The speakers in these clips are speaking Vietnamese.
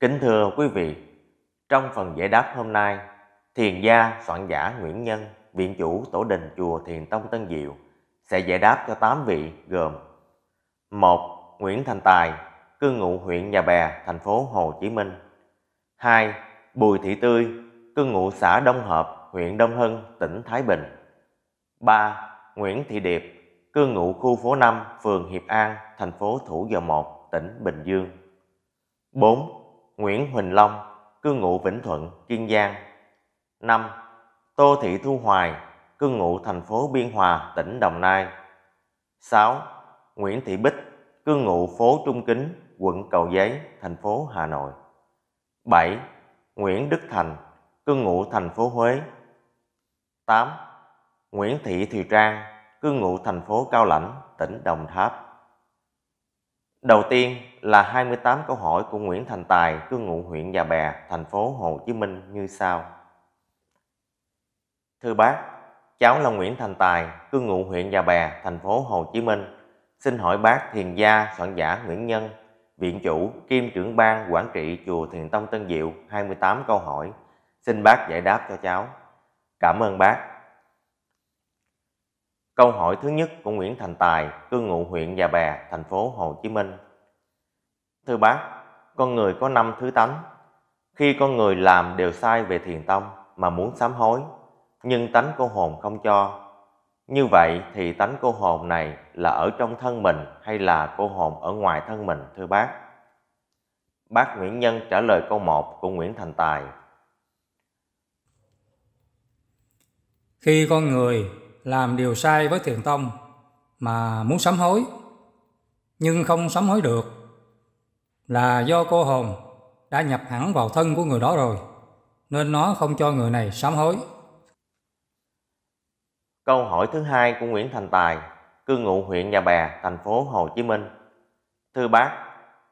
Kính thưa quý vị, trong phần giải đáp hôm nay, thiền gia soạn giả Nguyễn Nhân, viện chủ tổ đình chùa Thiền Tông Tân Diệu sẽ giải đáp cho 8 vị gồm 1. Nguyễn Thành Tài, cư ngụ huyện Nhà Bè, thành phố Hồ Chí Minh 2. Bùi Thị Tươi, cư ngụ xã Đông Hợp, huyện Đông Hưng, tỉnh Thái Bình 3. Nguyễn Thị Điệp, cư ngụ khu phố 5, phường Hiệp An, thành phố Thủ Dầu Một, tỉnh Bình Dương 4. Nguyễn Huỳnh Long, cư ngụ Vĩnh Thuận, Kiên Giang 5. Tô Thị Thu Hoài, cư ngụ thành phố Biên Hòa, tỉnh Đồng Nai. 6. Nguyễn Thị Bích, cư ngụ phố Trung Kính, quận Cầu Giấy, thành phố Hà Nội. 7. Nguyễn Đức Thành, cư ngụ thành phố Huế. 8. Nguyễn Thị Thùy Trang, cư ngụ thành phố Cao Lãnh, tỉnh Đồng Tháp. Đầu tiên là 28 câu hỏi của Nguyễn Thành Tài, cư ngụ huyện Nhà Bè, thành phố Hồ Chí Minh như sau. Thưa bác, cháu là Nguyễn Thành Tài, cư ngụ huyện Nhà Bè, thành phố Hồ Chí Minh. Xin hỏi bác Thiền gia soạn giả Nguyễn Nhân, viện chủ, kiêm trưởng ban quản trị chùa Thiền Tông Tân Diệu, 28 câu hỏi. Xin bác giải đáp cho cháu. Cảm ơn bác. Câu hỏi thứ nhất của Nguyễn Thành Tài, cư ngụ huyện Nhà Bè, thành phố Hồ Chí Minh. Thưa bác, con người có năm thứ tánh. Khi con người làm đều sai về thiền tông mà muốn sám hối nhưng tánh cô hồn không cho. Như vậy thì tánh cô hồn này là ở trong thân mình hay là cô hồn ở ngoài thân mình thưa bác? Bác Nguyễn Nhân trả lời câu 1 của Nguyễn Thành Tài. Khi con người làm điều sai với thiền tông mà muốn sám hối nhưng không sám hối được là do cô hồn đã nhập hẳn vào thân của người đó rồi nên nó không cho người này sám hối. Câu hỏi thứ hai của Nguyễn Thành Tài, cư ngụ huyện Nhà Bè, thành phố Hồ Chí Minh. Thưa bác,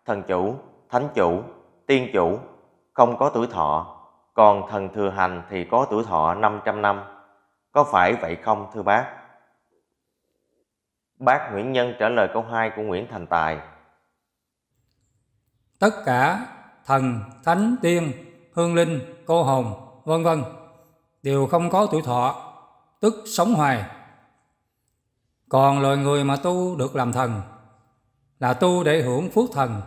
thần chủ, thánh chủ, tiên chủ không có tuổi thọ, còn thần thừa hành thì có tuổi thọ 500 năm. Có phải vậy không thưa bác? Bác Nguyễn Nhân trả lời câu hai của Nguyễn Thành Tài. Tất cả thần, thánh, tiên, hương linh, cô hồn, vân vân đều không có tuổi thọ tức sống hoài. Còn loài người mà tu được làm thần là tu để hưởng phước thần.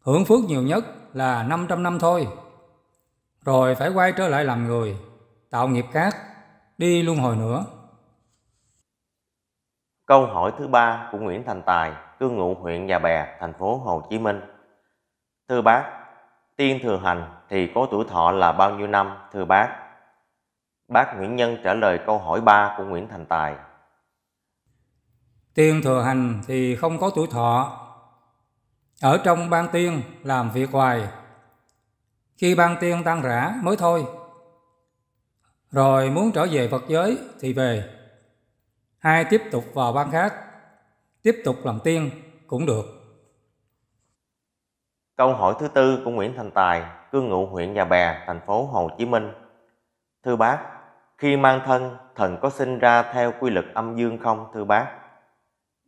Hưởng phước nhiều nhất là 500 năm thôi. Rồi phải quay trở lại làm người, tạo nghiệp khác, đi luân hồi nữa. Câu hỏi thứ ba của Nguyễn Thành Tài, cư ngụ huyện Nhà Bè, thành phố Hồ Chí Minh. Thưa bác, tiên thừa hành thì có tuổi thọ là bao nhiêu năm thưa bác? Bác Nguyễn Nhân trả lời câu hỏi 3 của Nguyễn Thành Tài. Tiên thừa hành thì không có tuổi thọ. Ở trong ban tiên làm việc hoài. Khi ban tiên tan rã mới thôi. Rồi muốn trở về Phật giới thì về. Hai tiếp tục vào ban khác. Tiếp tục làm tiên cũng được. Câu hỏi thứ tư của Nguyễn Thành Tài, cư ngụ huyện Nhà Bè, thành phố Hồ Chí Minh. Thưa bác, khi mang thân, thần có sinh ra theo quy luật âm dương không thưa bác?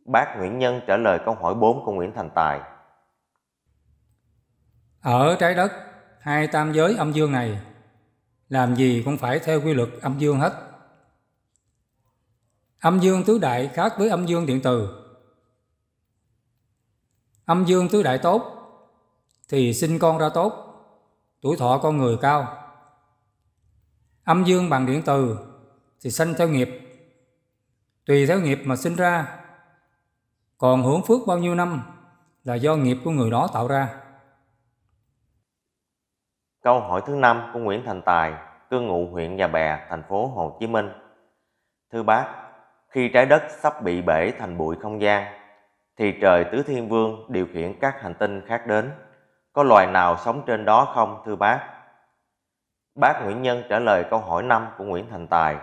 Bác Nguyễn Nhân trả lời câu hỏi 4 của Nguyễn Thành Tài. Ở trái đất, hai tam giới âm dương này, làm gì cũng phải theo quy luật âm dương hết. Âm dương tứ đại khác với âm dương điện từ. Âm dương tứ đại tốt thì sinh con ra tốt, tuổi thọ con người cao âm dương bằng điện từ thì sanh theo nghiệp. Tùy theo nghiệp mà sinh ra. Còn hưởng phước bao nhiêu năm là do nghiệp của người đó tạo ra. Câu hỏi thứ năm của Nguyễn Thành Tài, cư ngụ huyện Nhà Bè, thành phố Hồ Chí Minh. Thưa bác, khi trái đất sắp bị bể thành bụi không gian, thì trời tứ thiên vương điều khiển các hành tinh khác đến. Có loài nào sống trên đó không thưa bác? Bác Nguyễn Nhân trả lời câu hỏi 5 của Nguyễn Thành Tài.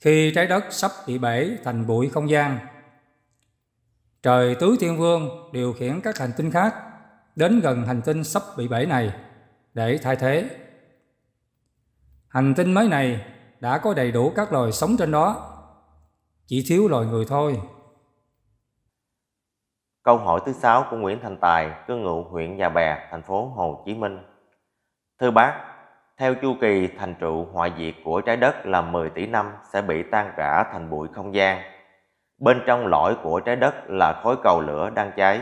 Khi trái đất sắp bị bể thành bụi không gian, trời tứ thiên vương điều khiển các hành tinh khác đến gần hành tinh sắp bị bể này để thay thế. Hành tinh mới này đã có đầy đủ các loài sống trên đó, chỉ thiếu loài người thôi. Câu hỏi thứ sáu của Nguyễn Thành Tài, cư ngụ huyện Nhà Bè, thành phố Hồ Chí Minh. Thưa bác, theo chu kỳ thành trụ hoại diệt của trái đất là 10 tỷ năm sẽ bị tan rã thành bụi không gian. Bên trong lõi của trái đất là khối cầu lửa đang cháy.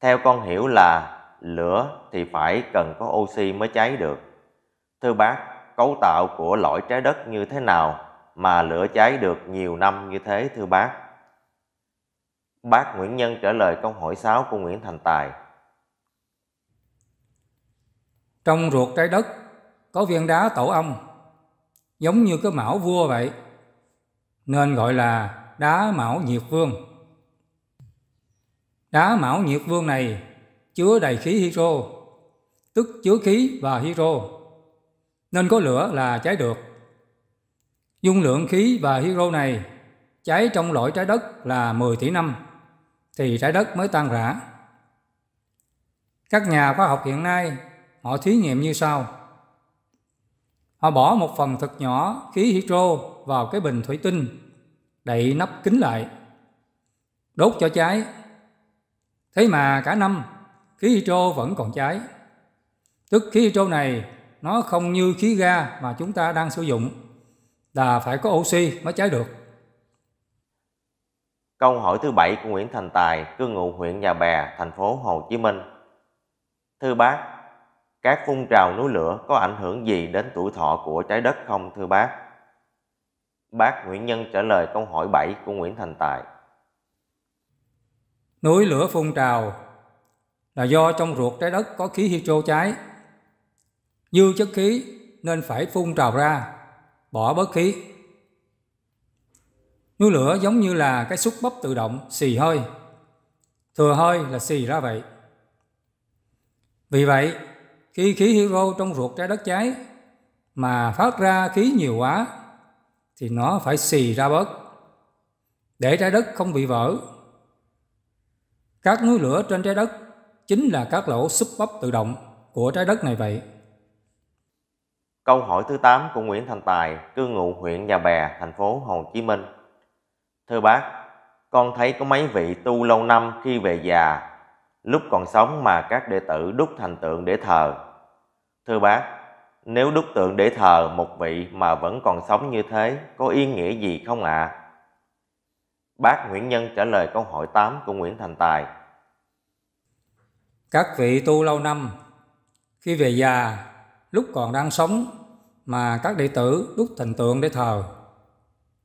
Theo con hiểu là lửa thì phải cần có oxy mới cháy được. Thưa bác, cấu tạo của lõi trái đất như thế nào mà lửa cháy được nhiều năm như thế thưa bác? Bác Nguyễn Nhân trả lời câu hỏi 6 của Nguyễn Thành Tài. Trong ruột trái đất có viên đá tổ ong, giống như cái mão vua vậy, nên gọi là đá mão nhiệt vương. Đá mão nhiệt vương này chứa đầy khí hydro, tức chứa khí và hydro, nên có lửa là cháy được. Dung lượng khí và hydro này cháy trong lõi trái đất là 10 tỷ năm thì trái đất mới tan rã. Các nhà khoa học hiện nay Họ thí nghiệm như sau. Họ bỏ một phần thật nhỏ khí hydro vào cái bình thủy tinh, đậy nắp kín lại, đốt cho cháy. Thế mà cả năm, khí hydro vẫn còn cháy. Tức khí hydro này nó không như khí ga mà chúng ta đang sử dụng, là phải có oxy mới cháy được. Câu hỏi thứ bảy của Nguyễn Thành Tài, cư ngụ huyện Nhà Bè, thành phố Hồ Chí Minh. Thưa bác, các phun trào núi lửa có ảnh hưởng gì đến tuổi thọ của trái đất không thưa bác? Bác Nguyễn Nhân trả lời câu hỏi 7 của Nguyễn Thành Tài. Núi lửa phun trào là do trong ruột trái đất có khí hydro cháy. Dư chất khí nên phải phun trào ra, bỏ bớt khí. Núi lửa giống như là cái xúc bắp tự động xì hơi. Thừa hơi là xì ra vậy. Vì vậy, khi khí hydro trong ruột trái đất cháy mà phát ra khí nhiều quá thì nó phải xì ra bớt để trái đất không bị vỡ. Các núi lửa trên trái đất chính là các lỗ súp bắp tự động của trái đất này vậy. Câu hỏi thứ 8 của Nguyễn Thành Tài, cư ngụ huyện Nhà Bè, thành phố Hồ Chí Minh. Thưa bác, con thấy có mấy vị tu lâu năm khi về già lúc còn sống mà các đệ tử đúc thành tượng để thờ. Thưa bác, nếu đúc tượng để thờ một vị mà vẫn còn sống như thế có ý nghĩa gì không ạ? À? Bác Nguyễn Nhân trả lời câu hỏi 8 của Nguyễn Thành Tài. Các vị tu lâu năm, khi về già, lúc còn đang sống mà các đệ tử đúc thành tượng để thờ,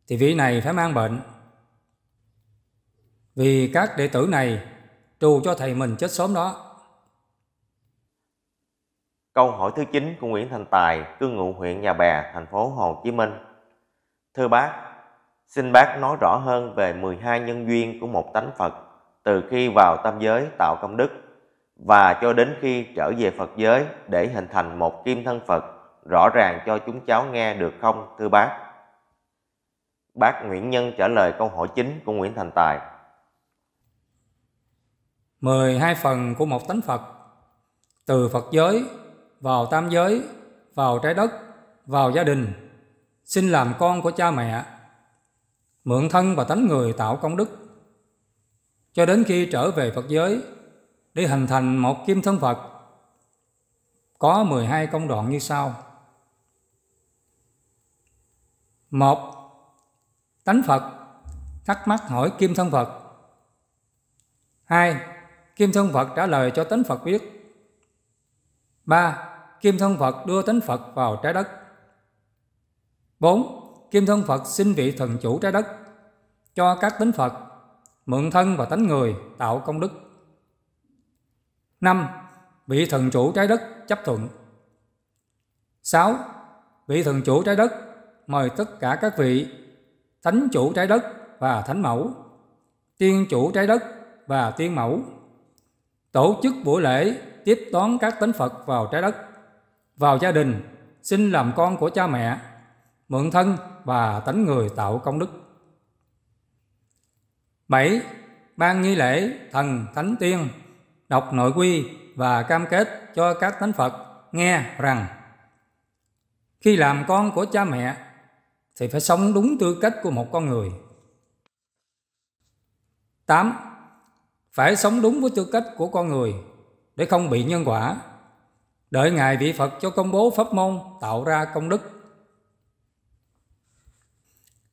thì vị này phải mang bệnh. Vì các đệ tử này trù cho thầy mình chết sớm đó. Câu hỏi thứ 9 của Nguyễn Thành Tài, cư ngụ huyện Nhà Bè, thành phố Hồ Chí Minh. Thưa bác, xin bác nói rõ hơn về 12 nhân duyên của một tánh Phật từ khi vào tam giới tạo công đức và cho đến khi trở về Phật giới để hình thành một kim thân Phật rõ ràng cho chúng cháu nghe được không thưa bác? Bác Nguyễn Nhân trả lời câu hỏi chính của Nguyễn Thành Tài mười hai phần của một tánh Phật, từ Phật giới vào tam giới, vào trái đất, vào gia đình, xin làm con của cha mẹ, mượn thân và tánh người tạo công đức. Cho đến khi trở về Phật giới, để hình thành một kim thân Phật, có mười hai công đoạn như sau. một Tánh Phật thắc mắc hỏi kim thân Phật. hai Kim thân Phật trả lời cho tánh Phật biết. Ba, Kim thân Phật đưa tánh Phật vào trái đất. Bốn, Kim thân Phật xin vị thần chủ trái đất cho các tánh Phật mượn thân và tánh người tạo công đức. Năm, Vị thần chủ trái đất chấp thuận. Sáu, Vị thần chủ trái đất mời tất cả các vị thánh chủ trái đất và thánh mẫu, tiên chủ trái đất và tiên mẫu tổ chức buổi lễ tiếp đón các tánh Phật vào trái đất, vào gia đình, xin làm con của cha mẹ, mượn thân và tánh người tạo công đức. 7. Ban nghi lễ thần thánh tiên, đọc nội quy và cam kết cho các tánh Phật nghe rằng khi làm con của cha mẹ thì phải sống đúng tư cách của một con người. 8 phải sống đúng với tư cách của con người để không bị nhân quả. Đợi Ngài vị Phật cho công bố pháp môn tạo ra công đức.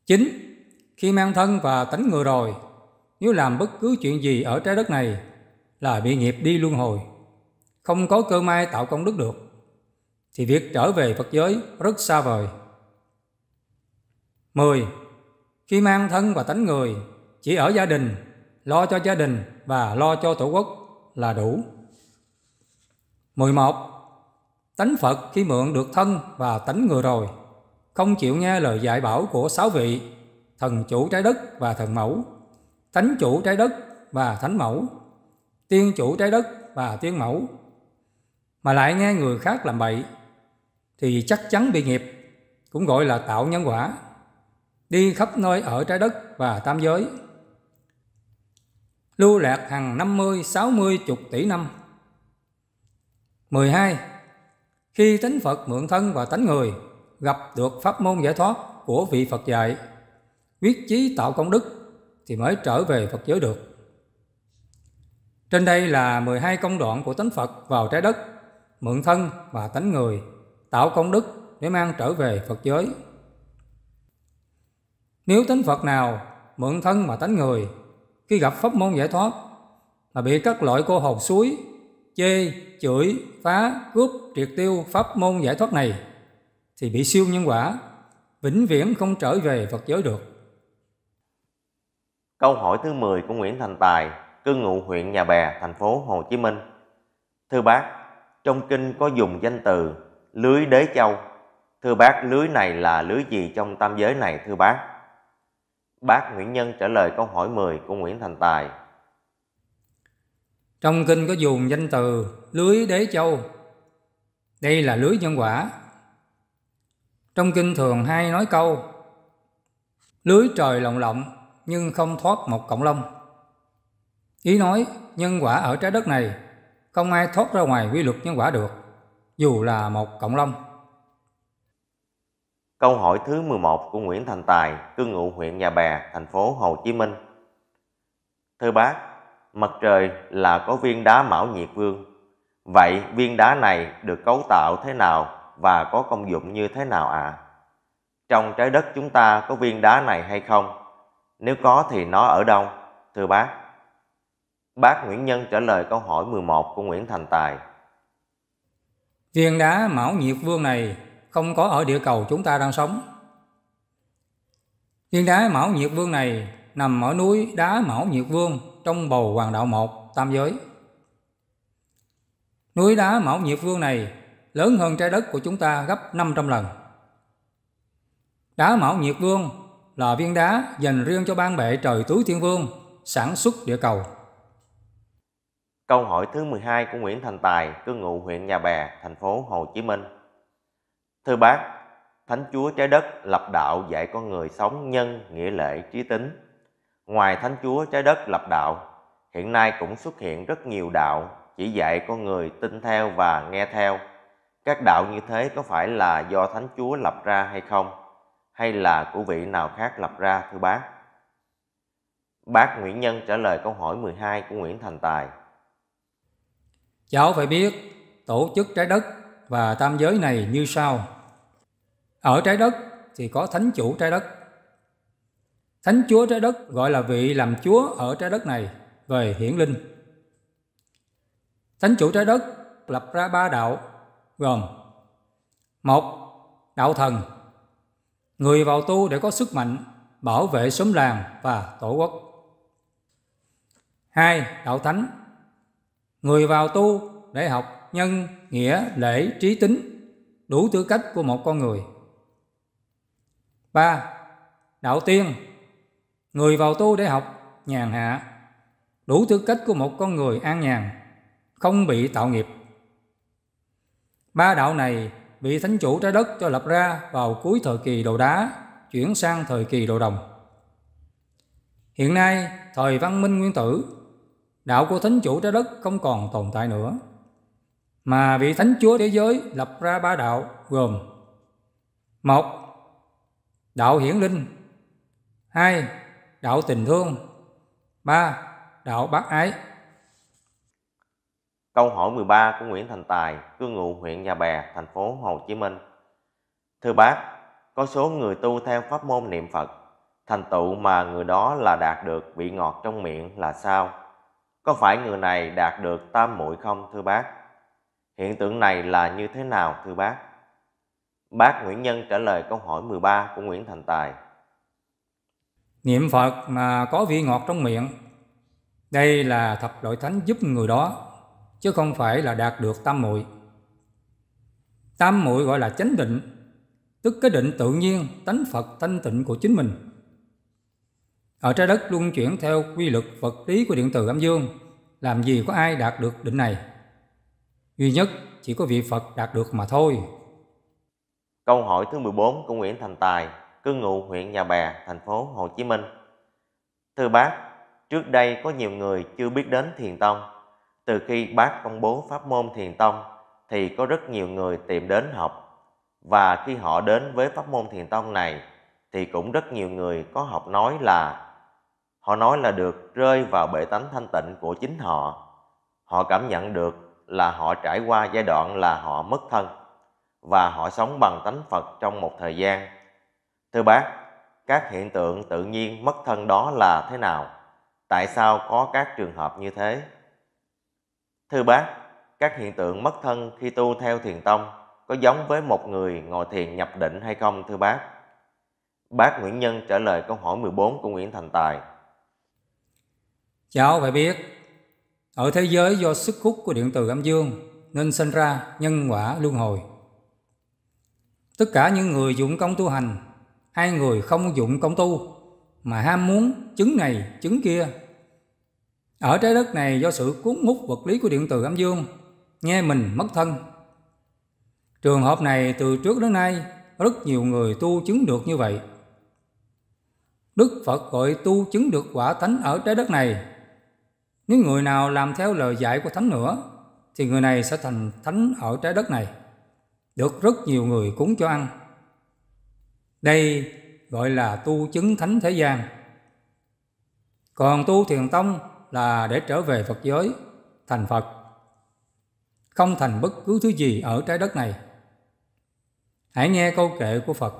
chín Khi mang thân và tánh người rồi, nếu làm bất cứ chuyện gì ở trái đất này là bị nghiệp đi luân hồi, không có cơ may tạo công đức được, thì việc trở về Phật giới rất xa vời. mười Khi mang thân và tánh người, chỉ ở gia đình lo cho gia đình và lo cho tổ quốc là đủ. 11. Tánh Phật khi mượn được thân và tánh người rồi, không chịu nghe lời dạy bảo của sáu vị, thần chủ trái đất và thần mẫu, thánh chủ trái đất và thánh mẫu, tiên chủ trái đất và tiên mẫu, mà lại nghe người khác làm bậy, thì chắc chắn bị nghiệp, cũng gọi là tạo nhân quả, đi khắp nơi ở trái đất và tam giới lưu lạc hàng 50, 60, chục tỷ năm. 12. Khi tánh Phật mượn thân và tánh người, gặp được pháp môn giải thoát của vị Phật dạy, quyết chí tạo công đức thì mới trở về Phật giới được. Trên đây là 12 công đoạn của tánh Phật vào trái đất, mượn thân và tánh người, tạo công đức để mang trở về Phật giới. Nếu tánh Phật nào mượn thân mà tánh người khi gặp pháp môn giải thoát mà bị các loại cô hồn suối chê chửi phá cướp triệt tiêu pháp môn giải thoát này thì bị siêu nhân quả vĩnh viễn không trở về Phật giới được Câu hỏi thứ 10 của Nguyễn Thành Tài cư ngụ huyện Nhà Bè thành phố Hồ Chí Minh Thưa bác trong kinh có dùng danh từ lưới đế châu thưa bác lưới này là lưới gì trong tam giới này thưa bác Bác Nguyễn Nhân trả lời câu hỏi 10 của Nguyễn Thành Tài. Trong kinh có dùng danh từ lưới đế châu. Đây là lưới nhân quả. Trong kinh thường hay nói câu lưới trời lồng lộng nhưng không thoát một cộng lông. Ý nói nhân quả ở trái đất này không ai thoát ra ngoài quy luật nhân quả được dù là một cộng lông. Câu hỏi thứ 11 của Nguyễn Thành Tài, cư ngụ huyện Nhà Bè, thành phố Hồ Chí Minh. Thưa bác, mặt trời là có viên đá Mão Nhiệt Vương. Vậy viên đá này được cấu tạo thế nào và có công dụng như thế nào ạ? À? Trong trái đất chúng ta có viên đá này hay không? Nếu có thì nó ở đâu? Thưa bác. Bác Nguyễn Nhân trả lời câu hỏi 11 của Nguyễn Thành Tài. Viên đá Mão Nhiệt Vương này không có ở địa cầu chúng ta đang sống. Viên đá Mão Nhiệt Vương này nằm ở núi đá Mão Nhiệt Vương trong bầu Hoàng Đạo một Tam Giới. Núi đá Mão Nhiệt Vương này lớn hơn trái đất của chúng ta gấp 500 lần. Đá Mão Nhiệt Vương là viên đá dành riêng cho ban bệ trời tứ thiên vương sản xuất địa cầu. Câu hỏi thứ 12 của Nguyễn Thành Tài, cư ngụ huyện Nhà Bè, thành phố Hồ Chí Minh. Thưa bác, Thánh Chúa trái đất lập đạo dạy con người sống nhân, nghĩa lệ, trí tính. Ngoài Thánh Chúa trái đất lập đạo, hiện nay cũng xuất hiện rất nhiều đạo chỉ dạy con người tin theo và nghe theo. Các đạo như thế có phải là do Thánh Chúa lập ra hay không? Hay là của vị nào khác lập ra thưa bác? Bác Nguyễn Nhân trả lời câu hỏi 12 của Nguyễn Thành Tài. Cháu phải biết tổ chức trái đất và tam giới này như sau. Ở trái đất thì có thánh chủ trái đất. Thánh chúa trái đất gọi là vị làm chúa ở trái đất này về hiển linh. Thánh chủ trái đất lập ra ba đạo gồm một đạo thần người vào tu để có sức mạnh bảo vệ xóm làng và tổ quốc hai đạo thánh người vào tu để học nhân nghĩa lễ trí tính đủ tư cách của một con người 3. Đạo tiên Người vào tu để học, nhàn hạ, đủ tư cách của một con người an nhàn, không bị tạo nghiệp. Ba đạo này bị thánh chủ trái đất cho lập ra vào cuối thời kỳ đồ đá, chuyển sang thời kỳ đồ đồng. Hiện nay, thời văn minh nguyên tử, đạo của thánh chủ trái đất không còn tồn tại nữa, mà vị thánh chúa thế giới lập ra ba đạo gồm một đạo hiển linh. hai Đạo tình thương. ba Đạo bác ái. Câu hỏi 13 của Nguyễn Thành Tài, cư ngụ huyện Nhà Bè, thành phố Hồ Chí Minh. Thưa bác, có số người tu theo pháp môn niệm Phật, thành tựu mà người đó là đạt được vị ngọt trong miệng là sao? Có phải người này đạt được tam muội không thưa bác? Hiện tượng này là như thế nào thưa bác? Bác Nguyễn Nhân trả lời câu hỏi 13 của Nguyễn Thành Tài. Niệm Phật mà có vị ngọt trong miệng, đây là thập đội thánh giúp người đó, chứ không phải là đạt được tam muội. Tam muội gọi là chánh định, tức cái định tự nhiên, tánh Phật thanh tịnh của chính mình. Ở trái đất luân chuyển theo quy luật vật lý của điện từ âm dương, làm gì có ai đạt được định này. Duy nhất chỉ có vị Phật đạt được mà thôi. Câu hỏi thứ 14 của Nguyễn Thành Tài, cư ngụ huyện Nhà Bè, thành phố Hồ Chí Minh. Thưa bác, trước đây có nhiều người chưa biết đến Thiền Tông. Từ khi bác công bố pháp môn Thiền Tông thì có rất nhiều người tìm đến học. Và khi họ đến với pháp môn Thiền Tông này thì cũng rất nhiều người có học nói là họ nói là được rơi vào bể tánh thanh tịnh của chính họ. Họ cảm nhận được là họ trải qua giai đoạn là họ mất thân và họ sống bằng tánh Phật trong một thời gian. Thưa bác, các hiện tượng tự nhiên mất thân đó là thế nào? Tại sao có các trường hợp như thế? Thưa bác, các hiện tượng mất thân khi tu theo thiền tông có giống với một người ngồi thiền nhập định hay không thưa bác? Bác Nguyễn Nhân trả lời câu hỏi 14 của Nguyễn Thành Tài. Cháu phải biết, ở thế giới do sức hút của điện từ âm dương nên sinh ra nhân quả luân hồi Tất cả những người dụng công tu hành Hai người không dụng công tu Mà ham muốn chứng này chứng kia Ở trái đất này do sự cuốn hút vật lý của điện từ âm dương Nghe mình mất thân Trường hợp này từ trước đến nay Rất nhiều người tu chứng được như vậy Đức Phật gọi tu chứng được quả thánh ở trái đất này Nếu người nào làm theo lời dạy của thánh nữa Thì người này sẽ thành thánh ở trái đất này được rất nhiều người cúng cho ăn. Đây gọi là tu chứng thánh thế gian. Còn tu thiền tông là để trở về Phật giới, thành Phật. Không thành bất cứ thứ gì ở trái đất này. Hãy nghe câu kệ của Phật.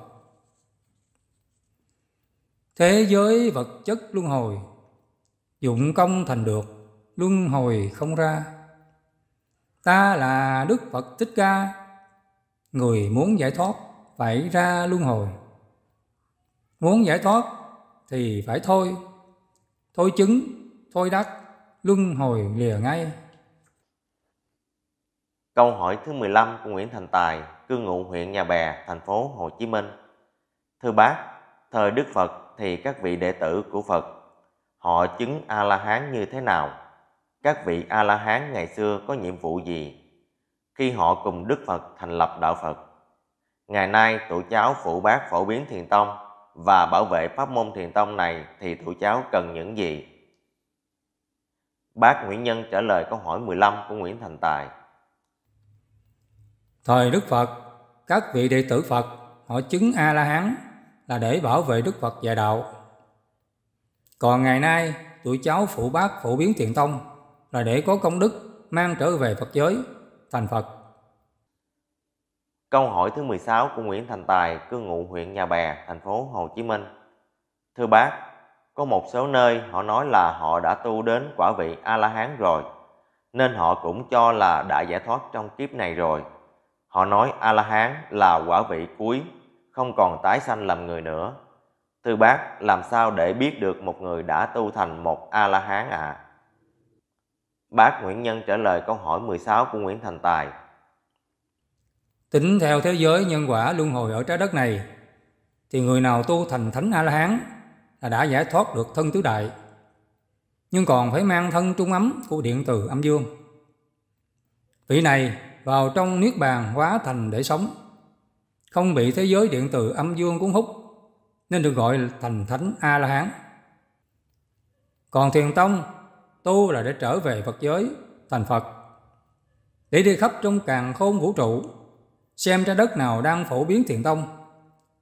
Thế giới vật chất luân hồi, dụng công thành được, luân hồi không ra. Ta là Đức Phật Thích Ca, người muốn giải thoát phải ra luân hồi. Muốn giải thoát thì phải thôi, thôi chứng, thôi đắc, luân hồi lìa ngay. Câu hỏi thứ 15 của Nguyễn Thành Tài, cư ngụ huyện Nhà Bè, thành phố Hồ Chí Minh. Thưa bác, thời Đức Phật thì các vị đệ tử của Phật, họ chứng A-la-hán như thế nào? Các vị A-la-hán ngày xưa có nhiệm vụ gì khi họ cùng Đức Phật thành lập Đạo Phật. Ngày nay, tụi cháu phụ bác phổ biến thiền tông và bảo vệ pháp môn thiền tông này thì tụi cháu cần những gì? Bác Nguyễn Nhân trả lời câu hỏi 15 của Nguyễn Thành Tài. Thời Đức Phật, các vị đệ tử Phật họ chứng A-la-hán là để bảo vệ Đức Phật và Đạo. Còn ngày nay, tụi cháu phụ bác phổ biến thiền tông là để có công đức mang trở về Phật giới thành Phật. Câu hỏi thứ 16 của Nguyễn Thành Tài, cư ngụ huyện Nhà Bè, thành phố Hồ Chí Minh. Thưa bác, có một số nơi họ nói là họ đã tu đến quả vị A-la-hán rồi, nên họ cũng cho là đã giải thoát trong kiếp này rồi. Họ nói A-la-hán là quả vị cuối, không còn tái sanh làm người nữa. Thưa bác, làm sao để biết được một người đã tu thành một A-la-hán ạ? À? Bác Nguyễn Nhân trả lời câu hỏi 16 của Nguyễn Thành Tài. Tính theo thế giới nhân quả luân hồi ở trái đất này, thì người nào tu thành thánh A-la-hán là đã giải thoát được thân tứ đại, nhưng còn phải mang thân trung ấm của điện từ âm dương. Vị này vào trong niết bàn hóa thành để sống, không bị thế giới điện từ âm dương cuốn hút, nên được gọi thành thánh A-la-hán. Còn thiền tông tu là để trở về Phật giới, thành Phật. Để đi khắp trong càng khôn vũ trụ, xem trái đất nào đang phổ biến thiền tông,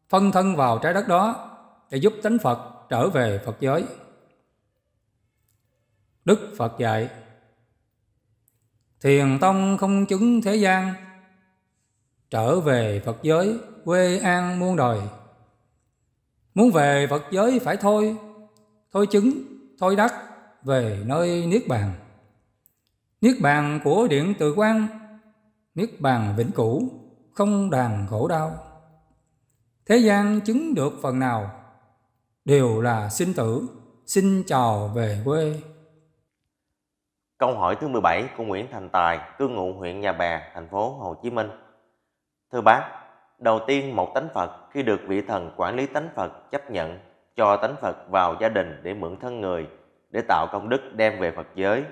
phân thân vào trái đất đó để giúp tánh Phật trở về Phật giới. Đức Phật dạy Thiền tông không chứng thế gian Trở về Phật giới quê an muôn đời Muốn về Phật giới phải thôi Thôi chứng, thôi đắc về nơi Niết Bàn. Niết Bàn của Điện Từ quan Niết Bàn vĩnh cửu, không đàn khổ đau. Thế gian chứng được phần nào, đều là sinh tử, xin chào về quê. Câu hỏi thứ 17 của Nguyễn Thành Tài, cư ngụ huyện Nhà Bè, thành phố Hồ Chí Minh. Thưa bác, đầu tiên một tánh Phật khi được vị thần quản lý tánh Phật chấp nhận cho tánh Phật vào gia đình để mượn thân người – để tạo công đức đem về Phật giới.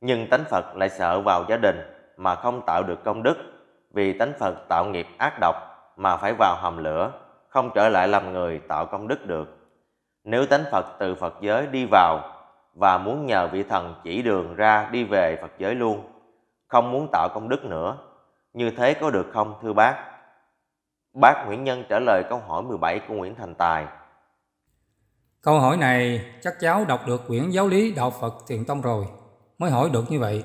Nhưng tánh Phật lại sợ vào gia đình mà không tạo được công đức vì tánh Phật tạo nghiệp ác độc mà phải vào hầm lửa, không trở lại làm người tạo công đức được. Nếu tánh Phật từ Phật giới đi vào và muốn nhờ vị thần chỉ đường ra đi về Phật giới luôn, không muốn tạo công đức nữa, như thế có được không thưa bác? Bác Nguyễn Nhân trả lời câu hỏi 17 của Nguyễn Thành Tài. Câu hỏi này chắc cháu đọc được quyển giáo lý Đạo Phật Thiền Tông rồi, mới hỏi được như vậy.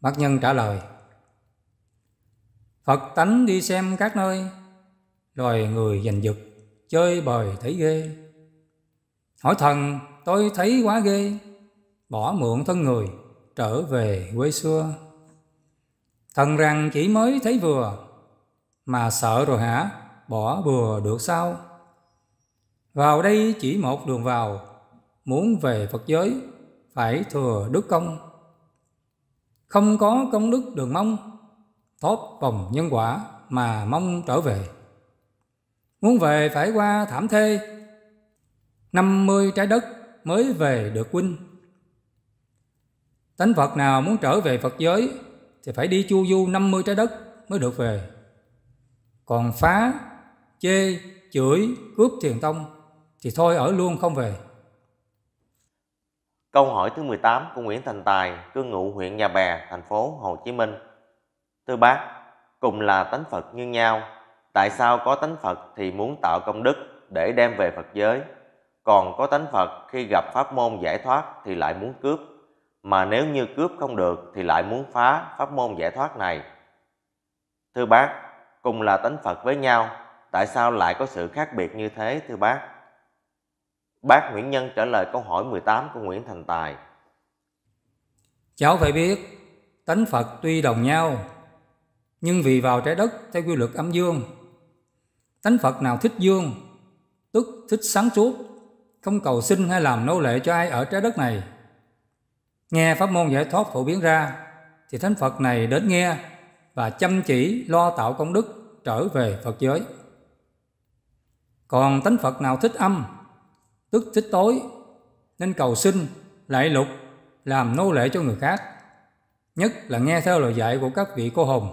Bác Nhân trả lời, Phật tánh đi xem các nơi, loài người giành giật, chơi bời thấy ghê. Hỏi thần, tôi thấy quá ghê, bỏ mượn thân người, trở về quê xưa. Thần rằng chỉ mới thấy vừa, mà sợ rồi hả, bỏ bừa được sao? Vào đây chỉ một đường vào, muốn về Phật giới, phải thừa đức công. Không có công đức đường mong, tốt vòng nhân quả mà mong trở về. Muốn về phải qua thảm thê, năm mươi trái đất mới về được huynh. Tánh Phật nào muốn trở về Phật giới thì phải đi chu du 50 trái đất mới được về. Còn phá, chê, chửi, cướp thiền tông thì thôi ở luôn không về. Câu hỏi thứ 18 của Nguyễn Thành Tài, cư ngụ huyện Nhà Bè, thành phố Hồ Chí Minh. Thưa bác, cùng là tánh Phật như nhau, tại sao có tánh Phật thì muốn tạo công đức để đem về Phật giới, còn có tánh Phật khi gặp pháp môn giải thoát thì lại muốn cướp, mà nếu như cướp không được thì lại muốn phá pháp môn giải thoát này. Thưa bác, cùng là tánh Phật với nhau, tại sao lại có sự khác biệt như thế thưa bác? Bác Nguyễn Nhân trả lời câu hỏi 18 của Nguyễn Thành Tài. Cháu phải biết, tánh Phật tuy đồng nhau, nhưng vì vào trái đất theo quy luật âm dương. Tánh Phật nào thích dương, tức thích sáng suốt, không cầu xin hay làm nô lệ cho ai ở trái đất này. Nghe pháp môn giải thoát phổ biến ra, thì thánh Phật này đến nghe và chăm chỉ lo tạo công đức trở về Phật giới. Còn tánh Phật nào thích âm, tức tích tối, nên cầu xin lại lục, làm nô lệ cho người khác, nhất là nghe theo lời dạy của các vị cô hồn.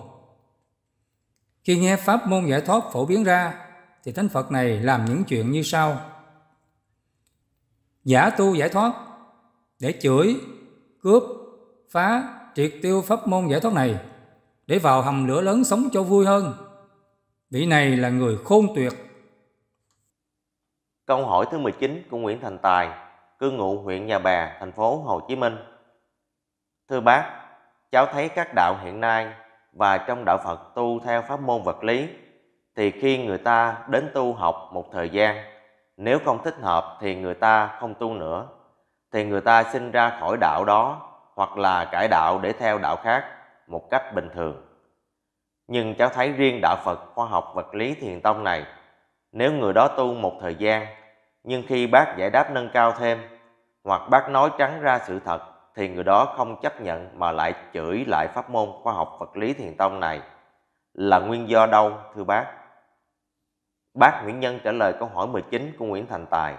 Khi nghe pháp môn giải thoát phổ biến ra, thì Thánh Phật này làm những chuyện như sau. Giả tu giải thoát để chửi, cướp, phá, triệt tiêu pháp môn giải thoát này để vào hầm lửa lớn sống cho vui hơn. Vị này là người khôn tuyệt Câu hỏi thứ 19 của Nguyễn Thành Tài, cư ngụ huyện Nhà Bè, thành phố Hồ Chí Minh. Thưa bác, cháu thấy các đạo hiện nay và trong đạo Phật tu theo pháp môn vật lý thì khi người ta đến tu học một thời gian, nếu không thích hợp thì người ta không tu nữa, thì người ta sinh ra khỏi đạo đó hoặc là cải đạo để theo đạo khác một cách bình thường. Nhưng cháu thấy riêng đạo Phật khoa học vật lý thiền tông này nếu người đó tu một thời gian, nhưng khi bác giải đáp nâng cao thêm, hoặc bác nói trắng ra sự thật, thì người đó không chấp nhận mà lại chửi lại pháp môn khoa học vật lý thiền tông này. Là nguyên do đâu, thưa bác? Bác Nguyễn Nhân trả lời câu hỏi 19 của Nguyễn Thành Tài.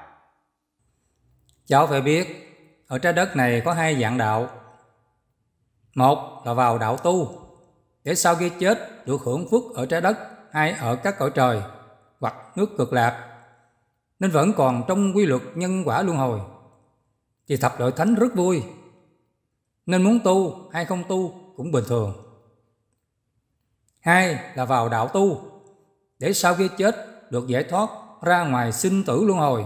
Cháu phải biết, ở trái đất này có hai dạng đạo. Một là vào đạo tu, để sau khi chết được hưởng phước ở trái đất hay ở các cõi trời hoặc nước cực lạc nên vẫn còn trong quy luật nhân quả luân hồi thì thập đội thánh rất vui nên muốn tu hay không tu cũng bình thường hai là vào đạo tu để sau khi chết được giải thoát ra ngoài sinh tử luân hồi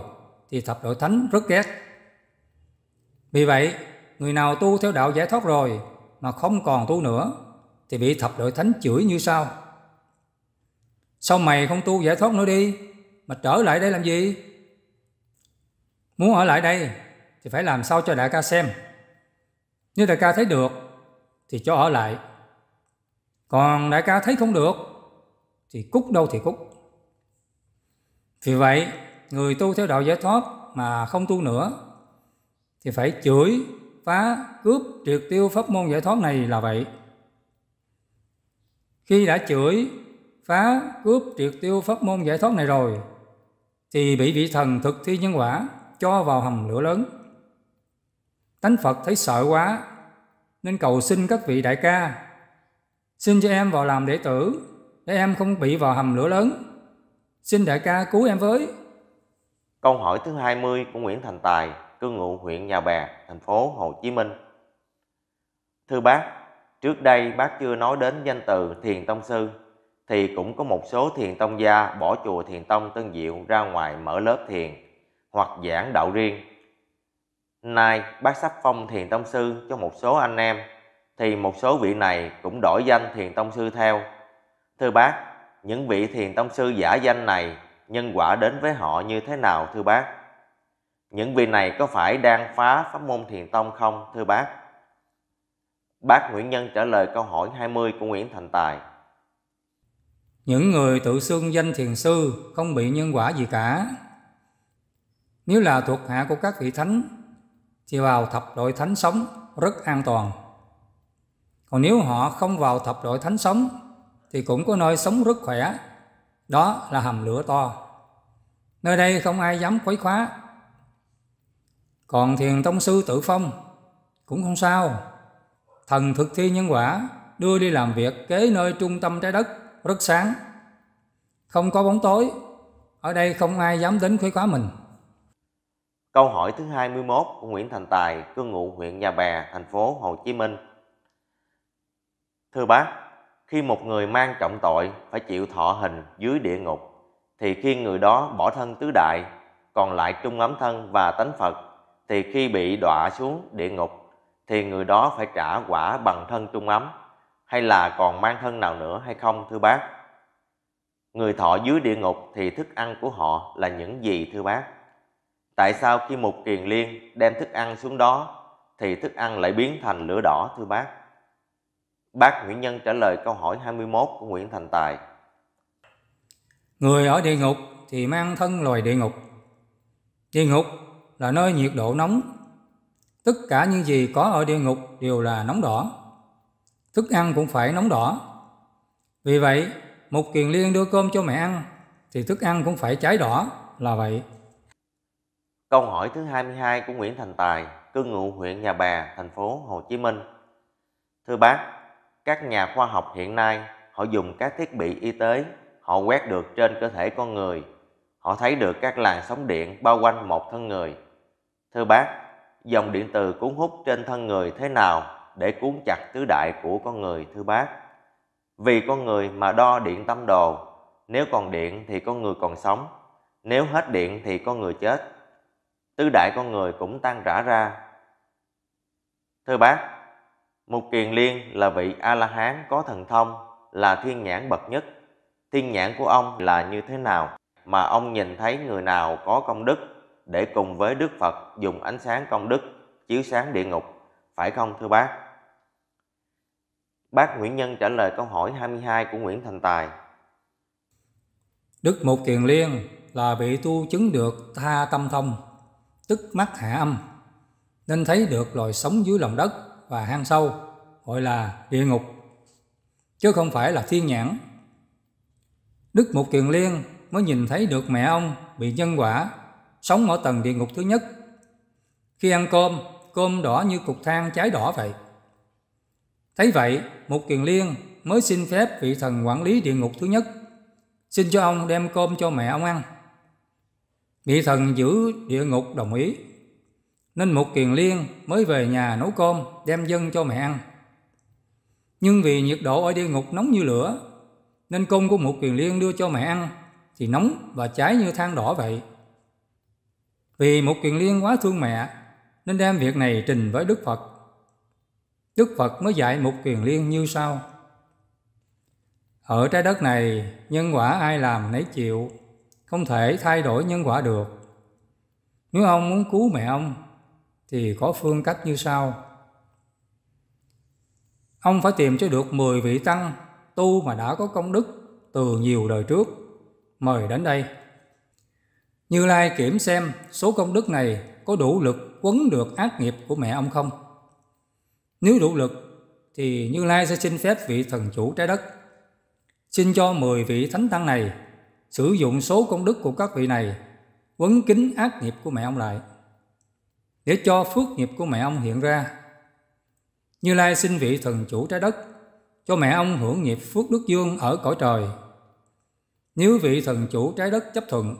thì thập đội thánh rất ghét. Vì vậy, người nào tu theo đạo giải thoát rồi mà không còn tu nữa thì bị thập đội thánh chửi như sau. Sao mày không tu giải thoát nữa đi? Mà trở lại đây làm gì? Muốn ở lại đây thì phải làm sao cho đại ca xem. Nếu đại ca thấy được thì cho ở lại. Còn đại ca thấy không được thì cút đâu thì cút. Vì vậy, người tu theo đạo giải thoát mà không tu nữa thì phải chửi, phá, cướp, triệt tiêu pháp môn giải thoát này là vậy. Khi đã chửi, phá cướp triệt tiêu pháp môn giải thoát này rồi thì bị vị thần thực thi nhân quả cho vào hầm lửa lớn. Tánh Phật thấy sợ quá nên cầu xin các vị đại ca xin cho em vào làm đệ tử để em không bị vào hầm lửa lớn. Xin đại ca cứu em với. Câu hỏi thứ 20 của Nguyễn Thành Tài, cư ngụ huyện Nhà Bè, thành phố Hồ Chí Minh. Thưa bác, trước đây bác chưa nói đến danh từ Thiền Tông Sư thì cũng có một số thiền tông gia bỏ chùa thiền tông Tân Diệu ra ngoài mở lớp thiền hoặc giảng đạo riêng. Nay bác sắp phong thiền tông sư cho một số anh em thì một số vị này cũng đổi danh thiền tông sư theo. Thưa bác, những vị thiền tông sư giả danh này nhân quả đến với họ như thế nào thưa bác? Những vị này có phải đang phá pháp môn thiền tông không thưa bác? Bác Nguyễn Nhân trả lời câu hỏi 20 của Nguyễn Thành Tài. Những người tự xưng danh thiền sư không bị nhân quả gì cả. Nếu là thuộc hạ của các vị thánh thì vào thập đội thánh sống rất an toàn. Còn nếu họ không vào thập đội thánh sống thì cũng có nơi sống rất khỏe. Đó là hầm lửa to. Nơi đây không ai dám quấy khóa. Còn thiền tông sư tự phong cũng không sao. Thần thực thi nhân quả đưa đi làm việc kế nơi trung tâm trái đất rất sáng, không có bóng tối. Ở đây không ai dám đến khuấy khóa mình. Câu hỏi thứ 21 của Nguyễn Thành Tài, cư ngụ huyện Nhà Bè, thành phố Hồ Chí Minh. Thưa bác, khi một người mang trọng tội phải chịu thọ hình dưới địa ngục, thì khi người đó bỏ thân tứ đại, còn lại trung ấm thân và tánh Phật, thì khi bị đọa xuống địa ngục, thì người đó phải trả quả bằng thân trung ấm hay là còn mang thân nào nữa hay không thưa bác? Người thọ dưới địa ngục thì thức ăn của họ là những gì thưa bác? Tại sao khi một kiền liên đem thức ăn xuống đó thì thức ăn lại biến thành lửa đỏ thưa bác? Bác Nguyễn Nhân trả lời câu hỏi 21 của Nguyễn Thành Tài. Người ở địa ngục thì mang thân loài địa ngục. Địa ngục là nơi nhiệt độ nóng. Tất cả những gì có ở địa ngục đều là nóng đỏ thức ăn cũng phải nóng đỏ. Vì vậy, một kiền liên đưa cơm cho mẹ ăn thì thức ăn cũng phải cháy đỏ là vậy. Câu hỏi thứ 22 của Nguyễn Thành Tài, cư ngụ huyện Nhà Bè, thành phố Hồ Chí Minh. Thưa bác, các nhà khoa học hiện nay họ dùng các thiết bị y tế, họ quét được trên cơ thể con người, họ thấy được các làn sóng điện bao quanh một thân người. Thưa bác, dòng điện từ cuốn hút trên thân người thế nào để cuốn chặt tứ đại của con người thưa bác. Vì con người mà đo điện tâm đồ, nếu còn điện thì con người còn sống, nếu hết điện thì con người chết. Tứ đại con người cũng tan rã ra. Thưa bác, Mục Kiền Liên là vị A-la-hán có thần thông, là thiên nhãn bậc nhất. Thiên nhãn của ông là như thế nào mà ông nhìn thấy người nào có công đức để cùng với Đức Phật dùng ánh sáng công đức chiếu sáng địa ngục phải không thưa bác? Bác Nguyễn Nhân trả lời câu hỏi 22 của Nguyễn Thành Tài. Đức Mục Kiền Liên là vị tu chứng được tha tâm thông, tức mắt hạ âm, nên thấy được loài sống dưới lòng đất và hang sâu, gọi là địa ngục, chứ không phải là thiên nhãn. Đức Mục Kiền Liên mới nhìn thấy được mẹ ông bị nhân quả, sống ở tầng địa ngục thứ nhất. Khi ăn cơm, cơm đỏ như cục than cháy đỏ vậy. Thấy vậy, Mục Kiền Liên mới xin phép vị thần quản lý địa ngục thứ nhất, xin cho ông đem cơm cho mẹ ông ăn. Vị thần giữ địa ngục đồng ý, nên Mục Kiền Liên mới về nhà nấu cơm đem dâng cho mẹ ăn. Nhưng vì nhiệt độ ở địa ngục nóng như lửa, nên cơm của Mục Kiền Liên đưa cho mẹ ăn thì nóng và cháy như than đỏ vậy. Vì Mục Kiền Liên quá thương mẹ nên đem việc này trình với Đức Phật. Đức Phật mới dạy một kiền liên như sau. Ở trái đất này, nhân quả ai làm nấy chịu, không thể thay đổi nhân quả được. Nếu ông muốn cứu mẹ ông, thì có phương cách như sau. Ông phải tìm cho được 10 vị tăng tu mà đã có công đức từ nhiều đời trước, mời đến đây. Như Lai kiểm xem số công đức này có đủ lực quấn được ác nghiệp của mẹ ông không? Nếu đủ lực, thì Như Lai sẽ xin phép vị thần chủ trái đất. Xin cho 10 vị thánh tăng này sử dụng số công đức của các vị này quấn kín ác nghiệp của mẹ ông lại để cho phước nghiệp của mẹ ông hiện ra. Như Lai xin vị thần chủ trái đất cho mẹ ông hưởng nghiệp phước đức dương ở cõi trời. Nếu vị thần chủ trái đất chấp thuận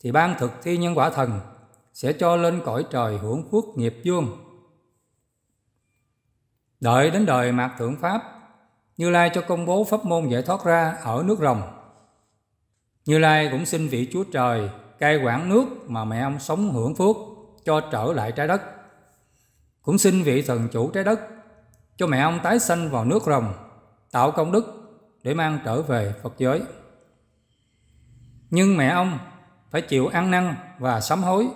thì ban thực thi nhân quả thần sẽ cho lên cõi trời hưởng phước nghiệp dương. Đợi đến đời mạt thượng Pháp, Như Lai cho công bố pháp môn giải thoát ra ở nước rồng. Như Lai cũng xin vị Chúa Trời cai quản nước mà mẹ ông sống hưởng phước cho trở lại trái đất. Cũng xin vị thần chủ trái đất cho mẹ ông tái sanh vào nước rồng, tạo công đức để mang trở về Phật giới. Nhưng mẹ ông phải chịu ăn năn và sám hối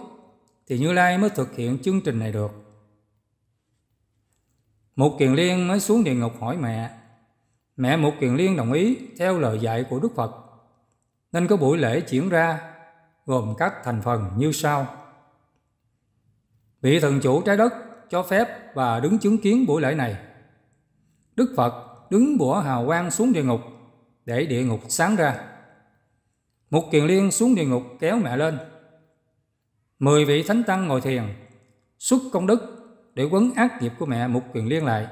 thì Như Lai mới thực hiện chương trình này được. Mục Kiền Liên mới xuống địa ngục hỏi mẹ. Mẹ Mục Kiền Liên đồng ý theo lời dạy của Đức Phật. Nên có buổi lễ diễn ra gồm các thành phần như sau. Vị thần chủ trái đất cho phép và đứng chứng kiến buổi lễ này. Đức Phật đứng bủa hào quang xuống địa ngục để địa ngục sáng ra. Mục Kiền Liên xuống địa ngục kéo mẹ lên mười vị thánh tăng ngồi thiền, xuất công đức để quấn ác nghiệp của mẹ Mục Quyền Liên lại.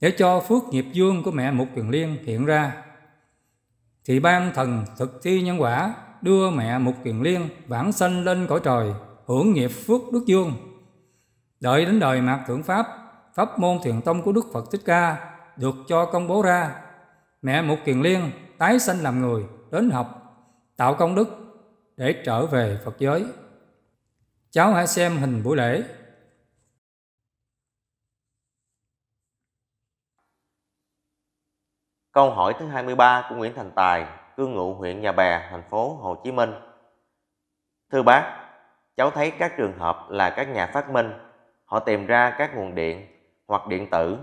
Để cho phước nghiệp dương của mẹ Mục Quyền Liên hiện ra, thì ban thần thực thi nhân quả đưa mẹ Mục Quyền Liên vãng sanh lên cõi trời, hưởng nghiệp phước đức dương. Đợi đến đời mạt thượng Pháp, Pháp môn thiền tông của Đức Phật Thích Ca được cho công bố ra. Mẹ Mục Kiền Liên tái sanh làm người, đến học, tạo công đức để trở về Phật giới. Cháu hãy xem hình buổi lễ. Câu hỏi thứ 23 của Nguyễn Thành Tài, cư ngụ huyện Nhà Bè, thành phố Hồ Chí Minh. Thưa bác, cháu thấy các trường hợp là các nhà phát minh, họ tìm ra các nguồn điện hoặc điện tử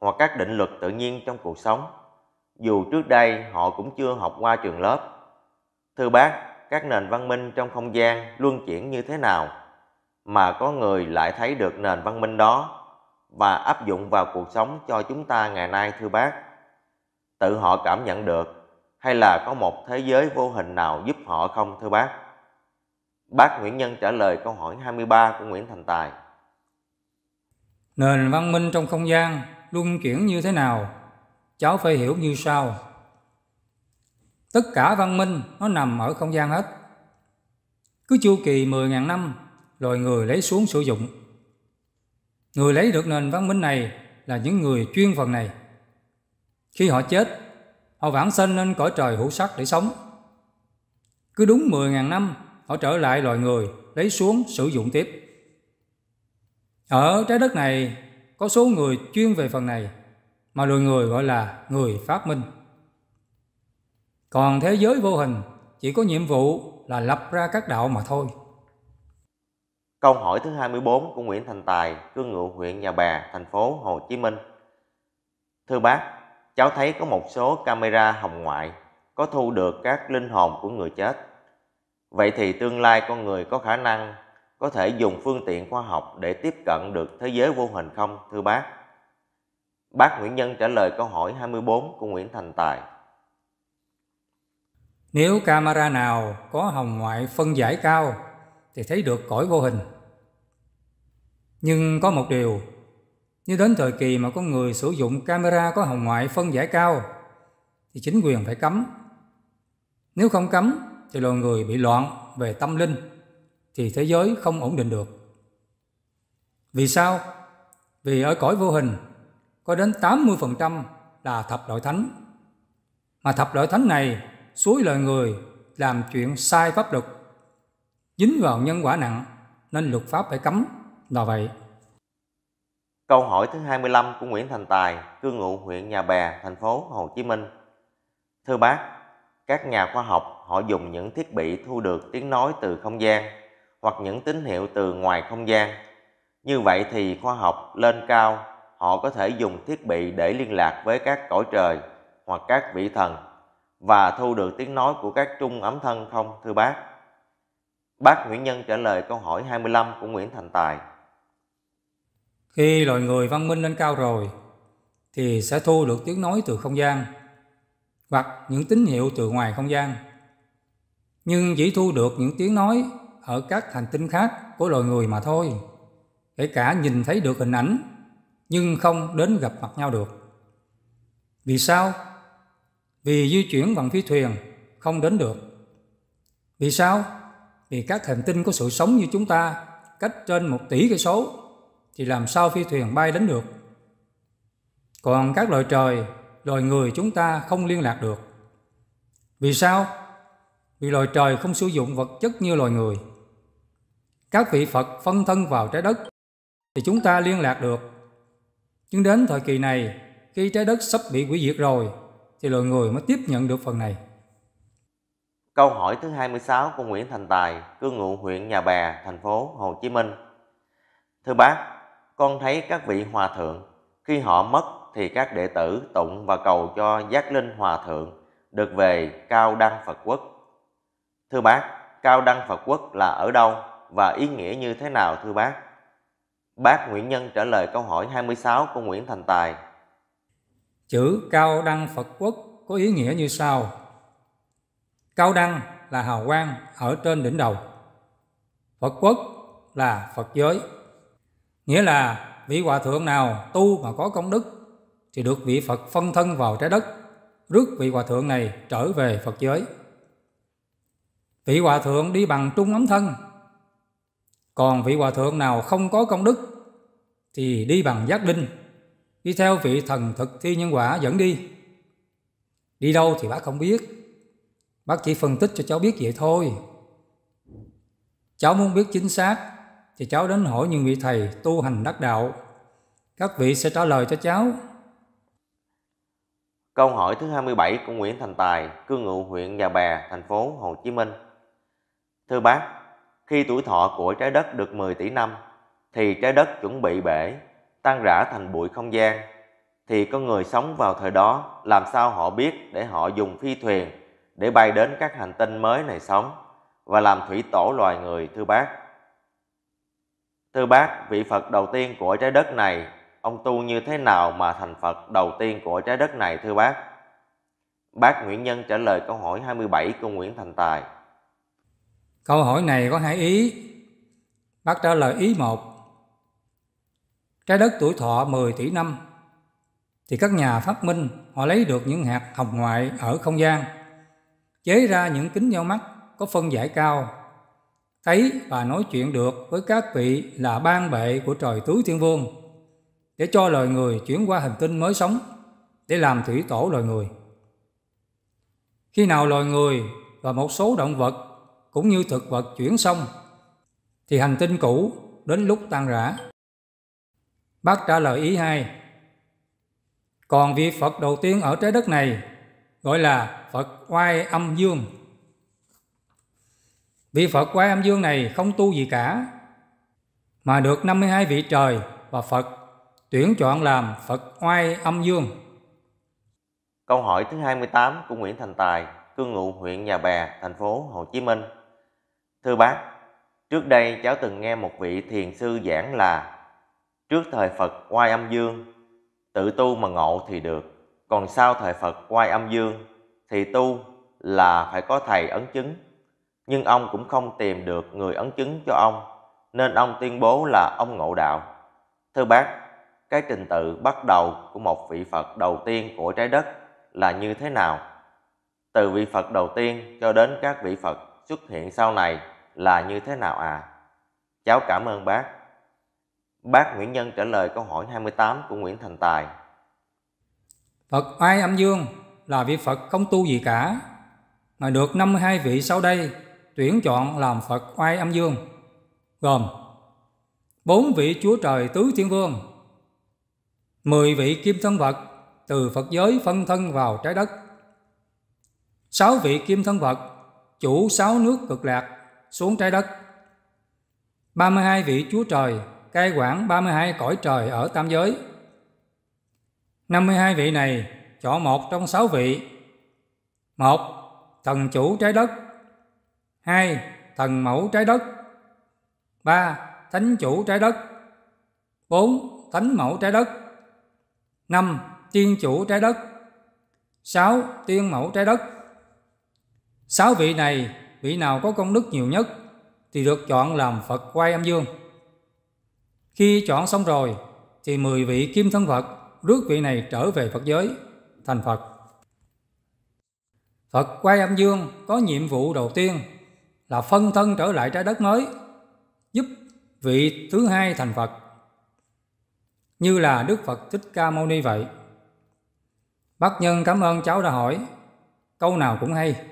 hoặc các định luật tự nhiên trong cuộc sống. Dù trước đây họ cũng chưa học qua trường lớp. Thưa bác, các nền văn minh trong không gian luân chuyển như thế nào mà có người lại thấy được nền văn minh đó và áp dụng vào cuộc sống cho chúng ta ngày nay thưa bác tự họ cảm nhận được hay là có một thế giới vô hình nào giúp họ không thưa bác bác Nguyễn Nhân trả lời câu hỏi 23 của Nguyễn Thành Tài nền văn minh trong không gian luân chuyển như thế nào cháu phải hiểu như sau Tất cả văn minh nó nằm ở không gian hết. Cứ chu kỳ 10.000 năm, loài người lấy xuống sử dụng. Người lấy được nền văn minh này là những người chuyên phần này. Khi họ chết, họ vãng sinh lên cõi trời hữu sắc để sống. Cứ đúng 10.000 năm, họ trở lại loài người, lấy xuống sử dụng tiếp. Ở trái đất này, có số người chuyên về phần này, mà loài người gọi là người phát minh. Còn thế giới vô hình chỉ có nhiệm vụ là lập ra các đạo mà thôi. Câu hỏi thứ 24 của Nguyễn Thành Tài, cư ngụ huyện Nhà Bè, thành phố Hồ Chí Minh. Thưa bác, cháu thấy có một số camera hồng ngoại có thu được các linh hồn của người chết. Vậy thì tương lai con người có khả năng có thể dùng phương tiện khoa học để tiếp cận được thế giới vô hình không, thưa bác? Bác Nguyễn Nhân trả lời câu hỏi 24 của Nguyễn Thành Tài. Nếu camera nào có hồng ngoại phân giải cao thì thấy được cõi vô hình. Nhưng có một điều, như đến thời kỳ mà có người sử dụng camera có hồng ngoại phân giải cao thì chính quyền phải cấm. Nếu không cấm thì loài người bị loạn về tâm linh thì thế giới không ổn định được. Vì sao? Vì ở cõi vô hình có đến 80% là thập loại thánh. Mà thập loại thánh này suối lời người làm chuyện sai pháp luật dính vào nhân quả nặng nên luật pháp phải cấm là vậy Câu hỏi thứ 25 của Nguyễn Thành Tài, cư ngụ huyện Nhà Bè, thành phố Hồ Chí Minh. Thưa bác, các nhà khoa học họ dùng những thiết bị thu được tiếng nói từ không gian hoặc những tín hiệu từ ngoài không gian. Như vậy thì khoa học lên cao, họ có thể dùng thiết bị để liên lạc với các cõi trời hoặc các vị thần và thu được tiếng nói của các trung ấm thân không thưa bác? Bác Nguyễn Nhân trả lời câu hỏi 25 của Nguyễn Thành Tài. Khi loài người văn minh lên cao rồi thì sẽ thu được tiếng nói từ không gian hoặc những tín hiệu từ ngoài không gian. Nhưng chỉ thu được những tiếng nói ở các hành tinh khác của loài người mà thôi. Kể cả nhìn thấy được hình ảnh nhưng không đến gặp mặt nhau được. Vì sao? vì di chuyển bằng phi thuyền không đến được. Vì sao? Vì các hành tinh có sự sống như chúng ta cách trên một tỷ cây số thì làm sao phi thuyền bay đến được? Còn các loài trời, loài người chúng ta không liên lạc được. Vì sao? Vì loài trời không sử dụng vật chất như loài người. Các vị Phật phân thân vào trái đất thì chúng ta liên lạc được. Nhưng đến thời kỳ này, khi trái đất sắp bị hủy diệt rồi thì loài người mới tiếp nhận được phần này. Câu hỏi thứ 26 của Nguyễn Thành Tài, cư ngụ huyện Nhà Bè, thành phố Hồ Chí Minh. Thưa bác, con thấy các vị hòa thượng khi họ mất thì các đệ tử tụng và cầu cho giác linh hòa thượng được về cao đăng Phật quốc. Thưa bác, cao đăng Phật quốc là ở đâu và ý nghĩa như thế nào thưa bác? Bác Nguyễn Nhân trả lời câu hỏi 26 của Nguyễn Thành Tài Chữ cao đăng Phật quốc có ý nghĩa như sau. Cao đăng là hào quang ở trên đỉnh đầu. Phật quốc là Phật giới. Nghĩa là vị hòa thượng nào tu mà có công đức thì được vị Phật phân thân vào trái đất, rước vị hòa thượng này trở về Phật giới. Vị hòa thượng đi bằng trung ấm thân, còn vị hòa thượng nào không có công đức thì đi bằng giác đinh đi theo vị thần thực thi nhân quả dẫn đi. Đi đâu thì bác không biết, bác chỉ phân tích cho cháu biết vậy thôi. Cháu muốn biết chính xác thì cháu đến hỏi những vị thầy tu hành đắc đạo. Các vị sẽ trả lời cho cháu. Câu hỏi thứ 27 của Nguyễn Thành Tài, cư ngụ huyện Nhà Bè, thành phố Hồ Chí Minh. Thưa bác, khi tuổi thọ của trái đất được 10 tỷ năm thì trái đất chuẩn bị bể tan rã thành bụi không gian thì con người sống vào thời đó làm sao họ biết để họ dùng phi thuyền để bay đến các hành tinh mới này sống và làm thủy tổ loài người thưa bác. Thưa bác, vị Phật đầu tiên của trái đất này, ông tu như thế nào mà thành Phật đầu tiên của trái đất này thưa bác? Bác Nguyễn Nhân trả lời câu hỏi 27 của Nguyễn Thành Tài. Câu hỏi này có hai ý. Bác trả lời ý một Trái đất tuổi thọ 10 tỷ năm thì các nhà phát minh họ lấy được những hạt hồng ngoại ở không gian, chế ra những kính nhau mắt có phân giải cao, thấy và nói chuyện được với các vị là ban bệ của trời tứ thiên vương để cho loài người chuyển qua hành tinh mới sống để làm thủy tổ loài người. Khi nào loài người và một số động vật cũng như thực vật chuyển xong thì hành tinh cũ đến lúc tan rã. Bác trả lời ý hai. Còn vị Phật đầu tiên ở trái đất này gọi là Phật Oai Âm Dương. Vị Phật Oai Âm Dương này không tu gì cả, mà được 52 vị trời và Phật tuyển chọn làm Phật Oai Âm Dương. Câu hỏi thứ 28 của Nguyễn Thành Tài, cư ngụ huyện Nhà Bè, thành phố Hồ Chí Minh. Thưa bác, trước đây cháu từng nghe một vị thiền sư giảng là Trước thời Phật oai âm dương, tự tu mà ngộ thì được. Còn sau thời Phật oai âm dương thì tu là phải có thầy ấn chứng. Nhưng ông cũng không tìm được người ấn chứng cho ông, nên ông tuyên bố là ông ngộ đạo. Thưa bác, cái trình tự bắt đầu của một vị Phật đầu tiên của trái đất là như thế nào? Từ vị Phật đầu tiên cho đến các vị Phật xuất hiện sau này là như thế nào à? Cháu cảm ơn bác. Bác Nguyễn Nhân trả lời câu hỏi 28 của Nguyễn Thành Tài. Phật oai âm dương là vị Phật không tu gì cả, mà được 52 vị sau đây tuyển chọn làm Phật oai âm dương, gồm bốn vị Chúa Trời Tứ Thiên Vương, 10 vị Kim Thân Phật từ Phật giới phân thân vào trái đất, sáu vị Kim Thân Phật chủ sáu nước cực lạc xuống trái đất, 32 vị Chúa Trời cai quản 32 cõi trời ở tam giới. 52 vị này chọn một trong sáu vị. một Thần chủ trái đất. hai Thần mẫu trái đất. ba Thánh chủ trái đất. bốn Thánh mẫu trái đất. năm Tiên chủ trái đất. sáu Tiên mẫu trái đất. Sáu vị này, vị nào có công đức nhiều nhất thì được chọn làm Phật quay âm dương. Khi chọn xong rồi, thì mười vị kim thân Phật rước vị này trở về Phật giới, thành Phật. Phật quay âm dương có nhiệm vụ đầu tiên là phân thân trở lại trái đất mới, giúp vị thứ hai thành Phật. Như là Đức Phật Thích Ca Mâu Ni vậy. Bác Nhân cảm ơn cháu đã hỏi, câu nào cũng hay.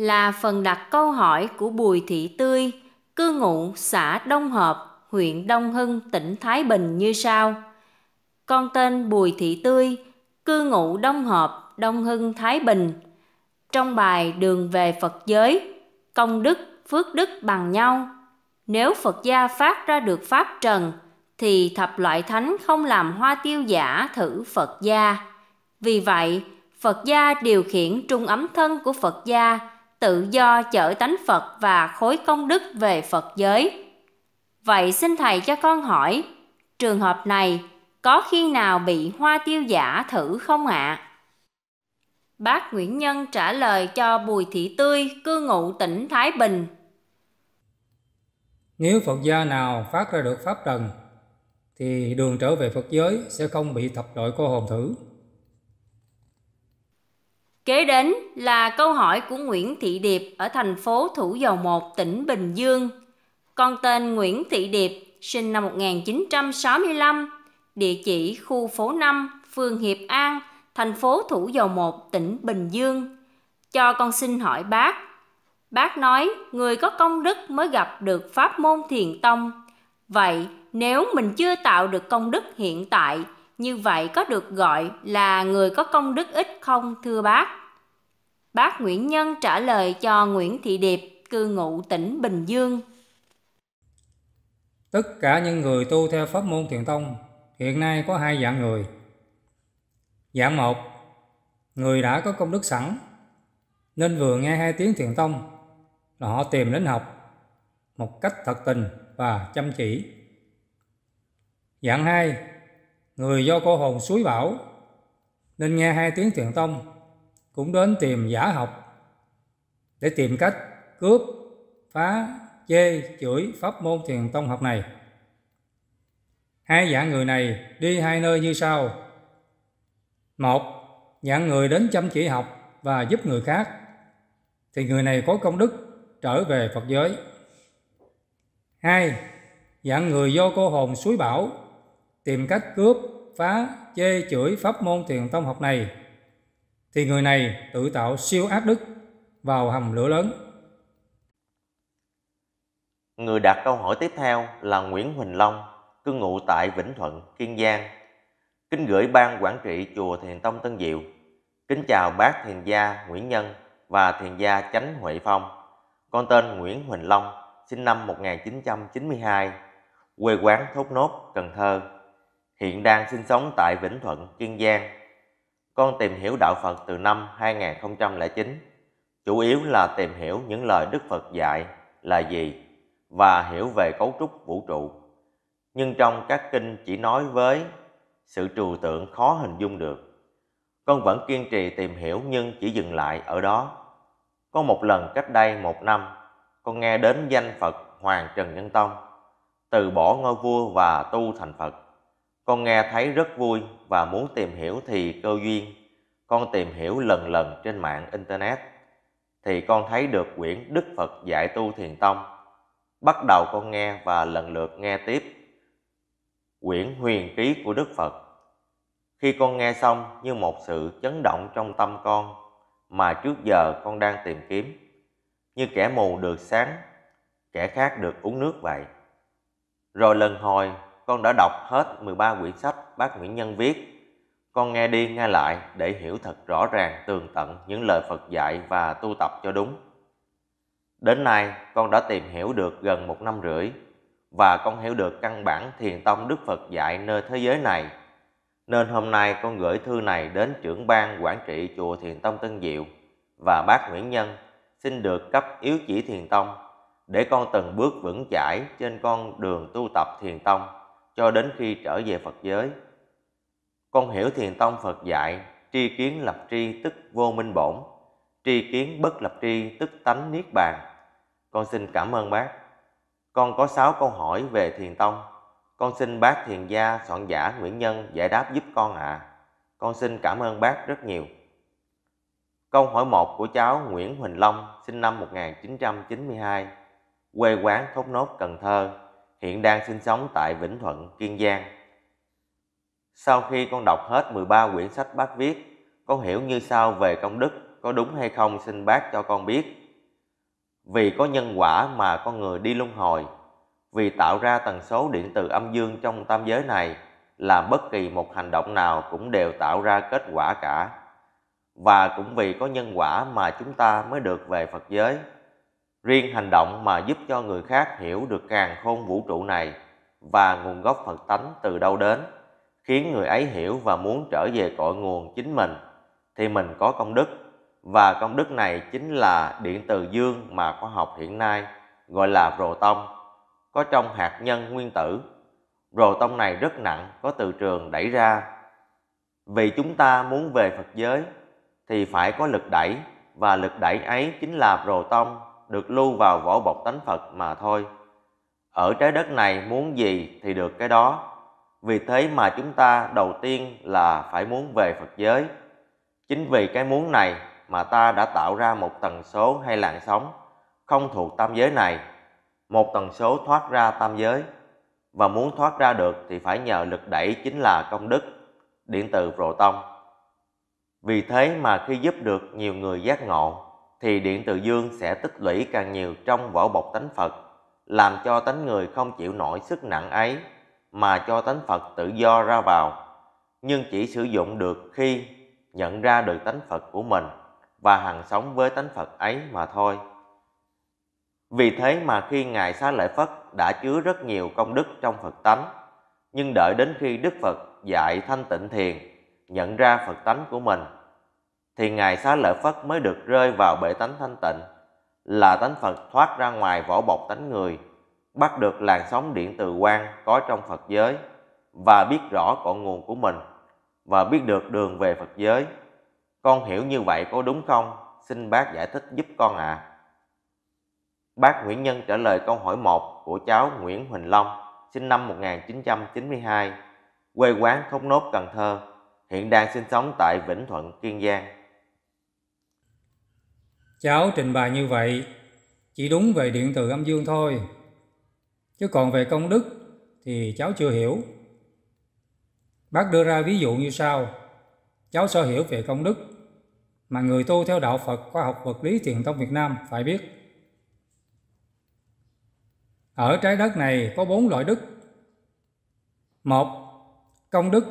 là phần đặt câu hỏi của Bùi Thị Tươi, cư ngụ xã Đông Hợp, huyện Đông Hưng, tỉnh Thái Bình như sau. Con tên Bùi Thị Tươi, cư ngụ Đông Hợp, Đông Hưng, Thái Bình. Trong bài Đường về Phật giới, công đức, phước đức bằng nhau. Nếu Phật gia phát ra được pháp trần, thì thập loại thánh không làm hoa tiêu giả thử Phật gia. Vì vậy, Phật gia điều khiển trung ấm thân của Phật gia tự do chở tánh Phật và khối công đức về Phật giới. Vậy xin Thầy cho con hỏi, trường hợp này có khi nào bị hoa tiêu giả thử không ạ? À? Bác Nguyễn Nhân trả lời cho Bùi Thị Tươi, cư ngụ tỉnh Thái Bình. Nếu Phật gia nào phát ra được Pháp Trần, thì đường trở về Phật giới sẽ không bị thập đội cô hồn thử. Kế đến là câu hỏi của Nguyễn Thị Điệp ở thành phố Thủ Dầu Một, tỉnh Bình Dương. Con tên Nguyễn Thị Điệp, sinh năm 1965, địa chỉ khu phố 5, phường Hiệp An, thành phố Thủ Dầu Một, tỉnh Bình Dương. Cho con xin hỏi bác. Bác nói người có công đức mới gặp được pháp môn thiền tông. Vậy nếu mình chưa tạo được công đức hiện tại, như vậy có được gọi là người có công đức ít không thưa bác? Bác Nguyễn Nhân trả lời cho Nguyễn Thị Điệp, cư ngụ tỉnh Bình Dương. Tất cả những người tu theo pháp môn thiền tông hiện nay có hai dạng người. Dạng một, người đã có công đức sẵn nên vừa nghe hai tiếng thiền tông là họ tìm đến học một cách thật tình và chăm chỉ. Dạng hai, người do cô hồn suối bảo nên nghe hai tiếng thiền tông cũng đến tìm giả học để tìm cách cướp, phá, chê, chửi pháp môn thiền tông học này. Hai dạng người này đi hai nơi như sau. Một, dạng người đến chăm chỉ học và giúp người khác, thì người này có công đức trở về Phật giới. Hai, dạng người do cô hồn suối bảo, tìm cách cướp, phá, chê, chửi pháp môn thiền tông học này thì người này tự tạo siêu ác đức vào hầm lửa lớn. Người đặt câu hỏi tiếp theo là Nguyễn Huỳnh Long, cư ngụ tại Vĩnh Thuận, Kiên Giang. Kính gửi ban quản trị chùa Thiền Tông Tân Diệu. Kính chào bác Thiền gia Nguyễn Nhân và Thiền gia Chánh Huệ Phong. Con tên Nguyễn Huỳnh Long, sinh năm 1992, quê quán Thốt Nốt, Cần Thơ. Hiện đang sinh sống tại Vĩnh Thuận, Kiên Giang con tìm hiểu đạo Phật từ năm 2009, chủ yếu là tìm hiểu những lời Đức Phật dạy là gì và hiểu về cấu trúc vũ trụ. Nhưng trong các kinh chỉ nói với sự trừu tượng khó hình dung được. Con vẫn kiên trì tìm hiểu nhưng chỉ dừng lại ở đó. Có một lần cách đây một năm, con nghe đến danh Phật Hoàng Trần Nhân Tông, từ bỏ ngôi vua và tu thành Phật con nghe thấy rất vui và muốn tìm hiểu thì cơ duyên. Con tìm hiểu lần lần trên mạng Internet. Thì con thấy được quyển Đức Phật dạy tu thiền tông. Bắt đầu con nghe và lần lượt nghe tiếp. Quyển huyền ký của Đức Phật. Khi con nghe xong như một sự chấn động trong tâm con mà trước giờ con đang tìm kiếm. Như kẻ mù được sáng, kẻ khác được uống nước vậy. Rồi lần hồi con đã đọc hết 13 quyển sách bác Nguyễn Nhân viết. Con nghe đi nghe lại để hiểu thật rõ ràng tường tận những lời Phật dạy và tu tập cho đúng. Đến nay, con đã tìm hiểu được gần một năm rưỡi và con hiểu được căn bản thiền tông Đức Phật dạy nơi thế giới này. Nên hôm nay con gửi thư này đến trưởng ban quản trị chùa Thiền Tông Tân Diệu và bác Nguyễn Nhân xin được cấp yếu chỉ Thiền Tông để con từng bước vững chãi trên con đường tu tập Thiền Tông cho đến khi trở về Phật giới. Con hiểu thiền tông Phật dạy, tri kiến lập tri tức vô minh bổn, tri kiến bất lập tri tức tánh niết bàn. Con xin cảm ơn bác. Con có 6 câu hỏi về thiền tông. Con xin bác thiền gia soạn giả Nguyễn Nhân giải đáp giúp con ạ. À. Con xin cảm ơn bác rất nhiều. Câu hỏi 1 của cháu Nguyễn Huỳnh Long sinh năm 1992, quê quán Thốt Nốt, Cần Thơ, hiện đang sinh sống tại Vĩnh Thuận, Kiên Giang. Sau khi con đọc hết 13 quyển sách bác viết, con hiểu như sau về công đức có đúng hay không xin bác cho con biết. Vì có nhân quả mà con người đi luân hồi, vì tạo ra tần số điện từ âm dương trong tam giới này, là bất kỳ một hành động nào cũng đều tạo ra kết quả cả. Và cũng vì có nhân quả mà chúng ta mới được về Phật giới. Riêng hành động mà giúp cho người khác hiểu được càng khôn vũ trụ này và nguồn gốc Phật tánh từ đâu đến, khiến người ấy hiểu và muốn trở về cội nguồn chính mình, thì mình có công đức. Và công đức này chính là điện từ dương mà khoa học hiện nay gọi là rồ tông, có trong hạt nhân nguyên tử. Rồ tông này rất nặng, có từ trường đẩy ra. Vì chúng ta muốn về Phật giới thì phải có lực đẩy và lực đẩy ấy chính là rồ tông được lưu vào vỏ bọc tánh Phật mà thôi. Ở trái đất này muốn gì thì được cái đó. Vì thế mà chúng ta đầu tiên là phải muốn về Phật giới. Chính vì cái muốn này mà ta đã tạo ra một tần số hay làn sóng không thuộc tam giới này, một tần số thoát ra tam giới. Và muốn thoát ra được thì phải nhờ lực đẩy chính là công đức, điện từ Rồ Tông. Vì thế mà khi giúp được nhiều người giác ngộ thì điện từ dương sẽ tích lũy càng nhiều trong vỏ bọc tánh Phật, làm cho tánh người không chịu nổi sức nặng ấy mà cho tánh Phật tự do ra vào, nhưng chỉ sử dụng được khi nhận ra được tánh Phật của mình và hằng sống với tánh Phật ấy mà thôi. Vì thế mà khi Ngài Xá Lợi Phất đã chứa rất nhiều công đức trong Phật tánh, nhưng đợi đến khi Đức Phật dạy thanh tịnh thiền, nhận ra Phật tánh của mình – thì ngài xá lợi phất mới được rơi vào bể tánh thanh tịnh là tánh phật thoát ra ngoài vỏ bọc tánh người bắt được làn sóng điện từ quang có trong phật giới và biết rõ cội nguồn của mình và biết được đường về phật giới con hiểu như vậy có đúng không xin bác giải thích giúp con ạ à. bác nguyễn nhân trả lời câu hỏi một của cháu nguyễn huỳnh long sinh năm 1992 quê quán thốt nốt cần thơ hiện đang sinh sống tại vĩnh thuận kiên giang cháu trình bày như vậy chỉ đúng về điện từ âm dương thôi chứ còn về công đức thì cháu chưa hiểu bác đưa ra ví dụ như sau cháu sở hiểu về công đức mà người tu theo đạo phật khoa học vật lý thiền tông việt nam phải biết ở trái đất này có bốn loại đức một công đức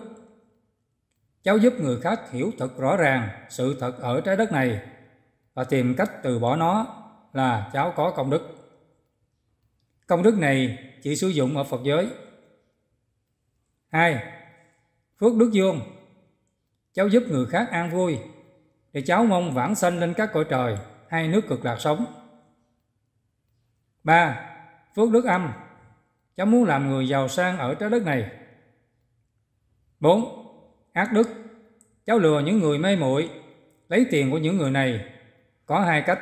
cháu giúp người khác hiểu thật rõ ràng sự thật ở trái đất này và tìm cách từ bỏ nó là cháu có công đức. Công đức này chỉ sử dụng ở Phật giới. hai Phước đức dương. Cháu giúp người khác an vui để cháu mong vãng sanh lên các cõi trời hay nước cực lạc sống. ba Phước đức âm. Cháu muốn làm người giàu sang ở trái đất này. 4. Ác đức. Cháu lừa những người mê muội, lấy tiền của những người này có hai cách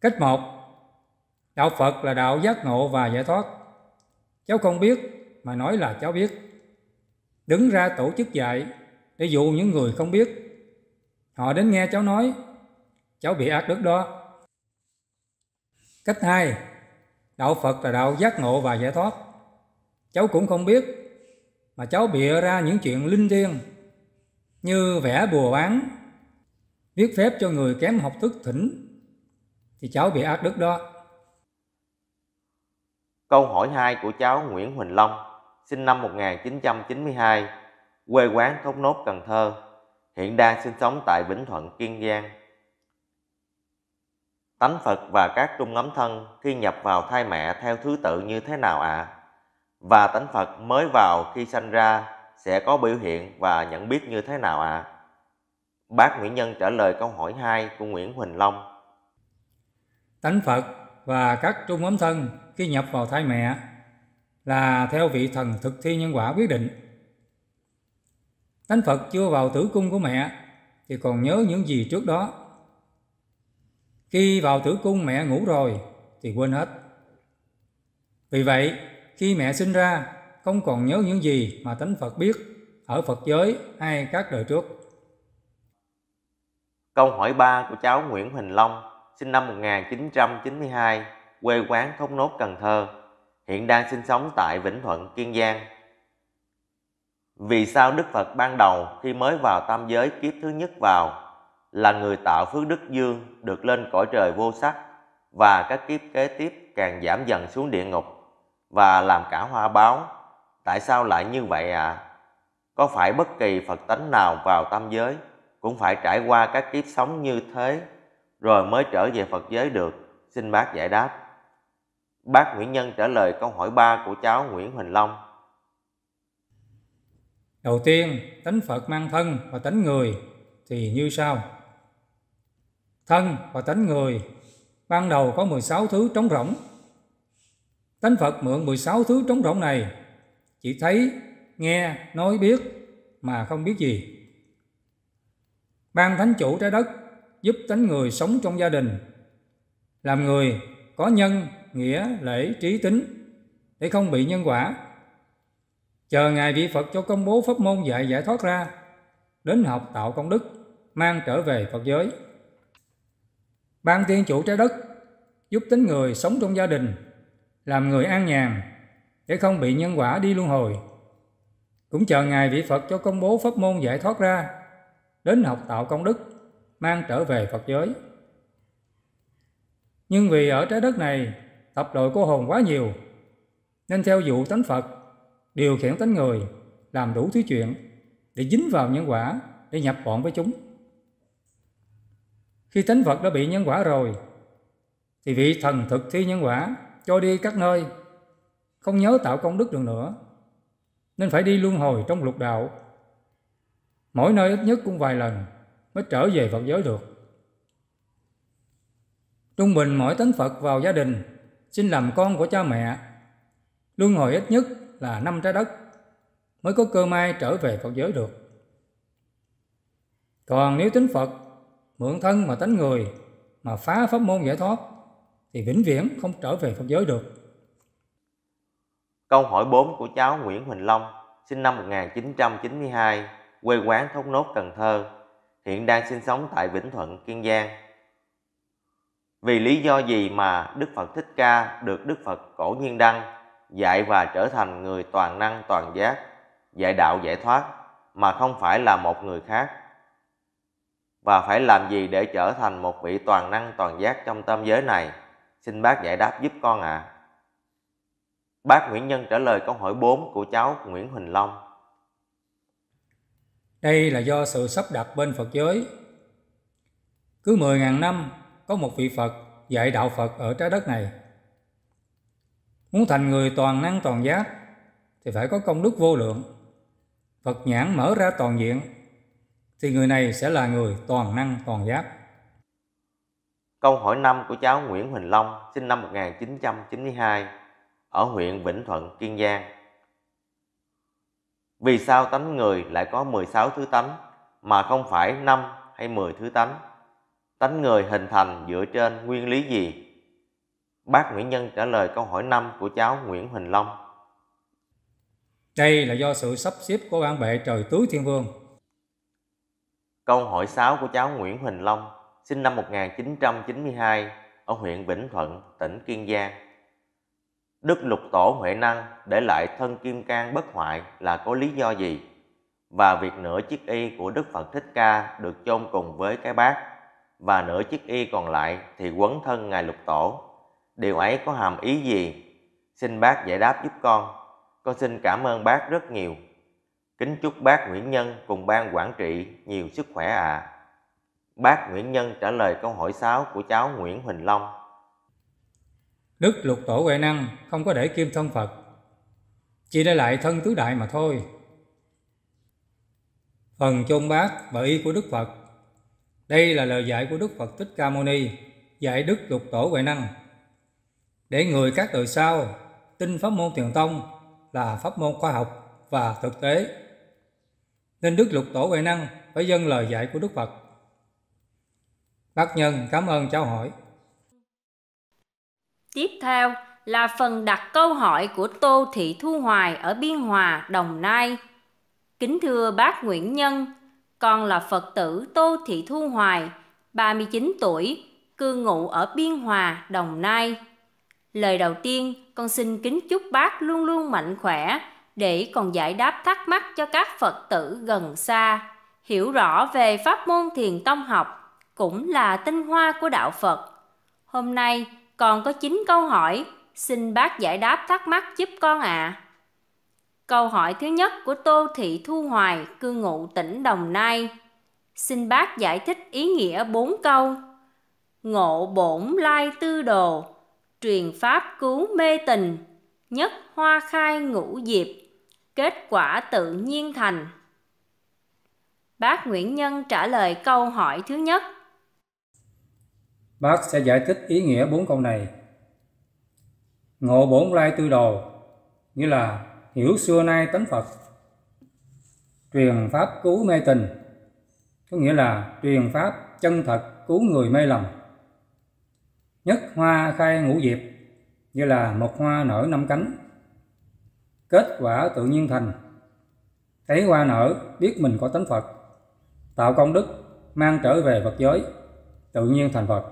cách một đạo phật là đạo giác ngộ và giải thoát cháu không biết mà nói là cháu biết đứng ra tổ chức dạy để dụ những người không biết họ đến nghe cháu nói cháu bị ác đức đó cách hai đạo phật là đạo giác ngộ và giải thoát cháu cũng không biết mà cháu bịa ra những chuyện linh thiêng như vẽ bùa bán viết phép cho người kém học thức thỉnh thì cháu bị ác đức đó. Câu hỏi 2 của cháu Nguyễn Huỳnh Long, sinh năm 1992, quê quán Thốt Nốt, Cần Thơ, hiện đang sinh sống tại Vĩnh Thuận, Kiên Giang. Tánh Phật và các trung ngắm thân khi nhập vào thai mẹ theo thứ tự như thế nào ạ? À? Và tánh Phật mới vào khi sanh ra sẽ có biểu hiện và nhận biết như thế nào ạ? À? Bác Nguyễn Nhân trả lời câu hỏi 2 của Nguyễn Huỳnh Long. Tánh Phật và các trung ấm thân khi nhập vào thai mẹ là theo vị thần thực thi nhân quả quyết định. Tánh Phật chưa vào tử cung của mẹ thì còn nhớ những gì trước đó. Khi vào tử cung mẹ ngủ rồi thì quên hết. Vì vậy, khi mẹ sinh ra, không còn nhớ những gì mà tánh Phật biết ở Phật giới hay các đời trước. Câu hỏi 3 của cháu Nguyễn Huỳnh Long, sinh năm 1992, quê quán Thốt Nốt, Cần Thơ, hiện đang sinh sống tại Vĩnh Thuận, Kiên Giang. Vì sao Đức Phật ban đầu khi mới vào tam giới kiếp thứ nhất vào là người tạo phước đức dương được lên cõi trời vô sắc và các kiếp kế tiếp càng giảm dần xuống địa ngục và làm cả hoa báo. Tại sao lại như vậy ạ? À? Có phải bất kỳ Phật tánh nào vào tam giới cũng phải trải qua các kiếp sống như thế rồi mới trở về Phật giới được. Xin bác giải đáp. Bác Nguyễn Nhân trả lời câu hỏi 3 của cháu Nguyễn Huỳnh Long. Đầu tiên, tánh Phật mang thân và tánh người thì như sau. Thân và tánh người ban đầu có 16 thứ trống rỗng. Tánh Phật mượn 16 thứ trống rỗng này chỉ thấy, nghe, nói, biết mà không biết gì ban thánh chủ trái đất giúp tánh người sống trong gia đình làm người có nhân nghĩa lễ trí tính để không bị nhân quả chờ ngài vị phật cho công bố pháp môn dạy giải thoát ra đến học tạo công đức mang trở về phật giới ban tiên chủ trái đất giúp tính người sống trong gia đình làm người an nhàn để không bị nhân quả đi luân hồi cũng chờ ngài vị phật cho công bố pháp môn giải thoát ra đến học tạo công đức, mang trở về Phật giới. Nhưng vì ở trái đất này, tập đội cô hồn quá nhiều, nên theo dụ tánh Phật, điều khiển tánh người, làm đủ thứ chuyện để dính vào nhân quả, để nhập bọn với chúng. Khi tánh Phật đã bị nhân quả rồi, thì vị thần thực thi nhân quả cho đi các nơi, không nhớ tạo công đức được nữa, nên phải đi luân hồi trong lục đạo mỗi nơi ít nhất cũng vài lần mới trở về Phật giới được. Trung bình mỗi tánh Phật vào gia đình xin làm con của cha mẹ, luân hồi ít nhất là năm trái đất mới có cơ may trở về Phật giới được. Còn nếu tính Phật mượn thân mà tánh người mà phá pháp môn giải thoát thì vĩnh viễn không trở về Phật giới được. Câu hỏi 4 của cháu Nguyễn Huỳnh Long sinh năm 1992 quê quán Thốt Nốt, Cần Thơ, hiện đang sinh sống tại Vĩnh Thuận, Kiên Giang. Vì lý do gì mà Đức Phật Thích Ca được Đức Phật Cổ Nhiên Đăng dạy và trở thành người toàn năng toàn giác, dạy đạo giải thoát mà không phải là một người khác? Và phải làm gì để trở thành một vị toàn năng toàn giác trong tâm giới này? Xin bác giải đáp giúp con ạ. À. Bác Nguyễn Nhân trả lời câu hỏi 4 của cháu Nguyễn Huỳnh Long. Đây là do sự sắp đặt bên Phật giới. Cứ 10.000 năm có một vị Phật dạy đạo Phật ở trái đất này. Muốn thành người toàn năng toàn giác thì phải có công đức vô lượng. Phật nhãn mở ra toàn diện thì người này sẽ là người toàn năng toàn giác. Câu hỏi 5 của cháu Nguyễn Huỳnh Long sinh năm 1992 ở huyện Vĩnh Thuận, Kiên Giang. Vì sao tánh người lại có 16 thứ tánh mà không phải 5 hay 10 thứ tánh? Tánh người hình thành dựa trên nguyên lý gì? Bác Nguyễn Nhân trả lời câu hỏi 5 của cháu Nguyễn Huỳnh Long. Đây là do sự sắp xếp của bản bệ trời tứ thiên vương. Câu hỏi 6 của cháu Nguyễn Huỳnh Long, sinh năm 1992 ở huyện Vĩnh Thuận, tỉnh Kiên Giang. Đức Lục Tổ Huệ Năng để lại thân kim cang bất hoại là có lý do gì? Và việc nửa chiếc y của Đức Phật Thích Ca được chôn cùng với cái bát và nửa chiếc y còn lại thì quấn thân Ngài Lục Tổ. Điều ấy có hàm ý gì? Xin bác giải đáp giúp con. Con xin cảm ơn bác rất nhiều. Kính chúc bác Nguyễn Nhân cùng ban quản trị nhiều sức khỏe ạ. À. Bác Nguyễn Nhân trả lời câu hỏi 6 của cháu Nguyễn Huỳnh Long. Đức Lục Tổ Huệ Năng không có để kim thân Phật, chỉ để lại thân tứ đại mà thôi. Phần chôn bát và y của Đức Phật Đây là lời dạy của Đức Phật Thích Ca Mâu Ni, dạy Đức Lục Tổ Huệ Năng. Để người các đời sau tin pháp môn thiền tông là pháp môn khoa học và thực tế. Nên Đức Lục Tổ Huệ Năng phải dâng lời dạy của Đức Phật. Bác Nhân cảm ơn cháu hỏi. Tiếp theo là phần đặt câu hỏi của Tô Thị Thu Hoài ở Biên Hòa, Đồng Nai. Kính thưa bác Nguyễn Nhân, con là Phật tử Tô Thị Thu Hoài, 39 tuổi, cư ngụ ở Biên Hòa, Đồng Nai. Lời đầu tiên, con xin kính chúc bác luôn luôn mạnh khỏe để còn giải đáp thắc mắc cho các Phật tử gần xa, hiểu rõ về pháp môn thiền tông học cũng là tinh hoa của đạo Phật. Hôm nay, còn có 9 câu hỏi, xin bác giải đáp thắc mắc giúp con ạ. À. Câu hỏi thứ nhất của Tô Thị Thu Hoài, cư ngụ tỉnh Đồng Nai. Xin bác giải thích ý nghĩa bốn câu. Ngộ bổn lai tư đồ, truyền pháp cứu mê tình, nhất hoa khai ngũ diệp, kết quả tự nhiên thành. Bác Nguyễn Nhân trả lời câu hỏi thứ nhất Bác sẽ giải thích ý nghĩa bốn câu này. Ngộ bổn lai tư đồ, nghĩa là hiểu xưa nay tánh Phật. Truyền pháp cứu mê tình, có nghĩa là truyền pháp chân thật cứu người mê lầm. Nhất hoa khai ngũ diệp, như là một hoa nở năm cánh. Kết quả tự nhiên thành, thấy hoa nở biết mình có tánh Phật, tạo công đức mang trở về vật giới, tự nhiên thành Phật.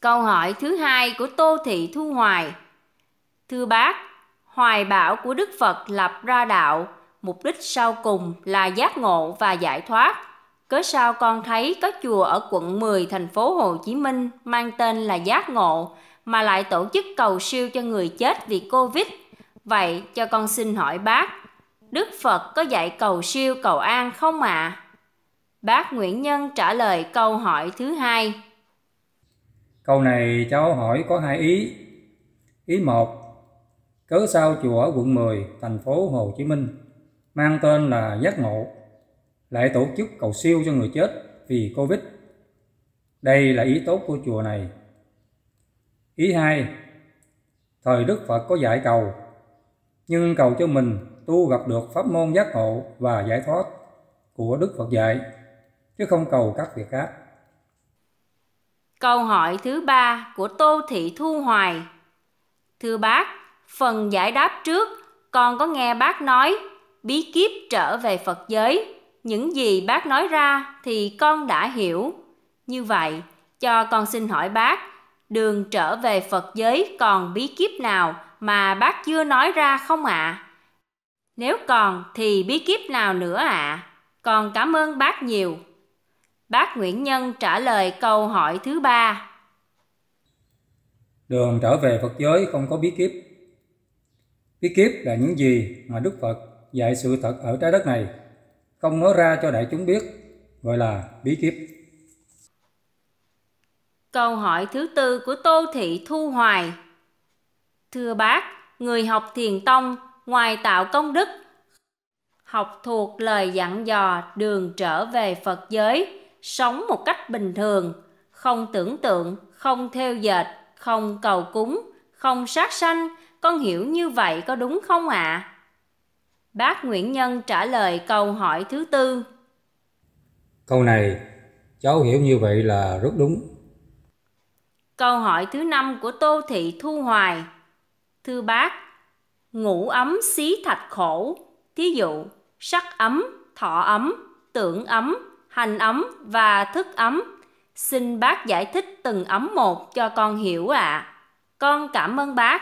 Câu hỏi thứ hai của Tô Thị Thu Hoài. Thưa bác, hoài bảo của Đức Phật lập ra đạo, mục đích sau cùng là giác ngộ và giải thoát. Cớ sao con thấy có chùa ở quận 10 thành phố Hồ Chí Minh mang tên là Giác Ngộ mà lại tổ chức cầu siêu cho người chết vì Covid. Vậy cho con xin hỏi bác, Đức Phật có dạy cầu siêu cầu an không ạ? À? Bác Nguyễn Nhân trả lời câu hỏi thứ hai. Câu này cháu hỏi có hai ý. Ý một, cớ sao chùa ở quận 10, thành phố Hồ Chí Minh, mang tên là Giác Ngộ, lại tổ chức cầu siêu cho người chết vì Covid. Đây là ý tốt của chùa này. Ý hai, thời Đức Phật có dạy cầu, nhưng cầu cho mình tu gặp được pháp môn giác ngộ và giải thoát của Đức Phật dạy, chứ không cầu các việc khác. Câu hỏi thứ ba của Tô Thị Thu Hoài. Thưa bác, phần giải đáp trước, con có nghe bác nói bí kíp trở về Phật giới. Những gì bác nói ra thì con đã hiểu. Như vậy, cho con xin hỏi bác, đường trở về Phật giới còn bí kíp nào mà bác chưa nói ra không ạ? À? Nếu còn thì bí kíp nào nữa ạ? À? Con cảm ơn bác nhiều. Bác Nguyễn Nhân trả lời câu hỏi thứ ba. Đường trở về Phật giới không có bí kíp. Bí kíp là những gì mà Đức Phật dạy sự thật ở trái đất này, không nói ra cho đại chúng biết, gọi là bí kíp. Câu hỏi thứ tư của Tô Thị Thu Hoài. Thưa bác, người học thiền tông ngoài tạo công đức, học thuộc lời dặn dò đường trở về Phật giới sống một cách bình thường, không tưởng tượng, không theo dệt, không cầu cúng, không sát sanh, con hiểu như vậy có đúng không ạ? À? Bác Nguyễn Nhân trả lời câu hỏi thứ tư. Câu này cháu hiểu như vậy là rất đúng. Câu hỏi thứ năm của Tô Thị Thu Hoài. Thưa bác, ngủ ấm xí thạch khổ, thí dụ sắc ấm, thọ ấm, tưởng ấm, hành ấm và thức ấm. Xin bác giải thích từng ấm một cho con hiểu ạ. À. Con cảm ơn bác.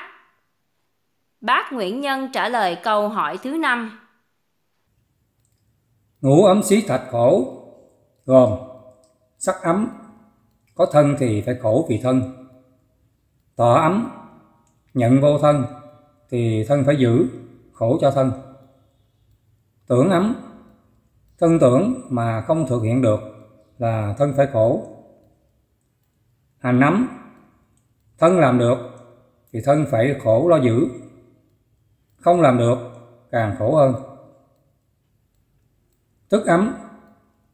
Bác Nguyễn Nhân trả lời câu hỏi thứ năm. Ngũ ấm xí thạch khổ gồm sắc ấm, có thân thì phải khổ vì thân. Tọa ấm, nhận vô thân thì thân phải giữ, khổ cho thân. Tưởng ấm, thân tưởng mà không thực hiện được là thân phải khổ hành nắm thân làm được thì thân phải khổ lo giữ không làm được càng khổ hơn tức ấm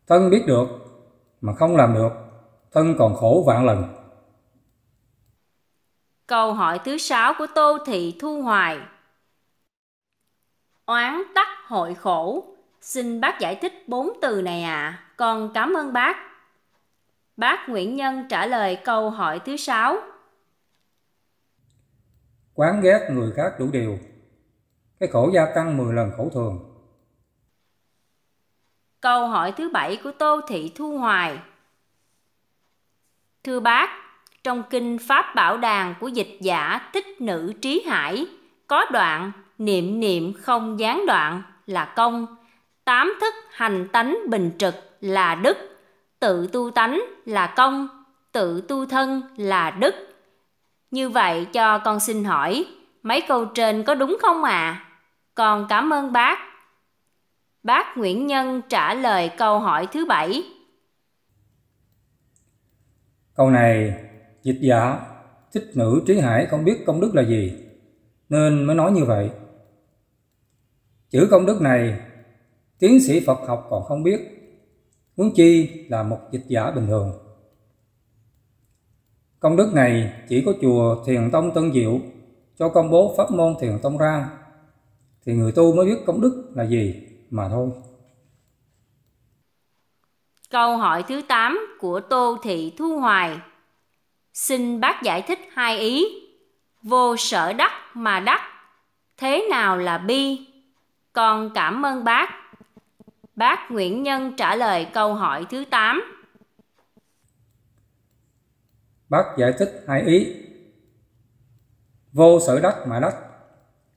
thân biết được mà không làm được thân còn khổ vạn lần câu hỏi thứ sáu của tô thị thu hoài oán tắc hội khổ Xin bác giải thích bốn từ này ạ. À. Con cảm ơn bác. Bác Nguyễn Nhân trả lời câu hỏi thứ sáu Quán ghét người khác đủ điều. Cái khổ gia tăng 10 lần khổ thường. Câu hỏi thứ bảy của Tô Thị Thu Hoài. Thưa bác, trong kinh Pháp Bảo Đàn của dịch giả Tích Nữ Trí Hải có đoạn niệm niệm không gián đoạn là công Tám thức hành tánh bình trực là đức, tự tu tánh là công, tự tu thân là đức. Như vậy cho con xin hỏi, mấy câu trên có đúng không ạ? À? Con cảm ơn bác. Bác Nguyễn Nhân trả lời câu hỏi thứ bảy. Câu này, dịch giả, thích nữ trí hải không biết công đức là gì, nên mới nói như vậy. Chữ công đức này tiến sĩ Phật học còn không biết, huống chi là một dịch giả bình thường. Công đức này chỉ có chùa Thiền Tông Tân Diệu cho công bố pháp môn Thiền Tông ra, thì người tu mới biết công đức là gì mà thôi. Câu hỏi thứ 8 của Tô Thị Thu Hoài Xin bác giải thích hai ý Vô sở đắc mà đắc Thế nào là bi? còn cảm ơn bác Bác Nguyễn Nhân trả lời câu hỏi thứ 8. Bác giải thích hai ý. Vô sở đắc mà đắc,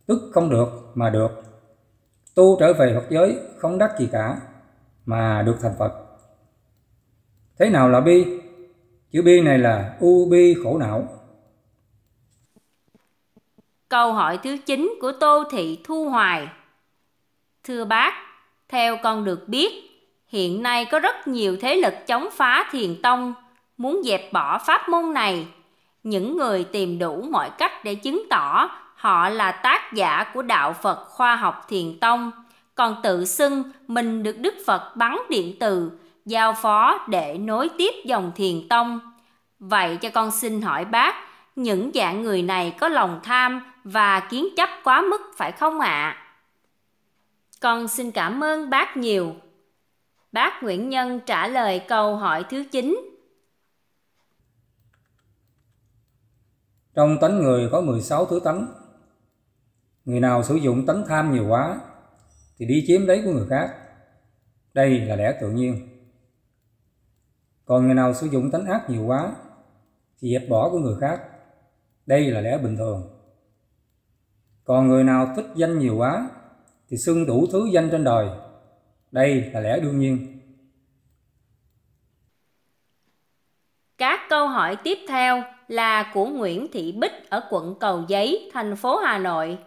tức không được mà được. Tu trở về Phật giới không đắc gì cả, mà được thành Phật. Thế nào là bi? Chữ bi này là u bi khổ não. Câu hỏi thứ 9 của Tô Thị Thu Hoài. Thưa bác, theo con được biết, hiện nay có rất nhiều thế lực chống phá thiền tông, muốn dẹp bỏ pháp môn này. Những người tìm đủ mọi cách để chứng tỏ họ là tác giả của đạo Phật khoa học thiền tông, còn tự xưng mình được Đức Phật bắn điện từ, giao phó để nối tiếp dòng thiền tông. Vậy cho con xin hỏi bác, những dạng người này có lòng tham và kiến chấp quá mức phải không ạ? À? Con xin cảm ơn bác nhiều. Bác Nguyễn Nhân trả lời câu hỏi thứ chín. Trong tánh người có 16 thứ tánh. Người nào sử dụng tánh tham nhiều quá thì đi chiếm lấy của người khác. Đây là lẽ tự nhiên. Còn người nào sử dụng tánh ác nhiều quá thì dẹp bỏ của người khác. Đây là lẽ bình thường. Còn người nào thích danh nhiều quá thì xưng đủ thứ danh trên đời. Đây là lẽ đương nhiên. Các câu hỏi tiếp theo là của Nguyễn Thị Bích ở quận Cầu Giấy, thành phố Hà Nội.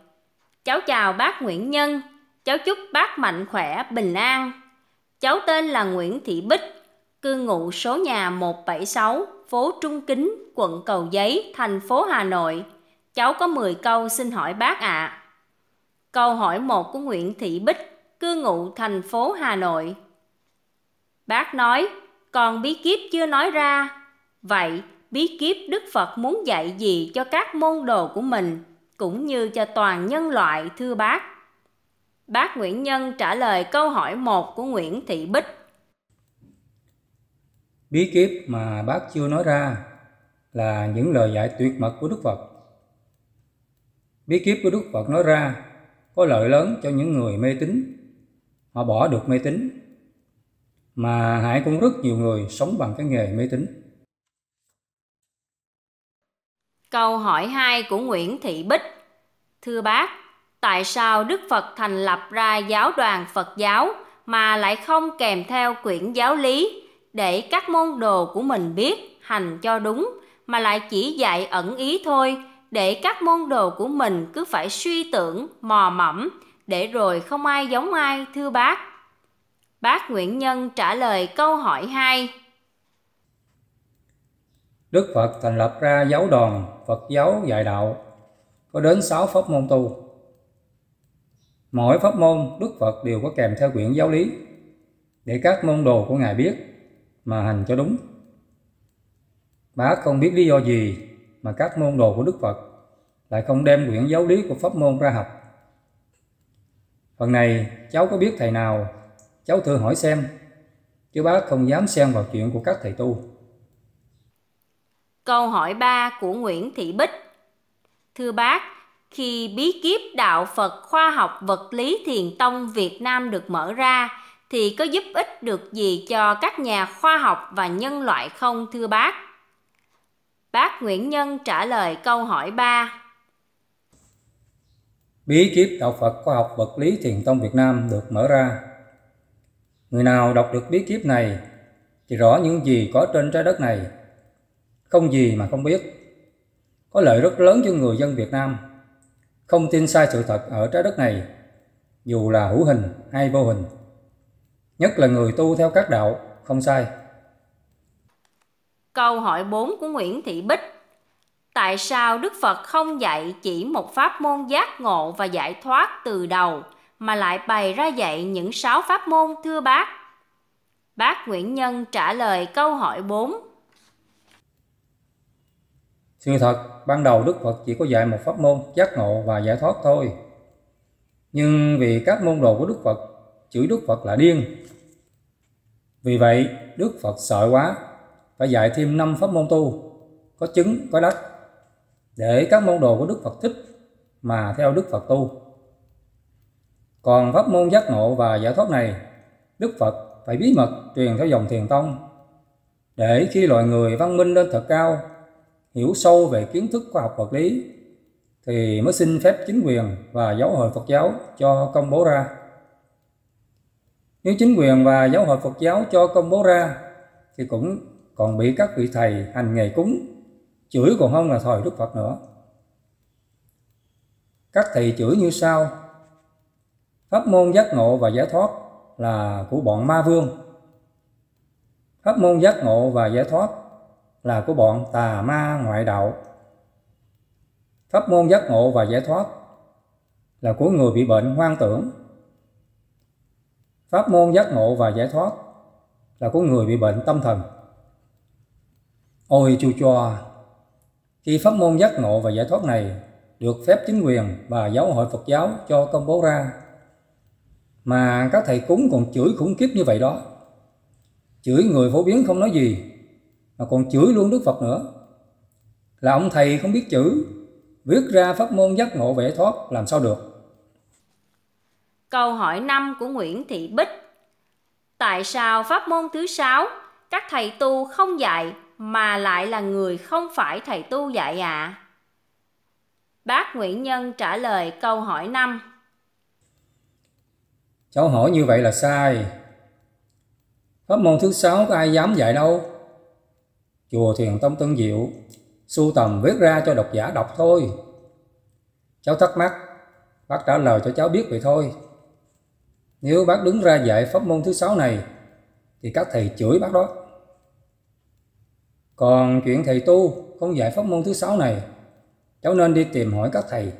Cháu chào bác Nguyễn Nhân, cháu chúc bác mạnh khỏe, bình an. Cháu tên là Nguyễn Thị Bích, cư ngụ số nhà 176, phố Trung Kính, quận Cầu Giấy, thành phố Hà Nội. Cháu có 10 câu xin hỏi bác ạ. À. Câu hỏi 1 của Nguyễn Thị Bích, cư ngụ thành phố Hà Nội. Bác nói, còn bí kíp chưa nói ra. Vậy, bí kíp Đức Phật muốn dạy gì cho các môn đồ của mình, cũng như cho toàn nhân loại, thưa bác? Bác Nguyễn Nhân trả lời câu hỏi 1 của Nguyễn Thị Bích. Bí kíp mà bác chưa nói ra là những lời dạy tuyệt mật của Đức Phật. Bí kíp của Đức Phật nói ra có lợi lớn cho những người mê tín họ bỏ được mê tín mà hải cũng rất nhiều người sống bằng cái nghề mê tín câu hỏi hai của Nguyễn Thị Bích thưa bác tại sao Đức Phật thành lập ra giáo đoàn Phật giáo mà lại không kèm theo quyển giáo lý để các môn đồ của mình biết hành cho đúng mà lại chỉ dạy ẩn ý thôi để các môn đồ của mình cứ phải suy tưởng, mò mẫm, để rồi không ai giống ai, thưa bác. Bác Nguyễn Nhân trả lời câu hỏi hai. Đức Phật thành lập ra giáo đoàn Phật giáo dạy đạo có đến sáu pháp môn tu. Mỗi pháp môn Đức Phật đều có kèm theo quyển giáo lý để các môn đồ của Ngài biết mà hành cho đúng. Bác không biết lý do gì mà các môn đồ của Đức Phật lại không đem quyển giáo lý của pháp môn ra học. Phần này cháu có biết thầy nào, cháu thử hỏi xem, chứ bác không dám xen vào chuyện của các thầy tu. Câu hỏi 3 của Nguyễn Thị Bích Thưa bác, khi bí kíp đạo Phật khoa học vật lý thiền tông Việt Nam được mở ra, thì có giúp ích được gì cho các nhà khoa học và nhân loại không thưa bác? Bác Nguyễn Nhân trả lời câu hỏi 3. Bí kíp đạo Phật khoa học vật lý thiền tông Việt Nam được mở ra. Người nào đọc được bí kíp này thì rõ những gì có trên trái đất này. Không gì mà không biết. Có lợi rất lớn cho người dân Việt Nam. Không tin sai sự thật ở trái đất này, dù là hữu hình hay vô hình. Nhất là người tu theo các đạo không sai. Câu hỏi 4 của Nguyễn Thị Bích Tại sao Đức Phật không dạy chỉ một pháp môn giác ngộ và giải thoát từ đầu mà lại bày ra dạy những sáu pháp môn thưa bác? Bác Nguyễn Nhân trả lời câu hỏi 4. Sự thật, ban đầu Đức Phật chỉ có dạy một pháp môn giác ngộ và giải thoát thôi. Nhưng vì các môn đồ của Đức Phật chửi Đức Phật là điên. Vì vậy, Đức Phật sợ quá phải dạy thêm năm pháp môn tu có chứng có đắc để các môn đồ của Đức Phật thích mà theo Đức Phật tu. Còn pháp môn giác ngộ và giải thoát này, Đức Phật phải bí mật truyền theo dòng thiền tông để khi loài người văn minh lên thật cao, hiểu sâu về kiến thức khoa học vật lý thì mới xin phép chính quyền và giáo hội Phật giáo cho công bố ra. Nếu chính quyền và giáo hội Phật giáo cho công bố ra thì cũng còn bị các vị thầy hành nghề cúng chửi còn không là thòi đức phật nữa các thầy chửi như sau pháp môn giác ngộ và giải thoát là của bọn ma vương pháp môn giác ngộ và giải thoát là của bọn tà ma ngoại đạo pháp môn giác ngộ và giải thoát là của người bị bệnh hoang tưởng pháp môn giác ngộ và giải thoát là của người bị bệnh tâm thần Ôi chu cho, khi pháp môn giác ngộ và giải thoát này được phép chính quyền và giáo hội Phật giáo cho công bố ra, mà các thầy cúng còn chửi khủng khiếp như vậy đó. Chửi người phổ biến không nói gì, mà còn chửi luôn Đức Phật nữa. Là ông thầy không biết chữ, viết ra pháp môn giác ngộ và giải thoát làm sao được. Câu hỏi 5 của Nguyễn Thị Bích Tại sao pháp môn thứ sáu các thầy tu không dạy mà lại là người không phải thầy tu dạy ạ? À? Bác Nguyễn Nhân trả lời câu hỏi 5. Cháu hỏi như vậy là sai. Pháp môn thứ sáu có ai dám dạy đâu. Chùa Thiền Tông Tân Diệu sưu tầm viết ra cho độc giả đọc thôi. Cháu thắc mắc, bác trả lời cho cháu biết vậy thôi. Nếu bác đứng ra dạy pháp môn thứ sáu này thì các thầy chửi bác đó. Còn chuyện thầy tu, không dạy pháp môn thứ sáu này, cháu nên đi tìm hỏi các thầy.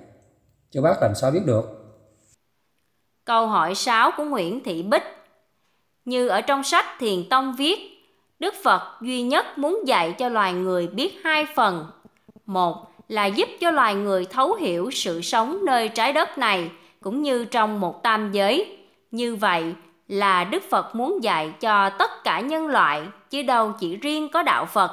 Chứ bác làm sao biết được. Câu hỏi 6 của Nguyễn Thị Bích Như ở trong sách Thiền Tông viết, Đức Phật duy nhất muốn dạy cho loài người biết hai phần. Một là giúp cho loài người thấu hiểu sự sống nơi trái đất này cũng như trong một tam giới. Như vậy là Đức Phật muốn dạy cho tất cả nhân loại chứ đâu chỉ riêng có đạo Phật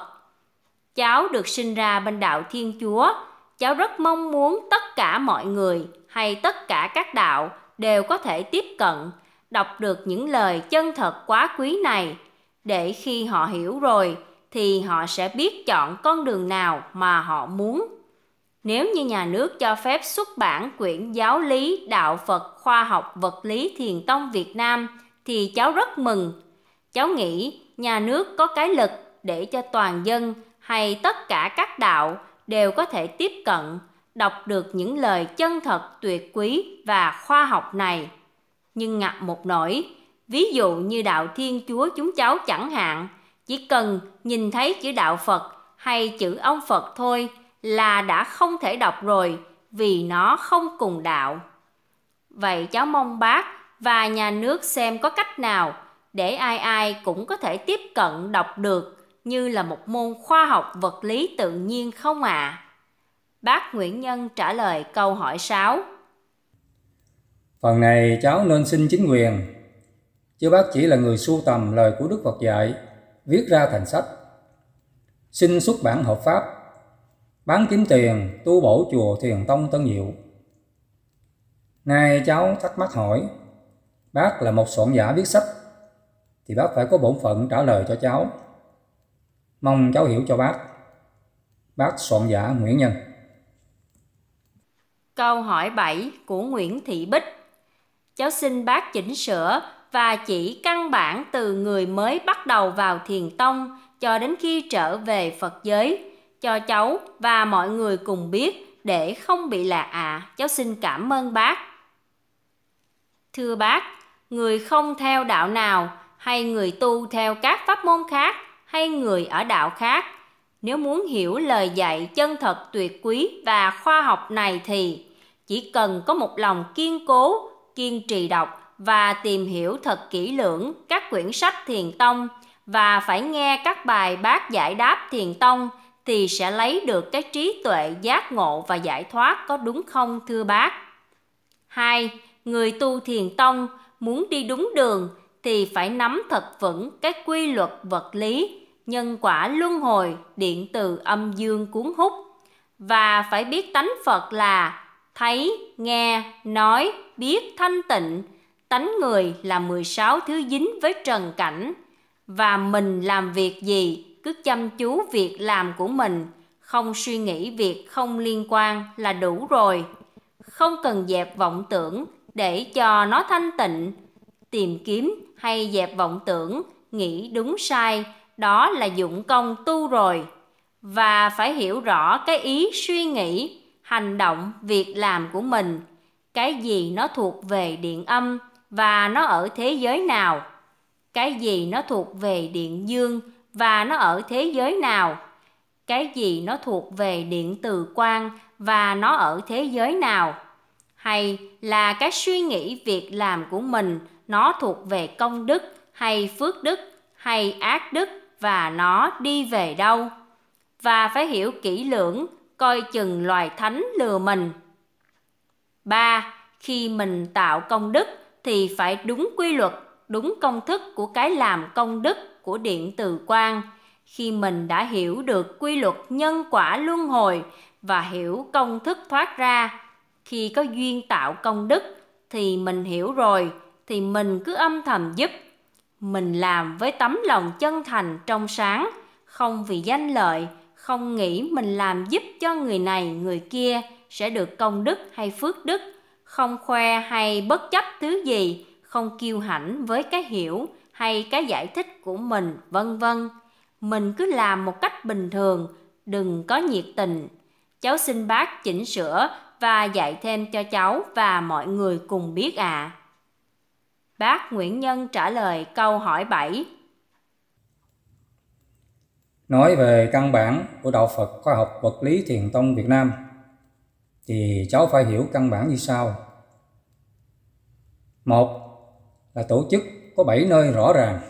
cháu được sinh ra bên đạo Thiên Chúa. Cháu rất mong muốn tất cả mọi người hay tất cả các đạo đều có thể tiếp cận, đọc được những lời chân thật quá quý này để khi họ hiểu rồi thì họ sẽ biết chọn con đường nào mà họ muốn. Nếu như nhà nước cho phép xuất bản quyển Giáo lý Đạo Phật Khoa học Vật lý Thiền tông Việt Nam thì cháu rất mừng. Cháu nghĩ nhà nước có cái lực để cho toàn dân hay tất cả các đạo đều có thể tiếp cận đọc được những lời chân thật tuyệt quý và khoa học này nhưng ngập một nỗi ví dụ như đạo thiên chúa chúng cháu chẳng hạn chỉ cần nhìn thấy chữ đạo phật hay chữ ông phật thôi là đã không thể đọc rồi vì nó không cùng đạo vậy cháu mong bác và nhà nước xem có cách nào để ai ai cũng có thể tiếp cận đọc được như là một môn khoa học vật lý tự nhiên không ạ? À? Bác Nguyễn Nhân trả lời câu hỏi 6. Phần này cháu nên xin chính quyền, chứ bác chỉ là người sưu tầm lời của Đức Phật dạy, viết ra thành sách. Xin xuất bản hợp pháp, bán kiếm tiền, tu bổ chùa Thiền Tông Tân Diệu. Nay cháu thắc mắc hỏi, bác là một soạn giả viết sách, thì bác phải có bổn phận trả lời cho cháu mong cháu hiểu cho bác. Bác soạn giả Nguyễn Nhân. Câu hỏi 7 của Nguyễn Thị Bích. Cháu xin bác chỉnh sửa và chỉ căn bản từ người mới bắt đầu vào thiền tông cho đến khi trở về Phật giới cho cháu và mọi người cùng biết để không bị lạc ạ. À. Cháu xin cảm ơn bác. Thưa bác, người không theo đạo nào hay người tu theo các pháp môn khác hay người ở đạo khác nếu muốn hiểu lời dạy chân thật tuyệt quý và khoa học này thì chỉ cần có một lòng kiên cố kiên trì đọc và tìm hiểu thật kỹ lưỡng các quyển sách thiền tông và phải nghe các bài bác giải đáp thiền tông thì sẽ lấy được cái trí tuệ giác ngộ và giải thoát có đúng không thưa bác? 2. Người tu thiền tông muốn đi đúng đường thì phải nắm thật vững các quy luật vật lý nhân quả luân hồi điện từ âm dương cuốn hút và phải biết tánh phật là thấy nghe nói biết thanh tịnh tánh người là 16 thứ dính với trần cảnh và mình làm việc gì cứ chăm chú việc làm của mình không suy nghĩ việc không liên quan là đủ rồi không cần dẹp vọng tưởng để cho nó thanh tịnh tìm kiếm hay dẹp vọng tưởng nghĩ đúng sai đó là dụng công tu rồi và phải hiểu rõ cái ý suy nghĩ hành động việc làm của mình cái gì nó thuộc về điện âm và nó ở thế giới nào cái gì nó thuộc về điện dương và nó ở thế giới nào cái gì nó thuộc về điện từ quan và nó ở thế giới nào hay là cái suy nghĩ việc làm của mình nó thuộc về công đức hay phước đức hay ác đức và nó đi về đâu và phải hiểu kỹ lưỡng coi chừng loài thánh lừa mình ba Khi mình tạo công đức thì phải đúng quy luật, đúng công thức của cái làm công đức của điện từ quang. Khi mình đã hiểu được quy luật nhân quả luân hồi và hiểu công thức thoát ra, khi có duyên tạo công đức thì mình hiểu rồi thì mình cứ âm thầm giúp mình làm với tấm lòng chân thành trong sáng không vì danh lợi không nghĩ mình làm giúp cho người này người kia sẽ được công đức hay phước đức không khoe hay bất chấp thứ gì không kiêu hãnh với cái hiểu hay cái giải thích của mình vân vân mình cứ làm một cách bình thường đừng có nhiệt tình cháu xin bác chỉnh sửa và dạy thêm cho cháu và mọi người cùng biết ạ à. Bác Nguyễn Nhân trả lời câu hỏi 7. Nói về căn bản của đạo Phật khoa học vật lý thiền tông Việt Nam thì cháu phải hiểu căn bản như sau. Một là tổ chức có 7 nơi rõ ràng.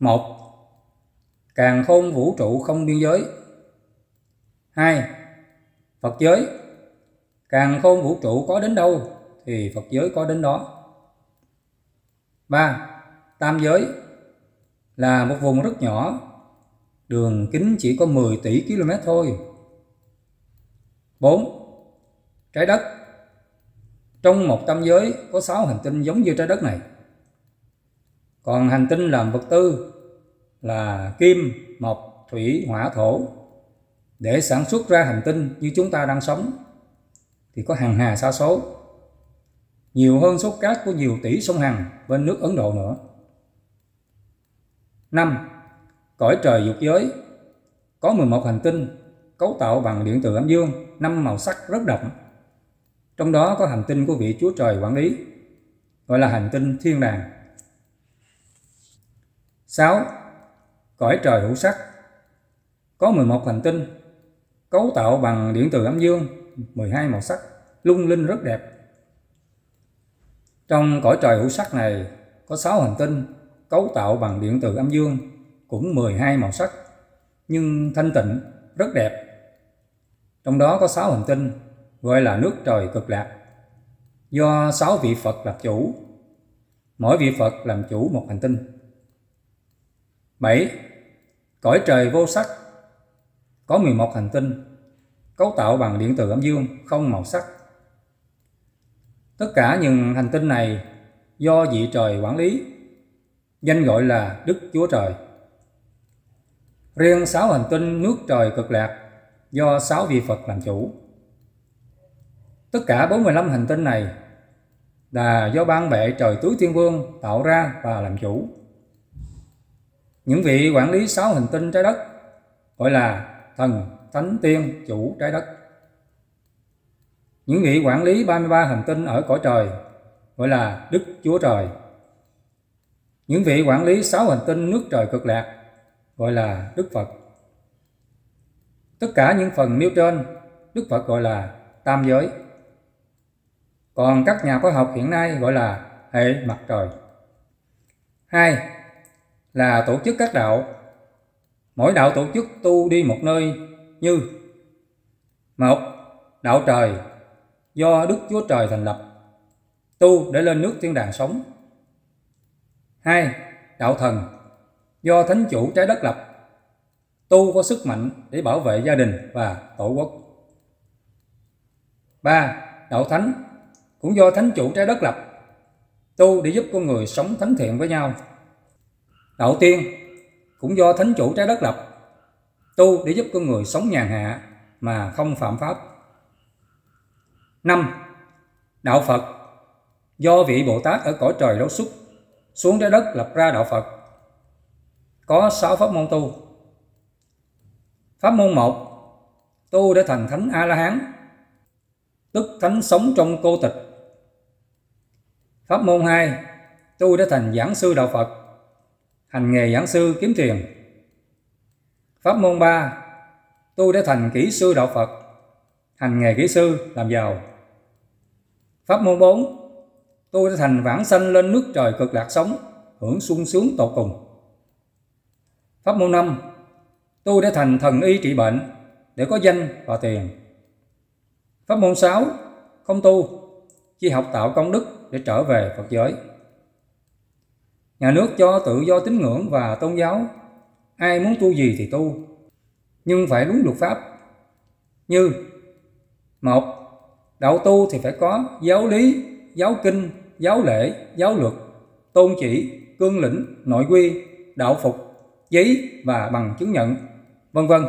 Một Càng khôn vũ trụ không biên giới. Hai Phật giới. Càng khôn vũ trụ có đến đâu thì Phật giới có đến đó. 3. Tam giới là một vùng rất nhỏ, đường kính chỉ có 10 tỷ km thôi. 4. Trái đất Trong một tam giới có 6 hành tinh giống như trái đất này. Còn hành tinh làm vật tư là kim, mộc, thủy, hỏa, thổ. Để sản xuất ra hành tinh như chúng ta đang sống thì có hàng hà sa số nhiều hơn số cát của nhiều tỷ sông Hằng bên nước Ấn Độ nữa. 5. Cõi trời dục giới có 11 hành tinh cấu tạo bằng điện từ âm dương, năm màu sắc rất đậm. Trong đó có hành tinh của vị Chúa Trời quản lý, gọi là hành tinh thiên đàng. 6. Cõi trời hữu sắc có 11 hành tinh cấu tạo bằng điện từ âm dương, 12 màu sắc, lung linh rất đẹp trong cõi trời hữu sắc này có 6 hành tinh cấu tạo bằng điện tử âm dương cũng 12 màu sắc nhưng thanh tịnh, rất đẹp. Trong đó có 6 hành tinh gọi là nước trời cực lạc do 6 vị Phật làm chủ. Mỗi vị Phật làm chủ một hành tinh. 7. Cõi trời vô sắc có 11 hành tinh cấu tạo bằng điện tử âm dương không màu sắc Tất cả những hành tinh này do vị trời quản lý, danh gọi là Đức Chúa Trời. Riêng sáu hành tinh nước trời cực lạc do sáu vị Phật làm chủ. Tất cả 45 hành tinh này là do ban bệ trời tứ thiên vương tạo ra và làm chủ. Những vị quản lý sáu hành tinh trái đất gọi là thần, thánh, tiên, chủ trái đất những vị quản lý 33 hành tinh ở cõi trời gọi là Đức Chúa Trời. Những vị quản lý 6 hành tinh nước trời cực lạc gọi là Đức Phật. Tất cả những phần nêu trên Đức Phật gọi là tam giới. Còn các nhà khoa học hiện nay gọi là hệ mặt trời. Hai là tổ chức các đạo. Mỗi đạo tổ chức tu đi một nơi như một đạo trời do Đức Chúa Trời thành lập, tu để lên nước thiên đàng sống. 2. Đạo thần do Thánh chủ trái đất lập, tu có sức mạnh để bảo vệ gia đình và tổ quốc. 3. Đạo thánh cũng do Thánh chủ trái đất lập, tu để giúp con người sống thánh thiện với nhau. Đạo tiên cũng do Thánh chủ trái đất lập, tu để giúp con người sống nhàn hạ mà không phạm pháp. 5. Đạo Phật Do vị Bồ Tát ở cõi trời đấu xúc xuống trái đất lập ra đạo Phật. Có 6 pháp môn tu. Pháp môn 1 tu để thành thánh A La Hán, tức thánh sống trong cô tịch. Pháp môn 2 tu để thành giảng sư đạo Phật, hành nghề giảng sư kiếm tiền. Pháp môn 3 tu để thành kỹ sư đạo Phật, hành nghề kỹ sư làm giàu. Pháp môn 4 Tôi đã thành vãng sanh lên nước trời cực lạc sống, hưởng sung sướng tột cùng. Pháp môn 5 Tôi đã thành thần y trị bệnh để có danh và tiền. Pháp môn 6 Không tu, chỉ học tạo công đức để trở về Phật giới. Nhà nước cho tự do tín ngưỡng và tôn giáo, ai muốn tu gì thì tu, nhưng phải đúng luật pháp. Như một đạo tu thì phải có giáo lý giáo kinh giáo lễ giáo luật tôn chỉ cương lĩnh nội quy đạo phục giấy và bằng chứng nhận vân vân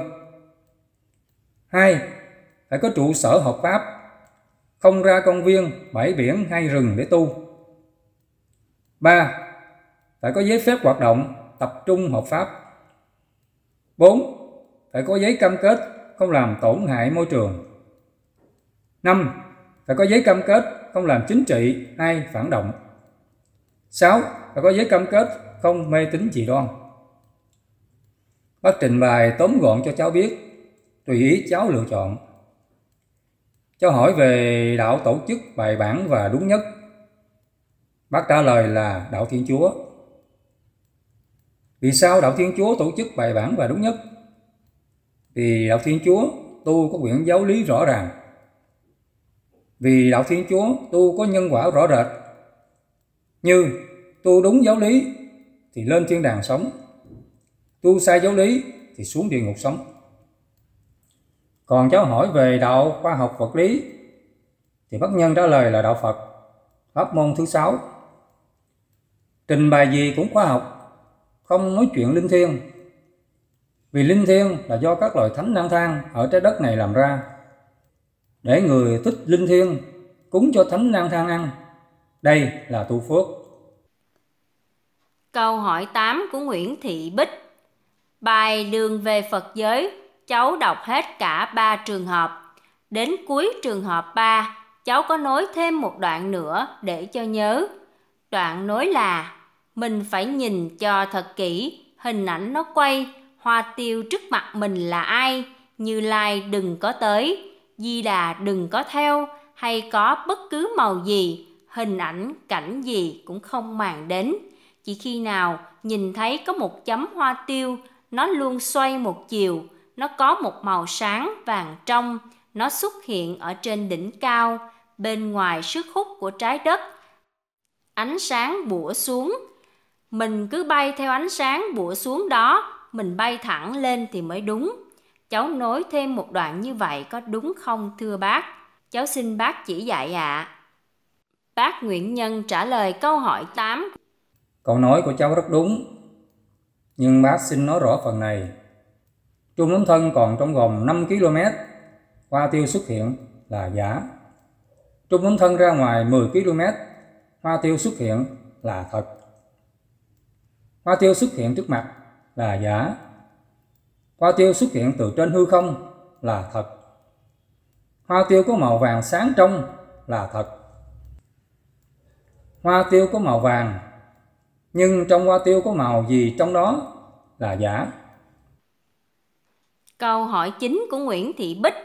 hai phải có trụ sở hợp pháp không ra công viên bãi biển hay rừng để tu ba phải có giấy phép hoạt động tập trung hợp pháp 4. Phải có giấy cam kết không làm tổn hại môi trường. 5. Phải có giấy cam kết không làm chính trị hay phản động. 6. Phải có giấy cam kết không mê tín dị đoan. Bác trình bày tóm gọn cho cháu biết, tùy ý cháu lựa chọn. Cháu hỏi về đạo tổ chức bài bản và đúng nhất. Bác trả lời là đạo Thiên Chúa. Vì sao đạo Thiên Chúa tổ chức bài bản và đúng nhất? Vì đạo Thiên Chúa tu có quyển giáo lý rõ ràng vì đạo Thiên Chúa tu có nhân quả rõ rệt. Như tu đúng giáo lý thì lên thiên đàng sống, tu sai giáo lý thì xuống địa ngục sống. Còn cháu hỏi về đạo khoa học vật lý thì bác nhân trả lời là đạo Phật, pháp môn thứ sáu. Trình bày gì cũng khoa học, không nói chuyện linh thiêng. Vì linh thiêng là do các loại thánh lang thang ở trái đất này làm ra để người thích linh thiêng cúng cho thánh lang thang ăn. Đây là tu phước. Câu hỏi 8 của Nguyễn Thị Bích Bài Đường về Phật giới, cháu đọc hết cả 3 trường hợp. Đến cuối trường hợp 3, cháu có nối thêm một đoạn nữa để cho nhớ. Đoạn nối là mình phải nhìn cho thật kỹ, hình ảnh nó quay, hoa tiêu trước mặt mình là ai, Như Lai đừng có tới, Di Đà đừng có theo hay có bất cứ màu gì, hình ảnh, cảnh gì cũng không màng đến. Chỉ khi nào nhìn thấy có một chấm hoa tiêu, nó luôn xoay một chiều, nó có một màu sáng vàng trong, nó xuất hiện ở trên đỉnh cao, bên ngoài sức hút của trái đất. Ánh sáng bủa xuống, mình cứ bay theo ánh sáng bủa xuống đó, mình bay thẳng lên thì mới đúng cháu nối thêm một đoạn như vậy có đúng không thưa bác? Cháu xin bác chỉ dạy ạ. À. Bác Nguyễn Nhân trả lời câu hỏi 8. Câu nói của cháu rất đúng, nhưng bác xin nói rõ phần này. Trung ấm Thân còn trong vòng 5 km, hoa tiêu xuất hiện là giả. Trung ấm Thân ra ngoài 10 km, hoa tiêu xuất hiện là thật. Hoa tiêu xuất hiện trước mặt là giả Hoa tiêu xuất hiện từ trên hư không là thật. Hoa tiêu có màu vàng sáng trong là thật. Hoa tiêu có màu vàng, nhưng trong hoa tiêu có màu gì trong đó là giả. Câu hỏi chính của Nguyễn Thị Bích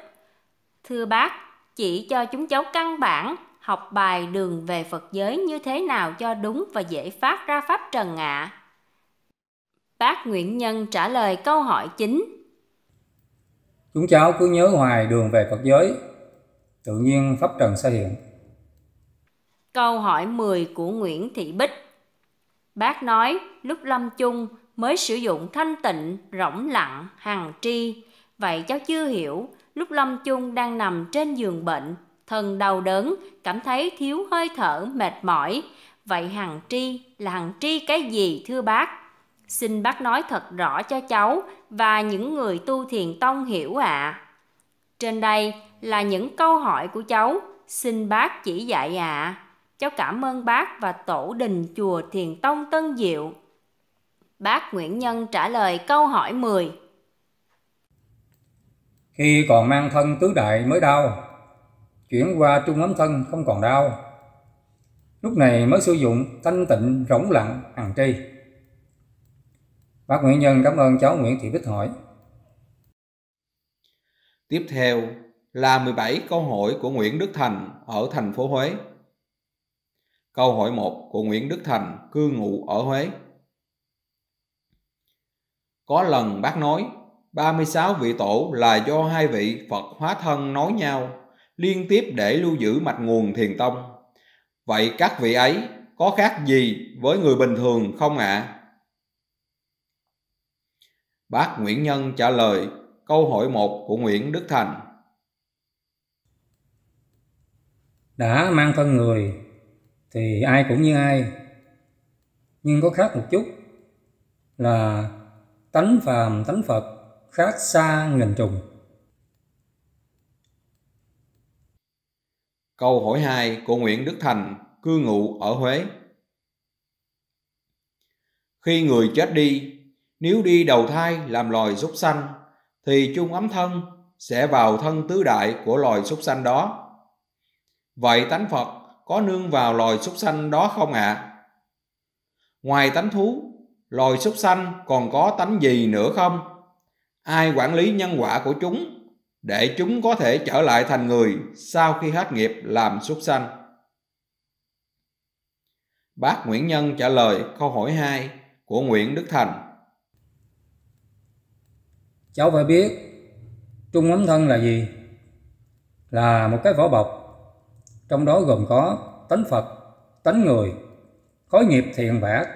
Thưa bác, chỉ cho chúng cháu căn bản học bài đường về Phật giới như thế nào cho đúng và dễ phát ra pháp trần ạ. À? Bác Nguyễn Nhân trả lời câu hỏi chính. Chúng cháu cứ nhớ hoài đường về Phật giới, tự nhiên Pháp Trần sẽ hiện. Câu hỏi 10 của Nguyễn Thị Bích Bác nói lúc lâm chung mới sử dụng thanh tịnh, rỗng lặng, hằng tri. Vậy cháu chưa hiểu, lúc lâm chung đang nằm trên giường bệnh, thần đau đớn, cảm thấy thiếu hơi thở, mệt mỏi. Vậy hằng tri là hằng tri cái gì thưa bác? Xin bác nói thật rõ cho cháu và những người tu thiền tông hiểu ạ. À. Trên đây là những câu hỏi của cháu, xin bác chỉ dạy ạ. À. Cháu cảm ơn bác và tổ đình chùa Thiền Tông Tân Diệu. Bác Nguyễn Nhân trả lời câu hỏi 10. Khi còn mang thân tứ đại mới đau, chuyển qua trung ấm thân không còn đau. Lúc này mới sử dụng thanh tịnh rỗng lặng hằng tri. Bác Nguyễn Nhân cảm ơn cháu Nguyễn Thị Bích hỏi. Tiếp theo là 17 câu hỏi của Nguyễn Đức Thành ở thành phố Huế. Câu hỏi 1 của Nguyễn Đức Thành cư ngụ ở Huế. Có lần bác nói 36 vị tổ là do hai vị Phật hóa thân nói nhau liên tiếp để lưu giữ mạch nguồn thiền tông. Vậy các vị ấy có khác gì với người bình thường không ạ? À? Bác Nguyễn Nhân trả lời câu hỏi 1 của Nguyễn Đức Thành. Đã mang thân người thì ai cũng như ai, nhưng có khác một chút là tánh phàm tánh Phật khác xa nghìn trùng. Câu hỏi 2 của Nguyễn Đức Thành, cư ngụ ở Huế. Khi người chết đi nếu đi đầu thai làm loài súc sanh thì chung ấm thân sẽ vào thân tứ đại của loài súc sanh đó. Vậy tánh Phật có nương vào loài súc sanh đó không ạ? À? Ngoài tánh thú, loài súc sanh còn có tánh gì nữa không? Ai quản lý nhân quả của chúng để chúng có thể trở lại thành người sau khi hết nghiệp làm súc sanh? Bác Nguyễn Nhân trả lời câu hỏi 2 của Nguyễn Đức Thành cháu phải biết trung ấm thân là gì là một cái vỏ bọc trong đó gồm có tánh phật tánh người có nghiệp thiện và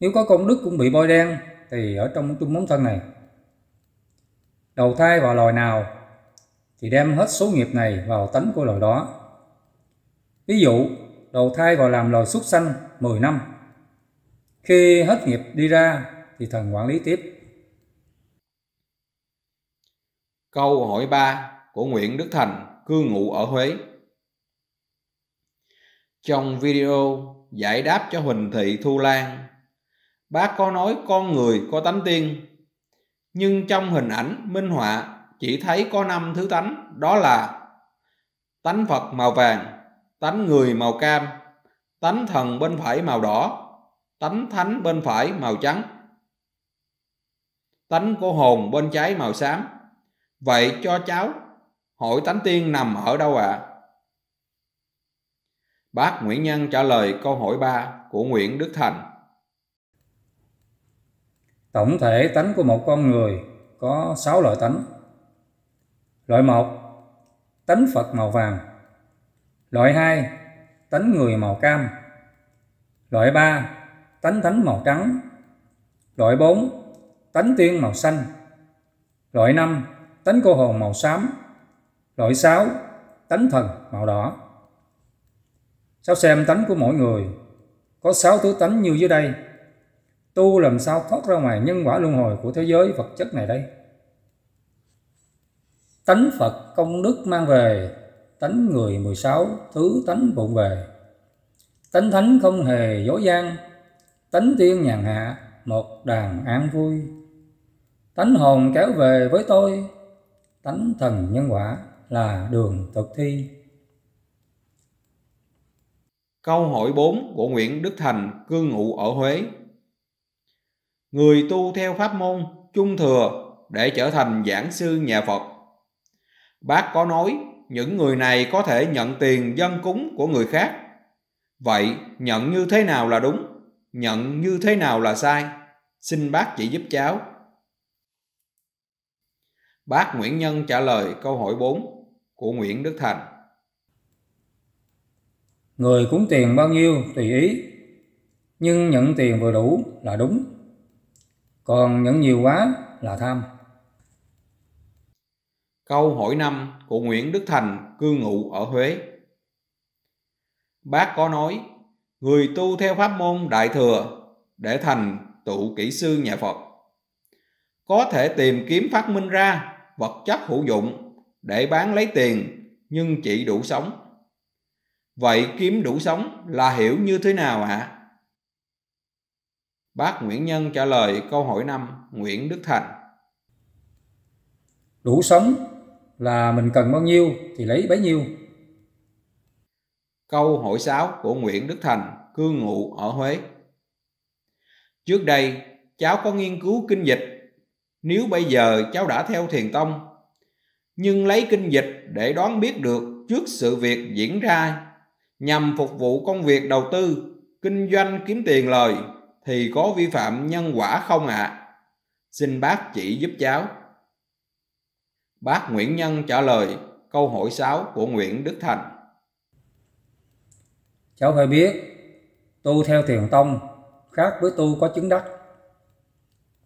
nếu có công đức cũng bị bôi đen thì ở trong trung ấm thân này đầu thai vào loài nào thì đem hết số nghiệp này vào tánh của loài đó ví dụ đầu thai vào làm loài xuất sanh 10 năm khi hết nghiệp đi ra thì thần quản lý tiếp Câu hỏi 3 của Nguyễn Đức Thành, cư ngụ ở Huế. Trong video giải đáp cho Huỳnh Thị Thu Lan, bác có nói con người có tánh tiên, nhưng trong hình ảnh minh họa chỉ thấy có năm thứ tánh, đó là tánh Phật màu vàng, tánh người màu cam, tánh thần bên phải màu đỏ, tánh thánh bên phải màu trắng, tánh của hồn bên trái màu xám Vậy cho cháu, hội tánh tiên nằm ở đâu ạ? À? Bác Nguyễn Nhân trả lời câu hỏi 3 của Nguyễn Đức Thành. Tổng thể tánh của một con người có 6 loại tánh. Loại 1, tánh Phật màu vàng. Loại 2, tánh người màu cam. Loại 3, tánh thánh màu trắng. Loại 4, tánh tiên màu xanh. Loại 5, tánh cô hồn màu xám, loại sáu tánh thần màu đỏ. Sao xem tánh của mỗi người, có sáu thứ tánh như dưới đây. Tu làm sao thoát ra ngoài nhân quả luân hồi của thế giới vật chất này đây? Tánh Phật công đức mang về, tánh người 16 thứ tánh bụng về. Tánh thánh không hề dối gian, tánh tiên nhàn hạ, một đàn an vui. Tánh hồn kéo về với tôi, tánh thần nhân quả là đường thực thi. Câu hỏi 4 của Nguyễn Đức Thành, cư ngụ ở Huế. Người tu theo pháp môn chung thừa để trở thành giảng sư nhà Phật. Bác có nói những người này có thể nhận tiền dân cúng của người khác. Vậy nhận như thế nào là đúng? Nhận như thế nào là sai? Xin bác chỉ giúp cháu. Bác Nguyễn Nhân trả lời câu hỏi 4 của Nguyễn Đức Thành. Người cúng tiền bao nhiêu tùy ý, nhưng nhận tiền vừa đủ là đúng. Còn nhận nhiều quá là tham. Câu hỏi 5 của Nguyễn Đức Thành cư ngụ ở Huế. Bác có nói, người tu theo pháp môn Đại Thừa để thành tụ kỹ sư nhà Phật. Có thể tìm kiếm phát minh ra vật chất hữu dụng để bán lấy tiền nhưng chỉ đủ sống. Vậy kiếm đủ sống là hiểu như thế nào ạ? À? Bác Nguyễn Nhân trả lời câu hỏi năm Nguyễn Đức Thành. Đủ sống là mình cần bao nhiêu thì lấy bấy nhiêu. Câu hỏi sáu của Nguyễn Đức Thành, cư ngụ ở Huế. Trước đây, cháu có nghiên cứu kinh dịch nếu bây giờ cháu đã theo thiền tông nhưng lấy kinh dịch để đoán biết được trước sự việc diễn ra nhằm phục vụ công việc đầu tư kinh doanh kiếm tiền lời thì có vi phạm nhân quả không ạ à? xin bác chỉ giúp cháu bác nguyễn nhân trả lời câu hỏi 6 của nguyễn đức thành cháu phải biết tu theo thiền tông khác với tu có chứng đắc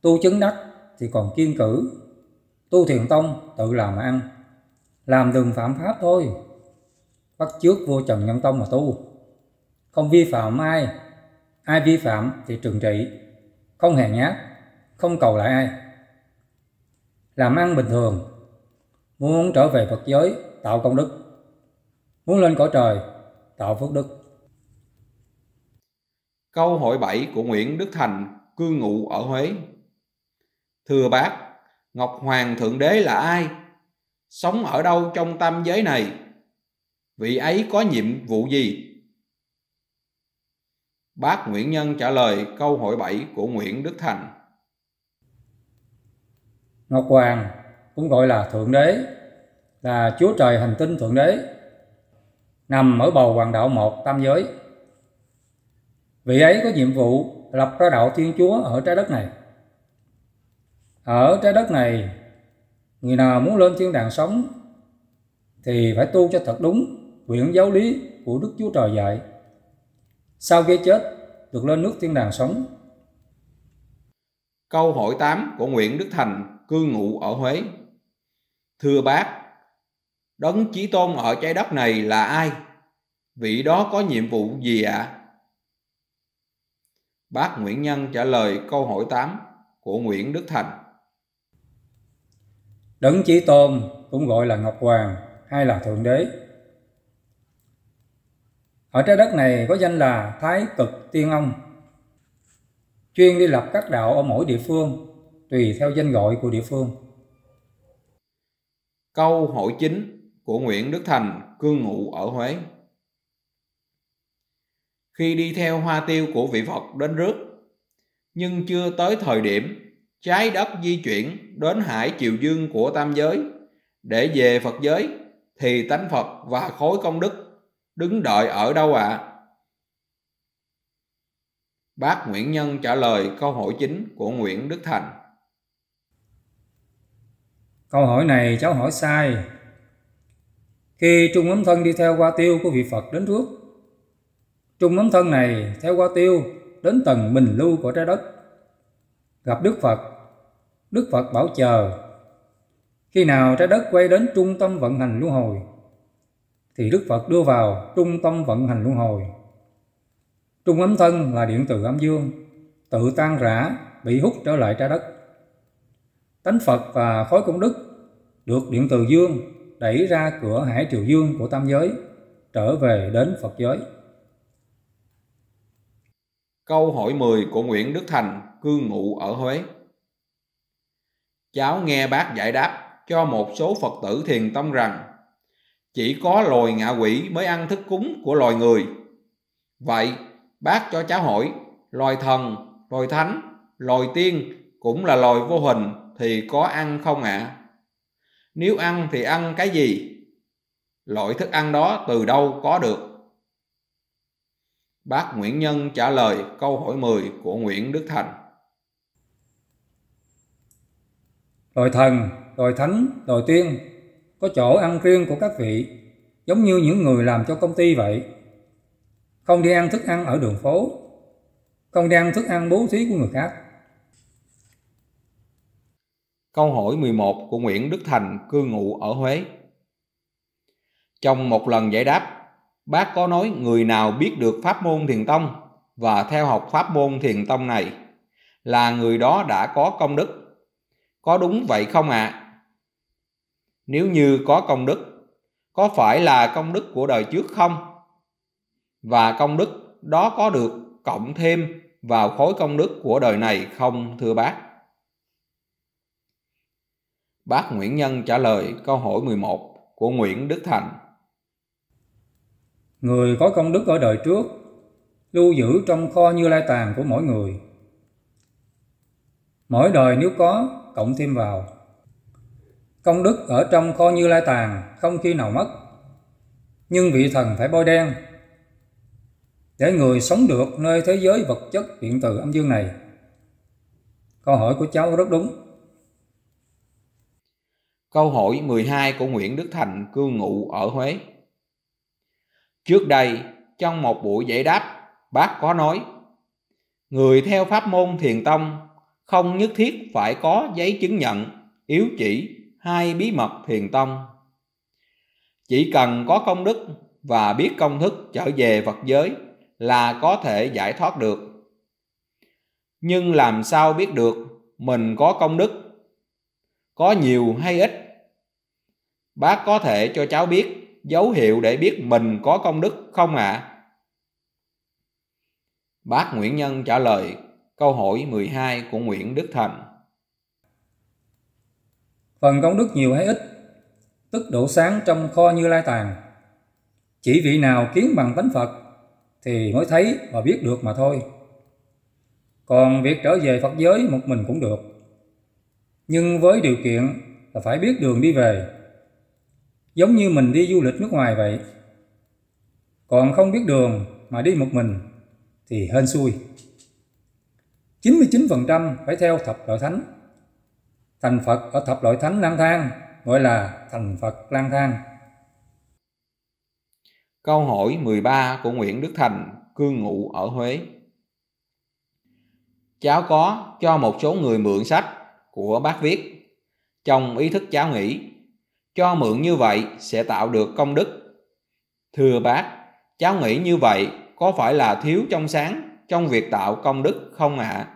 tu chứng đắc thì còn kiên cử. Tu thiền tông tự làm mà ăn, làm đừng phạm pháp thôi. Bắt trước vô Trần Nhân Tông mà tu. Không vi phạm ai, ai vi phạm thì trừng trị, không hèn nhát, không cầu lại ai. Làm ăn bình thường, muốn trở về Phật giới tạo công đức, muốn lên cõi trời tạo phước đức. Câu hỏi bảy của Nguyễn Đức Thành, cư ngụ ở Huế, Thưa bác, Ngọc Hoàng Thượng Đế là ai? Sống ở đâu trong tam giới này? Vị ấy có nhiệm vụ gì? Bác Nguyễn Nhân trả lời câu hỏi 7 của Nguyễn Đức Thành. Ngọc Hoàng cũng gọi là Thượng Đế, là Chúa Trời hành tinh Thượng Đế, nằm ở bầu hoàng đạo một tam giới. Vị ấy có nhiệm vụ lập ra đạo Thiên Chúa ở trái đất này ở trái đất này người nào muốn lên thiên đàng sống thì phải tu cho thật đúng quyển giáo lý của Đức Chúa Trời dạy. Sau khi chết, được lên nước thiên đàng sống. Câu hỏi 8 của Nguyễn Đức Thành, cư ngụ ở Huế. Thưa bác, Đấng Chí Tôn ở trái đất này là ai? Vị đó có nhiệm vụ gì ạ? À? Bác Nguyễn Nhân trả lời câu hỏi 8 của Nguyễn Đức Thành. Đấng Chí Tôn cũng gọi là Ngọc Hoàng hay là Thượng Đế. Ở trái đất này có danh là Thái Cực Tiên Ông, chuyên đi lập các đạo ở mỗi địa phương, tùy theo danh gọi của địa phương. Câu hỏi chính của Nguyễn Đức Thành cư ngụ ở Huế. Khi đi theo hoa tiêu của vị Phật đến rước, nhưng chưa tới thời điểm trái đất di chuyển đến hải triều dương của tam giới để về phật giới thì tánh phật và khối công đức đứng đợi ở đâu ạ à? bác nguyễn nhân trả lời câu hỏi chính của nguyễn đức thành câu hỏi này cháu hỏi sai khi trung ấm thân đi theo qua tiêu của vị phật đến trước trung ấm thân này theo qua tiêu đến tầng mình lưu của trái đất gặp Đức Phật. Đức Phật bảo chờ. Khi nào trái đất quay đến trung tâm vận hành luân hồi, thì Đức Phật đưa vào trung tâm vận hành luân hồi. Trung ấm thân là điện từ âm dương, tự tan rã, bị hút trở lại trái đất. Tánh Phật và khối công đức được điện từ dương đẩy ra cửa hải triều dương của tam giới, trở về đến Phật giới. Câu hỏi 10 của Nguyễn Đức Thành cư ngụ ở Huế. Cháu nghe bác giải đáp cho một số Phật tử thiền tông rằng chỉ có loài ngạ quỷ mới ăn thức cúng của loài người. Vậy bác cho cháu hỏi loài thần, loài thánh, loài tiên cũng là loài vô hình thì có ăn không ạ? À? Nếu ăn thì ăn cái gì? Loại thức ăn đó từ đâu có được? Bác Nguyễn Nhân trả lời câu hỏi 10 của Nguyễn Đức Thành. Đòi thần, đòi thánh, đòi tiên, có chỗ ăn riêng của các vị, giống như những người làm cho công ty vậy. Không đi ăn thức ăn ở đường phố, không đi ăn thức ăn bố thí của người khác. Câu hỏi 11 của Nguyễn Đức Thành cư ngụ ở Huế. Trong một lần giải đáp, bác có nói người nào biết được pháp môn thiền tông và theo học pháp môn thiền tông này là người đó đã có công đức có đúng vậy không ạ? À? Nếu như có công đức, có phải là công đức của đời trước không? Và công đức đó có được cộng thêm vào khối công đức của đời này không thưa bác? Bác Nguyễn Nhân trả lời câu hỏi 11 của Nguyễn Đức Thành. Người có công đức ở đời trước lưu giữ trong kho như lai tàng của mỗi người. Mỗi đời nếu có cộng thêm vào. Công đức ở trong kho như lai tàng không khi nào mất. Nhưng vị thần phải bôi đen. Để người sống được nơi thế giới vật chất điện từ âm dương này. Câu hỏi của cháu rất đúng. Câu hỏi 12 của Nguyễn Đức Thành cư ngụ ở Huế. Trước đây, trong một buổi giải đáp, bác có nói, người theo pháp môn thiền tông không nhất thiết phải có giấy chứng nhận yếu chỉ hai bí mật thiền tông chỉ cần có công đức và biết công thức trở về vật giới là có thể giải thoát được nhưng làm sao biết được mình có công đức có nhiều hay ít bác có thể cho cháu biết dấu hiệu để biết mình có công đức không ạ à? bác nguyễn nhân trả lời Câu hỏi 12 của Nguyễn Đức Thành Phần công đức nhiều hay ít, tức độ sáng trong kho như lai tàng. Chỉ vị nào kiến bằng tánh Phật thì mới thấy và biết được mà thôi. Còn việc trở về Phật giới một mình cũng được. Nhưng với điều kiện là phải biết đường đi về. Giống như mình đi du lịch nước ngoài vậy. Còn không biết đường mà đi một mình thì hên xui. 99% phải theo thập loại thánh. Thành Phật ở thập loại thánh lang thang, gọi là thành Phật lang thang. Câu hỏi 13 của Nguyễn Đức Thành, cư ngụ ở Huế. Cháu có cho một số người mượn sách của bác viết. Trong ý thức cháu nghĩ, cho mượn như vậy sẽ tạo được công đức. Thưa bác, cháu nghĩ như vậy có phải là thiếu trong sáng trong việc tạo công đức không ạ? À?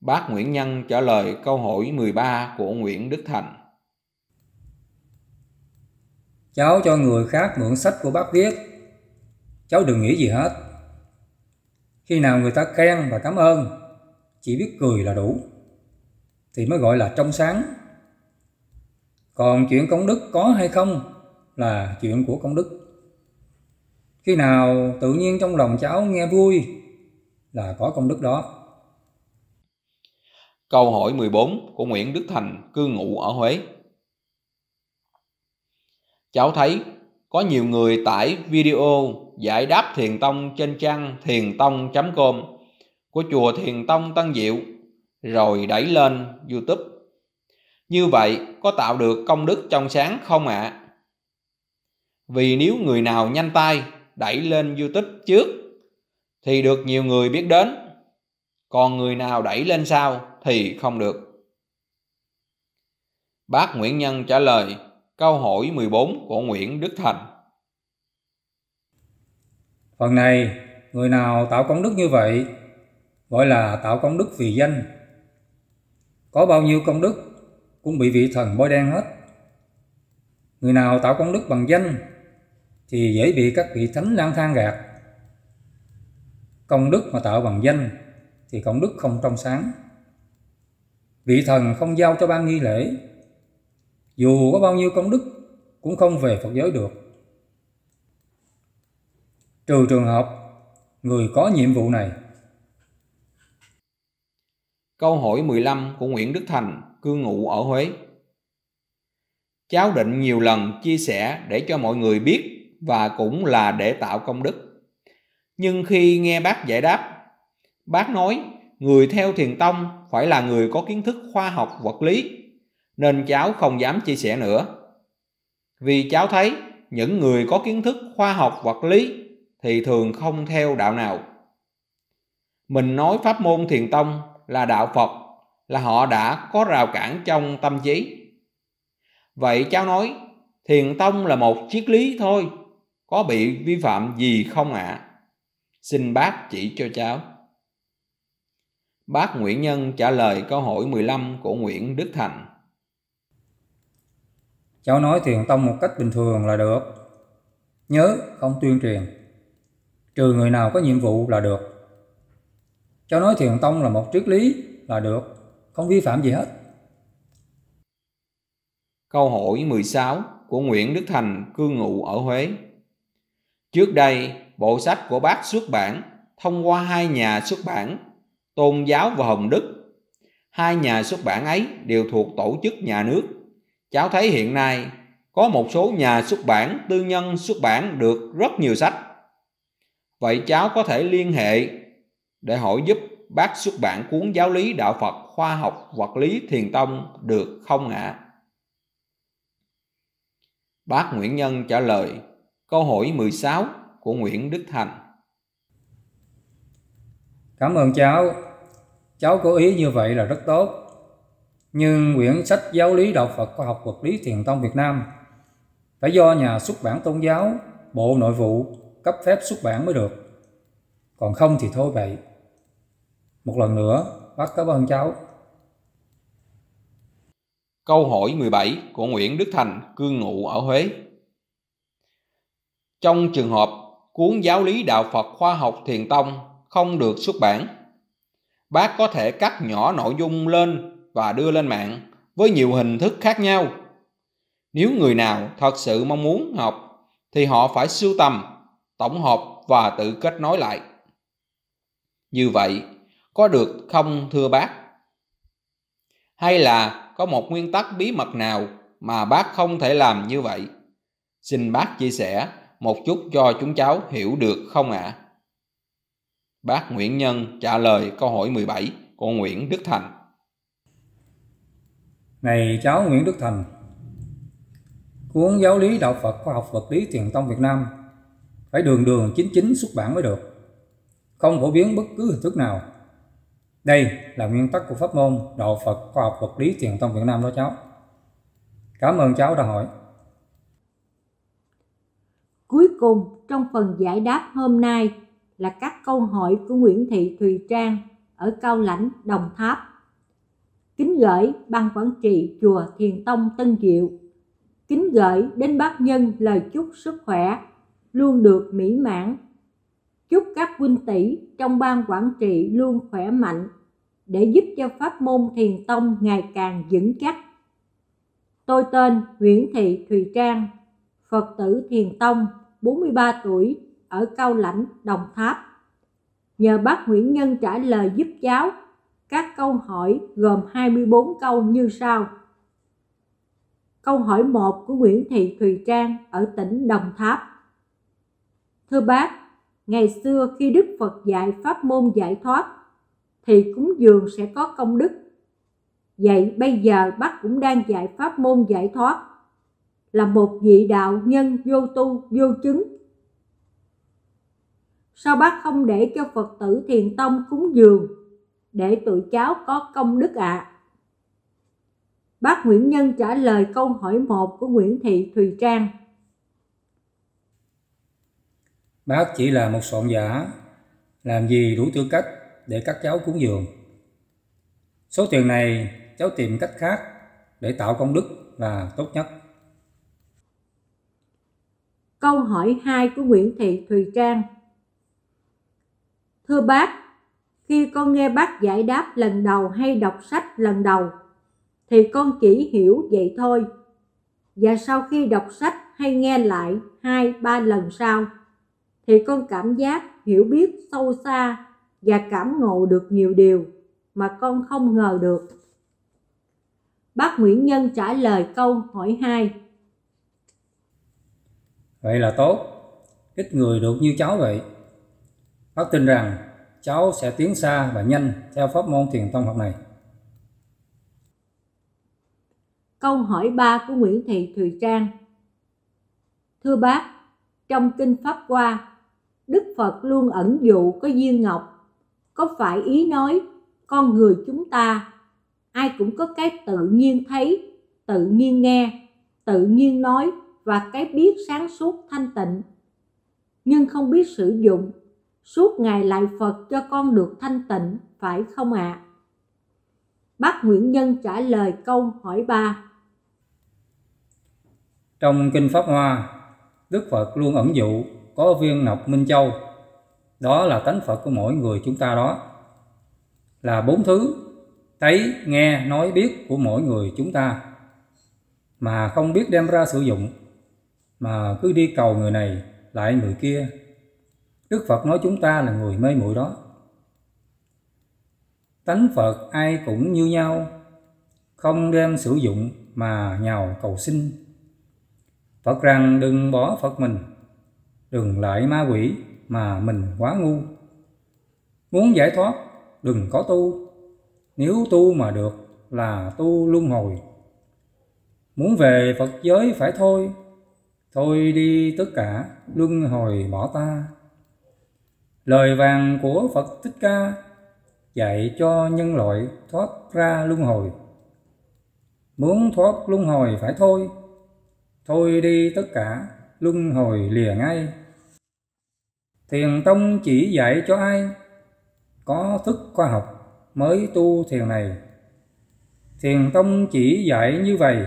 Bác Nguyễn Nhân trả lời câu hỏi 13 của Nguyễn Đức Thành. Cháu cho người khác mượn sách của bác viết. Cháu đừng nghĩ gì hết. Khi nào người ta khen và cảm ơn, chỉ biết cười là đủ. Thì mới gọi là trong sáng. Còn chuyện công đức có hay không là chuyện của công đức khi nào tự nhiên trong lòng cháu nghe vui là có công đức đó Câu hỏi 14 của Nguyễn Đức Thành cư ngụ ở Huế Cháu thấy có nhiều người tải video giải đáp thiền tông trên trang thiền tông.com của chùa thiền tông Tân Diệu rồi đẩy lên YouTube. Như vậy có tạo được công đức trong sáng không ạ? À? Vì nếu người nào nhanh tay đẩy lên YouTube trước thì được nhiều người biết đến. Còn người nào đẩy lên sau thì không được. Bác Nguyễn Nhân trả lời câu hỏi 14 của Nguyễn Đức Thành. Phần này, người nào tạo công đức như vậy gọi là tạo công đức vì danh. Có bao nhiêu công đức cũng bị vị thần bôi đen hết. Người nào tạo công đức bằng danh thì dễ bị các vị thánh lang thang gạt. Công đức mà tạo bằng danh thì công đức không trong sáng. Vị thần không giao cho ban nghi lễ, dù có bao nhiêu công đức cũng không về Phật giới được. Trừ trường hợp người có nhiệm vụ này. Câu hỏi 15 của Nguyễn Đức Thành, cư ngụ ở Huế. Cháu định nhiều lần chia sẻ để cho mọi người biết và cũng là để tạo công đức. Nhưng khi nghe bác giải đáp, bác nói người theo thiền tông phải là người có kiến thức khoa học vật lý, nên cháu không dám chia sẻ nữa. Vì cháu thấy những người có kiến thức khoa học vật lý thì thường không theo đạo nào. Mình nói pháp môn thiền tông là đạo Phật là họ đã có rào cản trong tâm trí. Vậy cháu nói thiền tông là một triết lý thôi có bị vi phạm gì không ạ? À? Xin bác chỉ cho cháu. Bác Nguyễn Nhân trả lời câu hỏi 15 của Nguyễn Đức Thành. Cháu nói thiền tông một cách bình thường là được. Nhớ không tuyên truyền. Trừ người nào có nhiệm vụ là được. Cháu nói thiền tông là một triết lý là được. Không vi phạm gì hết. Câu hỏi 16 của Nguyễn Đức Thành cư ngụ ở Huế Trước đây, bộ sách của bác xuất bản thông qua hai nhà xuất bản Tôn giáo và Hồng Đức. Hai nhà xuất bản ấy đều thuộc tổ chức nhà nước. Cháu thấy hiện nay có một số nhà xuất bản tư nhân xuất bản được rất nhiều sách. Vậy cháu có thể liên hệ để hỏi giúp bác xuất bản cuốn giáo lý đạo Phật khoa học vật lý thiền tông được không ạ? À? Bác Nguyễn Nhân trả lời Câu hỏi 16 của Nguyễn Đức Thành Cảm ơn cháu. Cháu có ý như vậy là rất tốt. Nhưng quyển sách giáo lý đạo Phật khoa học vật lý thiền tông Việt Nam phải do nhà xuất bản tôn giáo, Bộ Nội vụ cấp phép xuất bản mới được. Còn không thì thôi vậy. Một lần nữa, bác cảm ơn cháu. Câu hỏi 17 của Nguyễn Đức Thành, cư ngụ ở Huế trong trường hợp cuốn giáo lý đạo Phật khoa học thiền tông không được xuất bản. Bác có thể cắt nhỏ nội dung lên và đưa lên mạng với nhiều hình thức khác nhau. Nếu người nào thật sự mong muốn học thì họ phải sưu tầm, tổng hợp và tự kết nối lại. Như vậy, có được không thưa bác? Hay là có một nguyên tắc bí mật nào mà bác không thể làm như vậy? Xin bác chia sẻ một chút cho chúng cháu hiểu được không ạ? À? Bác Nguyễn Nhân trả lời câu hỏi 17 của Nguyễn Đức Thành. Này cháu Nguyễn Đức Thành, cuốn giáo lý đạo Phật khoa học vật lý thiền tông Việt Nam phải đường đường chính chính xuất bản mới được, không phổ biến bất cứ hình thức nào. Đây là nguyên tắc của pháp môn đạo Phật khoa học vật lý thiền tông Việt Nam đó cháu. Cảm ơn cháu đã hỏi. Cuối cùng, trong phần giải đáp hôm nay là các câu hỏi của Nguyễn Thị Thùy Trang ở Cao Lãnh, Đồng Tháp. Kính gửi Ban Quản trị Chùa Thiền Tông Tân Diệu. Kính gửi đến bác nhân lời chúc sức khỏe, luôn được mỹ mãn. Chúc các huynh tỷ trong Ban Quản trị luôn khỏe mạnh để giúp cho pháp môn Thiền Tông ngày càng vững chắc. Tôi tên Nguyễn Thị Thùy Trang, Phật tử Thiền Tông, 43 tuổi, ở Cao Lãnh, Đồng Tháp. Nhờ bác Nguyễn Nhân trả lời giúp cháu, các câu hỏi gồm 24 câu như sau. Câu hỏi 1 của Nguyễn Thị Thùy Trang ở tỉnh Đồng Tháp. Thưa bác, ngày xưa khi Đức Phật dạy pháp môn giải thoát thì cúng dường sẽ có công đức. Vậy bây giờ bác cũng đang dạy pháp môn giải thoát là một vị đạo nhân vô tu, vô chứng. Sao bác không để cho Phật tử thiền tông cúng dường để tụi cháu có công đức ạ? À? Bác Nguyễn Nhân trả lời câu hỏi một của Nguyễn Thị Thùy Trang. Bác chỉ là một soạn giả, làm gì đủ tư cách để các cháu cúng dường. Số tiền này cháu tìm cách khác để tạo công đức là tốt nhất câu hỏi 2 của Nguyễn Thị Thùy Trang. Thưa bác, khi con nghe bác giải đáp lần đầu hay đọc sách lần đầu, thì con chỉ hiểu vậy thôi. Và sau khi đọc sách hay nghe lại 2-3 lần sau, thì con cảm giác hiểu biết sâu xa và cảm ngộ được nhiều điều mà con không ngờ được. Bác Nguyễn Nhân trả lời câu hỏi 2 vậy là tốt ít người được như cháu vậy bác tin rằng cháu sẽ tiến xa và nhanh theo pháp môn thiền tông học này câu hỏi 3 của Nguyễn Thị Thùy Trang thưa bác trong kinh pháp qua đức phật luôn ẩn dụ có duyên ngọc có phải ý nói con người chúng ta ai cũng có cái tự nhiên thấy tự nhiên nghe tự nhiên nói và cái biết sáng suốt thanh tịnh nhưng không biết sử dụng suốt ngày lại phật cho con được thanh tịnh phải không ạ à? bác nguyễn nhân trả lời câu hỏi ba trong kinh pháp hoa đức phật luôn ẩn dụ có viên ngọc minh châu đó là tánh phật của mỗi người chúng ta đó là bốn thứ thấy nghe nói biết của mỗi người chúng ta mà không biết đem ra sử dụng mà cứ đi cầu người này lại người kia. Đức Phật nói chúng ta là người mê muội đó. Tánh Phật ai cũng như nhau, không đem sử dụng mà nhào cầu xin. Phật rằng đừng bỏ Phật mình, đừng lại ma quỷ mà mình quá ngu. Muốn giải thoát, đừng có tu. Nếu tu mà được là tu luân hồi. Muốn về Phật giới phải thôi, Thôi đi tất cả, luân hồi bỏ ta. Lời vàng của Phật Thích Ca dạy cho nhân loại thoát ra luân hồi. Muốn thoát luân hồi phải thôi, thôi đi tất cả, luân hồi lìa ngay. Thiền tông chỉ dạy cho ai có thức khoa học mới tu thiền này. Thiền tông chỉ dạy như vậy,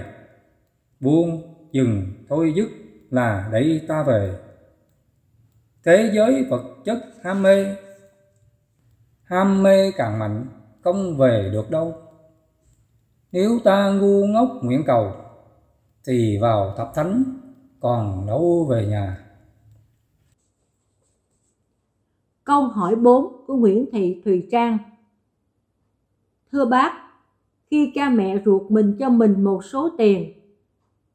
buông, dừng, thôi dứt là đẩy ta về thế giới vật chất ham mê ham mê càng mạnh không về được đâu nếu ta ngu ngốc nguyện cầu thì vào thập thánh còn đâu về nhà Câu hỏi 4 của Nguyễn Thị Thùy Trang Thưa bác, khi cha mẹ ruột mình cho mình một số tiền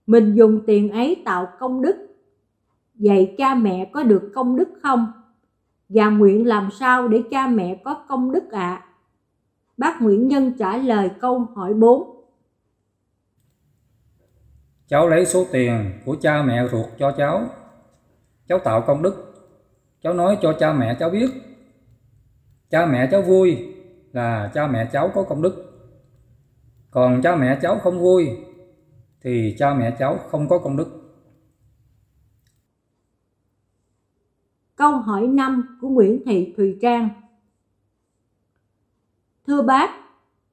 mình dùng tiền ấy tạo công đức vậy cha mẹ có được công đức không và nguyện làm sao để cha mẹ có công đức ạ à? bác nguyễn nhân trả lời câu hỏi 4 cháu lấy số tiền của cha mẹ ruột cho cháu cháu tạo công đức cháu nói cho cha mẹ cháu biết cha mẹ cháu vui là cha mẹ cháu có công đức còn cha mẹ cháu không vui thì cha mẹ cháu không có công đức. Câu hỏi 5 của Nguyễn Thị Thùy Trang Thưa bác,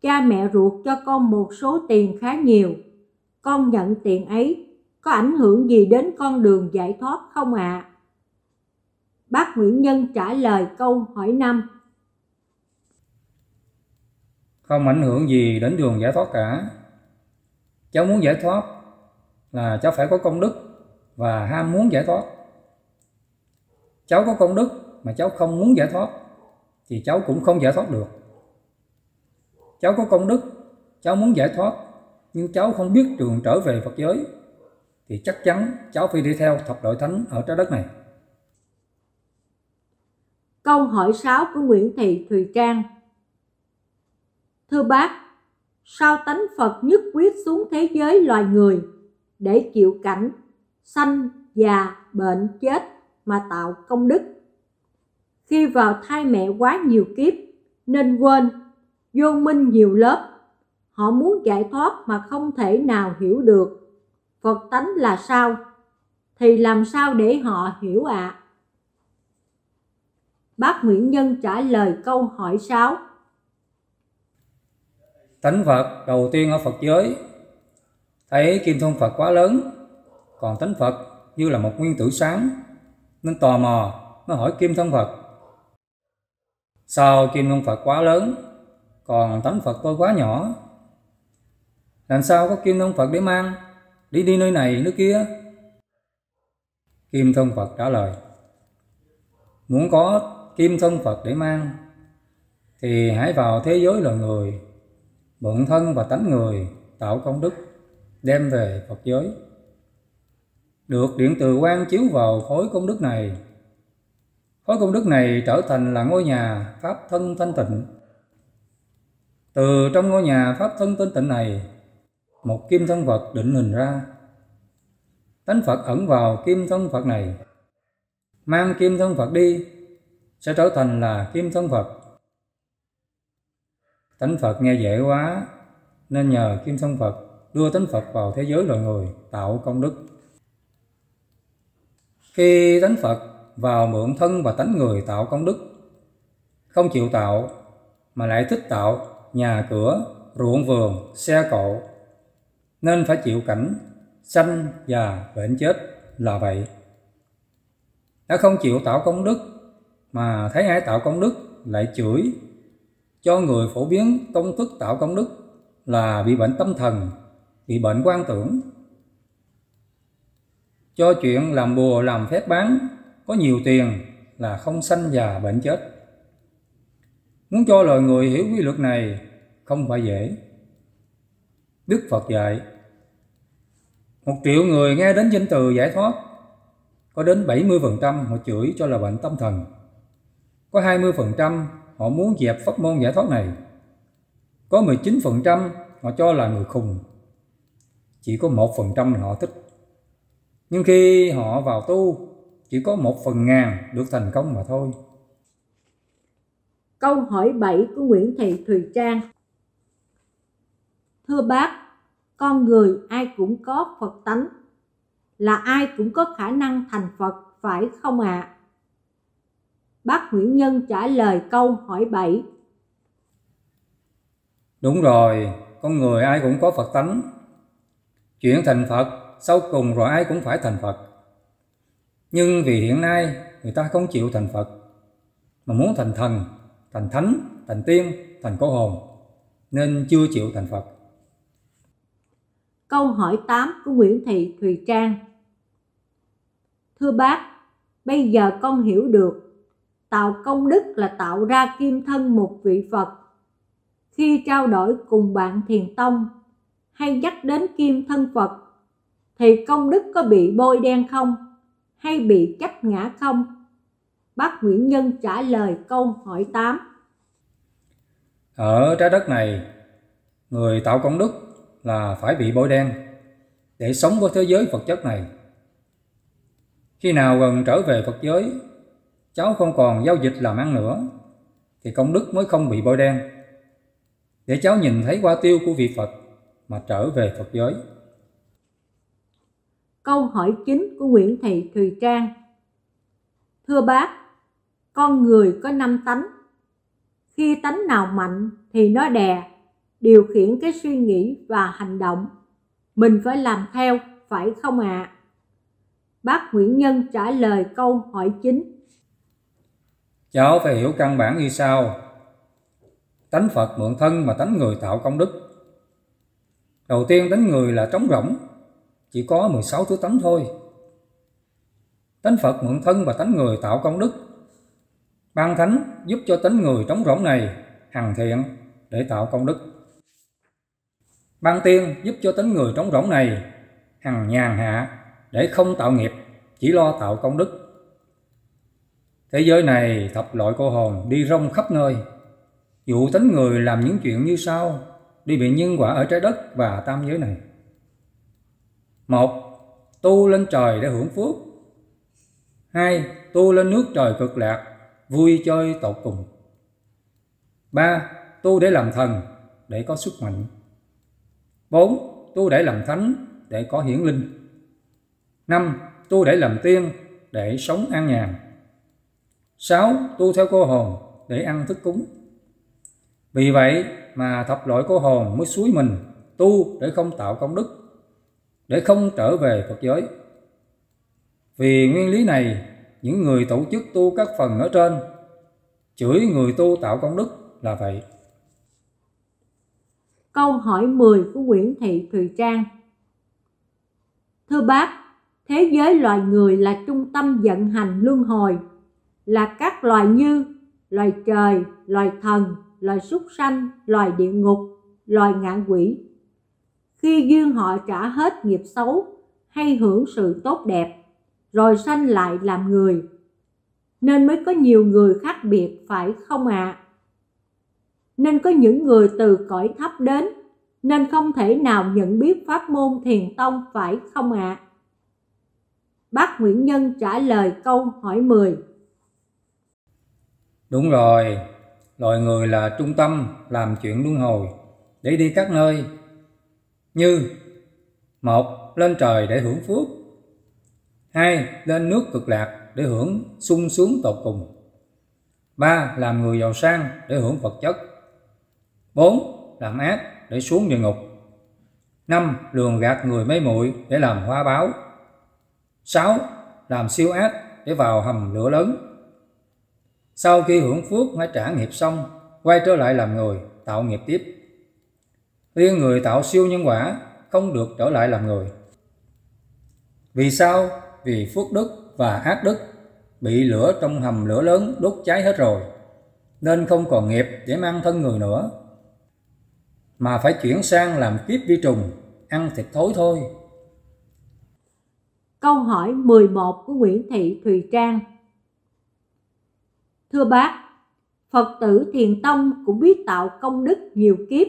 cha mẹ ruột cho con một số tiền khá nhiều. Con nhận tiền ấy có ảnh hưởng gì đến con đường giải thoát không ạ? À? Bác Nguyễn Nhân trả lời câu hỏi 5. Không ảnh hưởng gì đến đường giải thoát cả, cháu muốn giải thoát là cháu phải có công đức và ham muốn giải thoát cháu có công đức mà cháu không muốn giải thoát thì cháu cũng không giải thoát được cháu có công đức cháu muốn giải thoát nhưng cháu không biết đường trở về Phật giới thì chắc chắn cháu phải đi theo thập đội thánh ở trái đất này. Câu hỏi 6 của Nguyễn Thị Thùy Trang Thưa bác, sao tánh Phật nhất quyết xuống thế giới loài người để chịu cảnh sanh, già, bệnh, chết mà tạo công đức. Khi vào thai mẹ quá nhiều kiếp nên quên, vô minh nhiều lớp, họ muốn giải thoát mà không thể nào hiểu được. Phật tánh là sao? Thì làm sao để họ hiểu ạ? À? Bác Nguyễn Nhân trả lời câu hỏi 6 tánh Phật đầu tiên ở Phật giới thấy kim thông Phật quá lớn, còn tánh Phật như là một nguyên tử sáng, nên tò mò nó hỏi kim thông Phật. Sao kim thông Phật quá lớn, còn tánh Phật tôi quá nhỏ? Làm sao có kim thông Phật để mang, đi đi nơi này nơi kia? Kim thông Phật trả lời, muốn có kim thông Phật để mang, thì hãy vào thế giới loài người mượn thân và tánh người tạo công đức đem về Phật giới được điện từ quan chiếu vào khối công đức này khối công đức này trở thành là ngôi nhà pháp thân thanh tịnh từ trong ngôi nhà pháp thân thanh tịnh này một kim thân Phật định hình ra tánh Phật ẩn vào kim thân Phật này mang kim thân Phật đi sẽ trở thành là kim thân Phật Tánh Phật nghe dễ quá, nên nhờ Kim Thân Phật đưa tánh Phật vào thế giới loài người, tạo công đức. Khi tánh Phật vào mượn thân và tánh người tạo công đức, không chịu tạo mà lại thích tạo nhà cửa, ruộng vườn, xe cộ, nên phải chịu cảnh sanh, già, bệnh chết là vậy. Đã không chịu tạo công đức mà thấy ai tạo công đức lại chửi cho người phổ biến công thức tạo công đức là bị bệnh tâm thần, bị bệnh quan tưởng. Cho chuyện làm bùa làm phép bán có nhiều tiền là không sanh già bệnh chết. Muốn cho lời người hiểu quy luật này không phải dễ. Đức Phật dạy Một triệu người nghe đến danh từ giải thoát Có đến 70% họ chửi cho là bệnh tâm thần Có 20% họ muốn dẹp pháp môn giải thoát này. Có 19% họ cho là người khùng. Chỉ có 1% họ thích. Nhưng khi họ vào tu, chỉ có một phần ngàn được thành công mà thôi. Câu hỏi 7 của Nguyễn Thị Thùy Trang Thưa bác, con người ai cũng có Phật tánh, là ai cũng có khả năng thành Phật, phải không ạ? À? Bác Nguyễn Nhân trả lời câu hỏi 7. Đúng rồi, con người ai cũng có Phật tánh. Chuyển thành Phật, sau cùng rồi ai cũng phải thành Phật. Nhưng vì hiện nay người ta không chịu thành Phật, mà muốn thành thần, thành thánh, thành tiên, thành cô hồn, nên chưa chịu thành Phật. Câu hỏi 8 của Nguyễn Thị Thùy Trang Thưa bác, bây giờ con hiểu được tạo công đức là tạo ra kim thân một vị Phật. Khi trao đổi cùng bạn thiền tông hay nhắc đến kim thân Phật thì công đức có bị bôi đen không hay bị chấp ngã không? Bác Nguyễn Nhân trả lời câu hỏi 8. Ở trái đất này, người tạo công đức là phải bị bôi đen để sống với thế giới vật chất này. Khi nào gần trở về Phật giới cháu không còn giao dịch làm ăn nữa, thì công đức mới không bị bôi đen. Để cháu nhìn thấy qua tiêu của vị Phật mà trở về Phật giới. Câu hỏi chính của Nguyễn Thị Thùy Trang Thưa bác, con người có năm tánh. Khi tánh nào mạnh thì nó đè, điều khiển cái suy nghĩ và hành động. Mình phải làm theo, phải không ạ? À? Bác Nguyễn Nhân trả lời câu hỏi chính Cháu phải hiểu căn bản như sau. Tánh Phật mượn thân mà tánh người tạo công đức. Đầu tiên tánh người là trống rỗng, chỉ có 16 thứ tánh thôi. Tánh Phật mượn thân và tánh người tạo công đức. Ban thánh giúp cho tánh người trống rỗng này hằng thiện để tạo công đức. Ban tiên giúp cho tánh người trống rỗng này hằng nhàn hạ để không tạo nghiệp, chỉ lo tạo công đức. Thế giới này thập loại cô hồn đi rong khắp nơi. Dụ tính người làm những chuyện như sau, đi bị nhân quả ở trái đất và tam giới này. Một, tu lên trời để hưởng phước. Hai, tu lên nước trời cực lạc, vui chơi tột cùng. Ba, tu để làm thần, để có sức mạnh. Bốn, tu để làm thánh, để có hiển linh. Năm, tu để làm tiên, để sống an nhàn. 6. Tu theo cô hồn để ăn thức cúng. Vì vậy mà thập loại cô hồn mới suối mình tu để không tạo công đức, để không trở về Phật giới. Vì nguyên lý này, những người tổ chức tu các phần ở trên chửi người tu tạo công đức là vậy. Câu hỏi 10 của Nguyễn Thị Thùy Trang Thưa bác, thế giới loài người là trung tâm vận hành luân hồi là các loài như loài trời, loài thần, loài súc sanh, loài địa ngục, loài ngạn quỷ. Khi duyên họ trả hết nghiệp xấu hay hưởng sự tốt đẹp, rồi sanh lại làm người, nên mới có nhiều người khác biệt phải không ạ? À? Nên có những người từ cõi thấp đến, nên không thể nào nhận biết pháp môn thiền tông phải không ạ? À? Bác Nguyễn Nhân trả lời câu hỏi 10 Đúng rồi, loài người là trung tâm làm chuyện luân hồi để đi các nơi như một lên trời để hưởng phước hai lên nước cực lạc để hưởng sung sướng tột cùng ba làm người giàu sang để hưởng vật chất bốn làm ác để xuống địa ngục năm lường gạt người mấy muội để làm hoa báo sáu làm siêu ác để vào hầm lửa lớn sau khi hưởng phước phải trả nghiệp xong, quay trở lại làm người, tạo nghiệp tiếp. Riêng người tạo siêu nhân quả không được trở lại làm người. Vì sao? Vì phước đức và ác đức bị lửa trong hầm lửa lớn đốt cháy hết rồi, nên không còn nghiệp để mang thân người nữa, mà phải chuyển sang làm kiếp vi trùng, ăn thịt thối thôi. Câu hỏi 11 của Nguyễn Thị Thùy Trang Thưa bác, Phật tử Thiền Tông cũng biết tạo công đức nhiều kiếp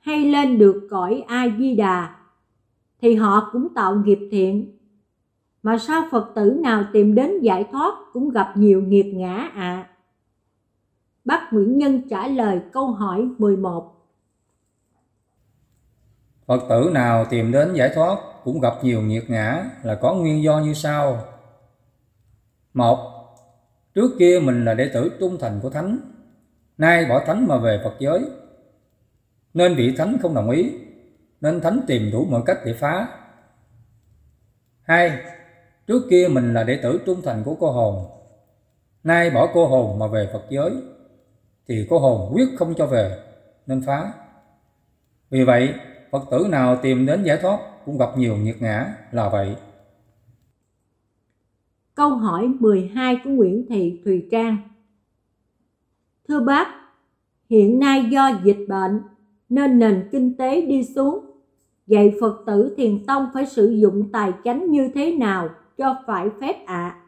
hay lên được cõi A-di-đà thì họ cũng tạo nghiệp thiện. Mà sao Phật tử nào tìm đến giải thoát cũng gặp nhiều nghiệp ngã ạ? À? Bác Nguyễn Nhân trả lời câu hỏi 11. Phật tử nào tìm đến giải thoát cũng gặp nhiều nghiệp ngã là có nguyên do như sau. Một, Trước kia mình là đệ tử trung thành của Thánh, nay bỏ Thánh mà về Phật giới. Nên vị Thánh không đồng ý, nên Thánh tìm đủ mọi cách để phá. Hai, trước kia mình là đệ tử trung thành của cô hồn, nay bỏ cô hồn mà về Phật giới, thì cô hồn quyết không cho về, nên phá. Vì vậy, Phật tử nào tìm đến giải thoát cũng gặp nhiều nghiệt ngã là vậy câu hỏi 12 của Nguyễn Thị Thùy Trang. Thưa bác, hiện nay do dịch bệnh nên nền kinh tế đi xuống. Vậy Phật tử Thiền Tông phải sử dụng tài chánh như thế nào cho phải phép ạ? À?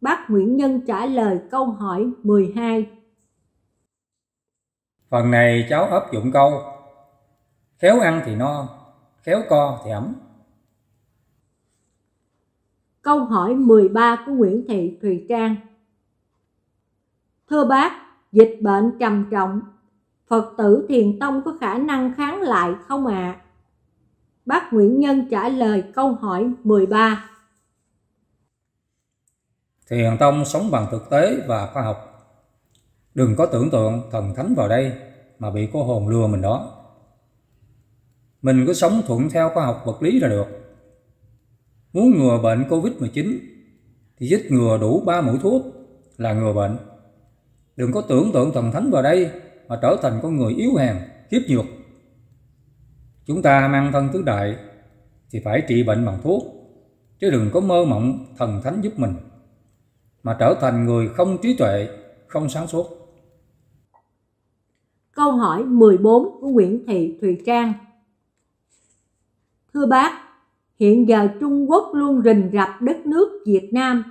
Bác Nguyễn Nhân trả lời câu hỏi 12. Phần này cháu áp dụng câu Khéo ăn thì no, khéo co thì ấm câu hỏi 13 của Nguyễn Thị Thùy Trang. Thưa bác, dịch bệnh trầm trọng, Phật tử thiền tông có khả năng kháng lại không ạ? À? Bác Nguyễn Nhân trả lời câu hỏi 13. Thiền tông sống bằng thực tế và khoa học. Đừng có tưởng tượng thần thánh vào đây mà bị cô hồn lừa mình đó. Mình cứ sống thuận theo khoa học vật lý là được Muốn ngừa bệnh COVID-19 thì chích ngừa đủ 3 mũi thuốc là ngừa bệnh. Đừng có tưởng tượng thần thánh vào đây mà trở thành con người yếu hèn, kiếp nhược. Chúng ta mang thân tứ đại thì phải trị bệnh bằng thuốc, chứ đừng có mơ mộng thần thánh giúp mình, mà trở thành người không trí tuệ, không sáng suốt. Câu hỏi 14 của Nguyễn Thị Thùy Trang Thưa bác, Hiện giờ Trung Quốc luôn rình rập đất nước Việt Nam,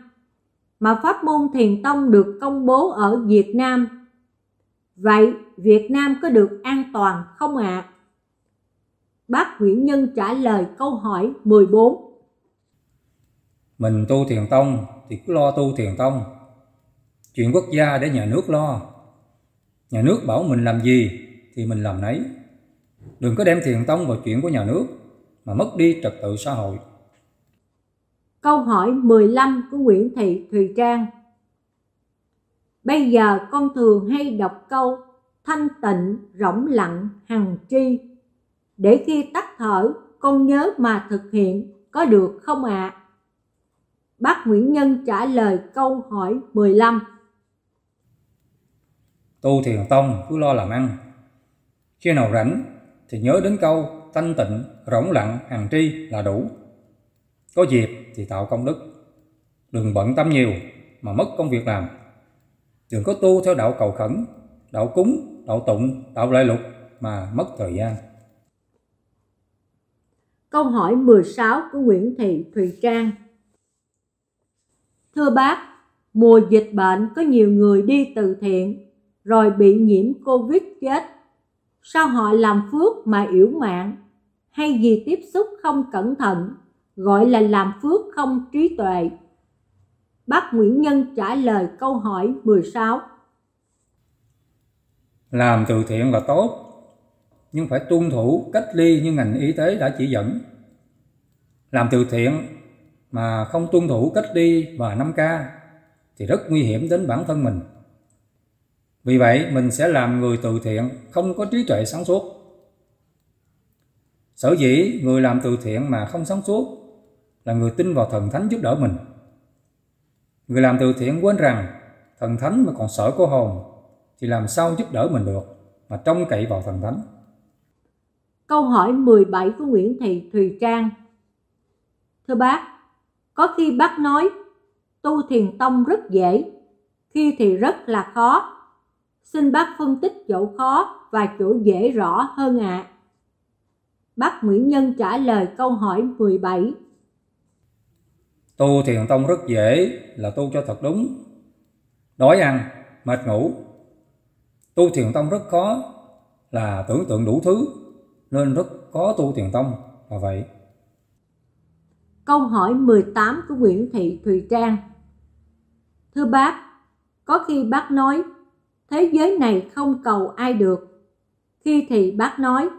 mà pháp môn thiền tông được công bố ở Việt Nam. Vậy Việt Nam có được an toàn không ạ? À? Bác Nguyễn Nhân trả lời câu hỏi 14. Mình tu thiền tông thì cứ lo tu thiền tông. Chuyện quốc gia để nhà nước lo. Nhà nước bảo mình làm gì thì mình làm nấy. Đừng có đem thiền tông vào chuyện của nhà nước mà mất đi trật tự xã hội. Câu hỏi 15 của Nguyễn Thị Thùy Trang Bây giờ con thường hay đọc câu thanh tịnh, rỗng lặng, hằng tri. Để khi tắt thở, con nhớ mà thực hiện, có được không ạ? À? Bác Nguyễn Nhân trả lời câu hỏi 15. Tu thiền tông cứ lo làm ăn. Khi nào rảnh thì nhớ đến câu thanh tịnh, rỗng lặng, hằng tri là đủ. Có dịp thì tạo công đức. Đừng bận tâm nhiều mà mất công việc làm. Đừng có tu theo đạo cầu khẩn, đạo cúng, đạo tụng, đạo lợi lục mà mất thời gian. Câu hỏi 16 của Nguyễn Thị Thùy Trang Thưa bác, mùa dịch bệnh có nhiều người đi từ thiện rồi bị nhiễm Covid chết. Sao họ làm phước mà yếu mạng? hay vì tiếp xúc không cẩn thận gọi là làm phước không trí tuệ bác Nguyễn Nhân trả lời câu hỏi 16 làm từ thiện là tốt nhưng phải tuân thủ cách ly như ngành y tế đã chỉ dẫn làm từ thiện mà không tuân thủ cách ly và 5K thì rất nguy hiểm đến bản thân mình. Vì vậy, mình sẽ làm người từ thiện không có trí tuệ sáng suốt. Sở dĩ người làm từ thiện mà không sống suốt là người tin vào thần thánh giúp đỡ mình. Người làm từ thiện quên rằng thần thánh mà còn sợ cô hồn thì làm sao giúp đỡ mình được mà trông cậy vào thần thánh. Câu hỏi 17 của Nguyễn Thị Thùy Trang Thưa bác, có khi bác nói tu thiền tông rất dễ, khi thì rất là khó. Xin bác phân tích chỗ khó và chỗ dễ rõ hơn ạ. À. Bác Nguyễn Nhân trả lời câu hỏi 17. Tu thiền tông rất dễ là tu cho thật đúng. Đói ăn, mệt ngủ. Tu thiền tông rất khó là tưởng tượng đủ thứ nên rất khó tu thiền tông và vậy. Câu hỏi 18 của Nguyễn Thị Thùy Trang Thưa bác, có khi bác nói thế giới này không cầu ai được. Khi thì bác nói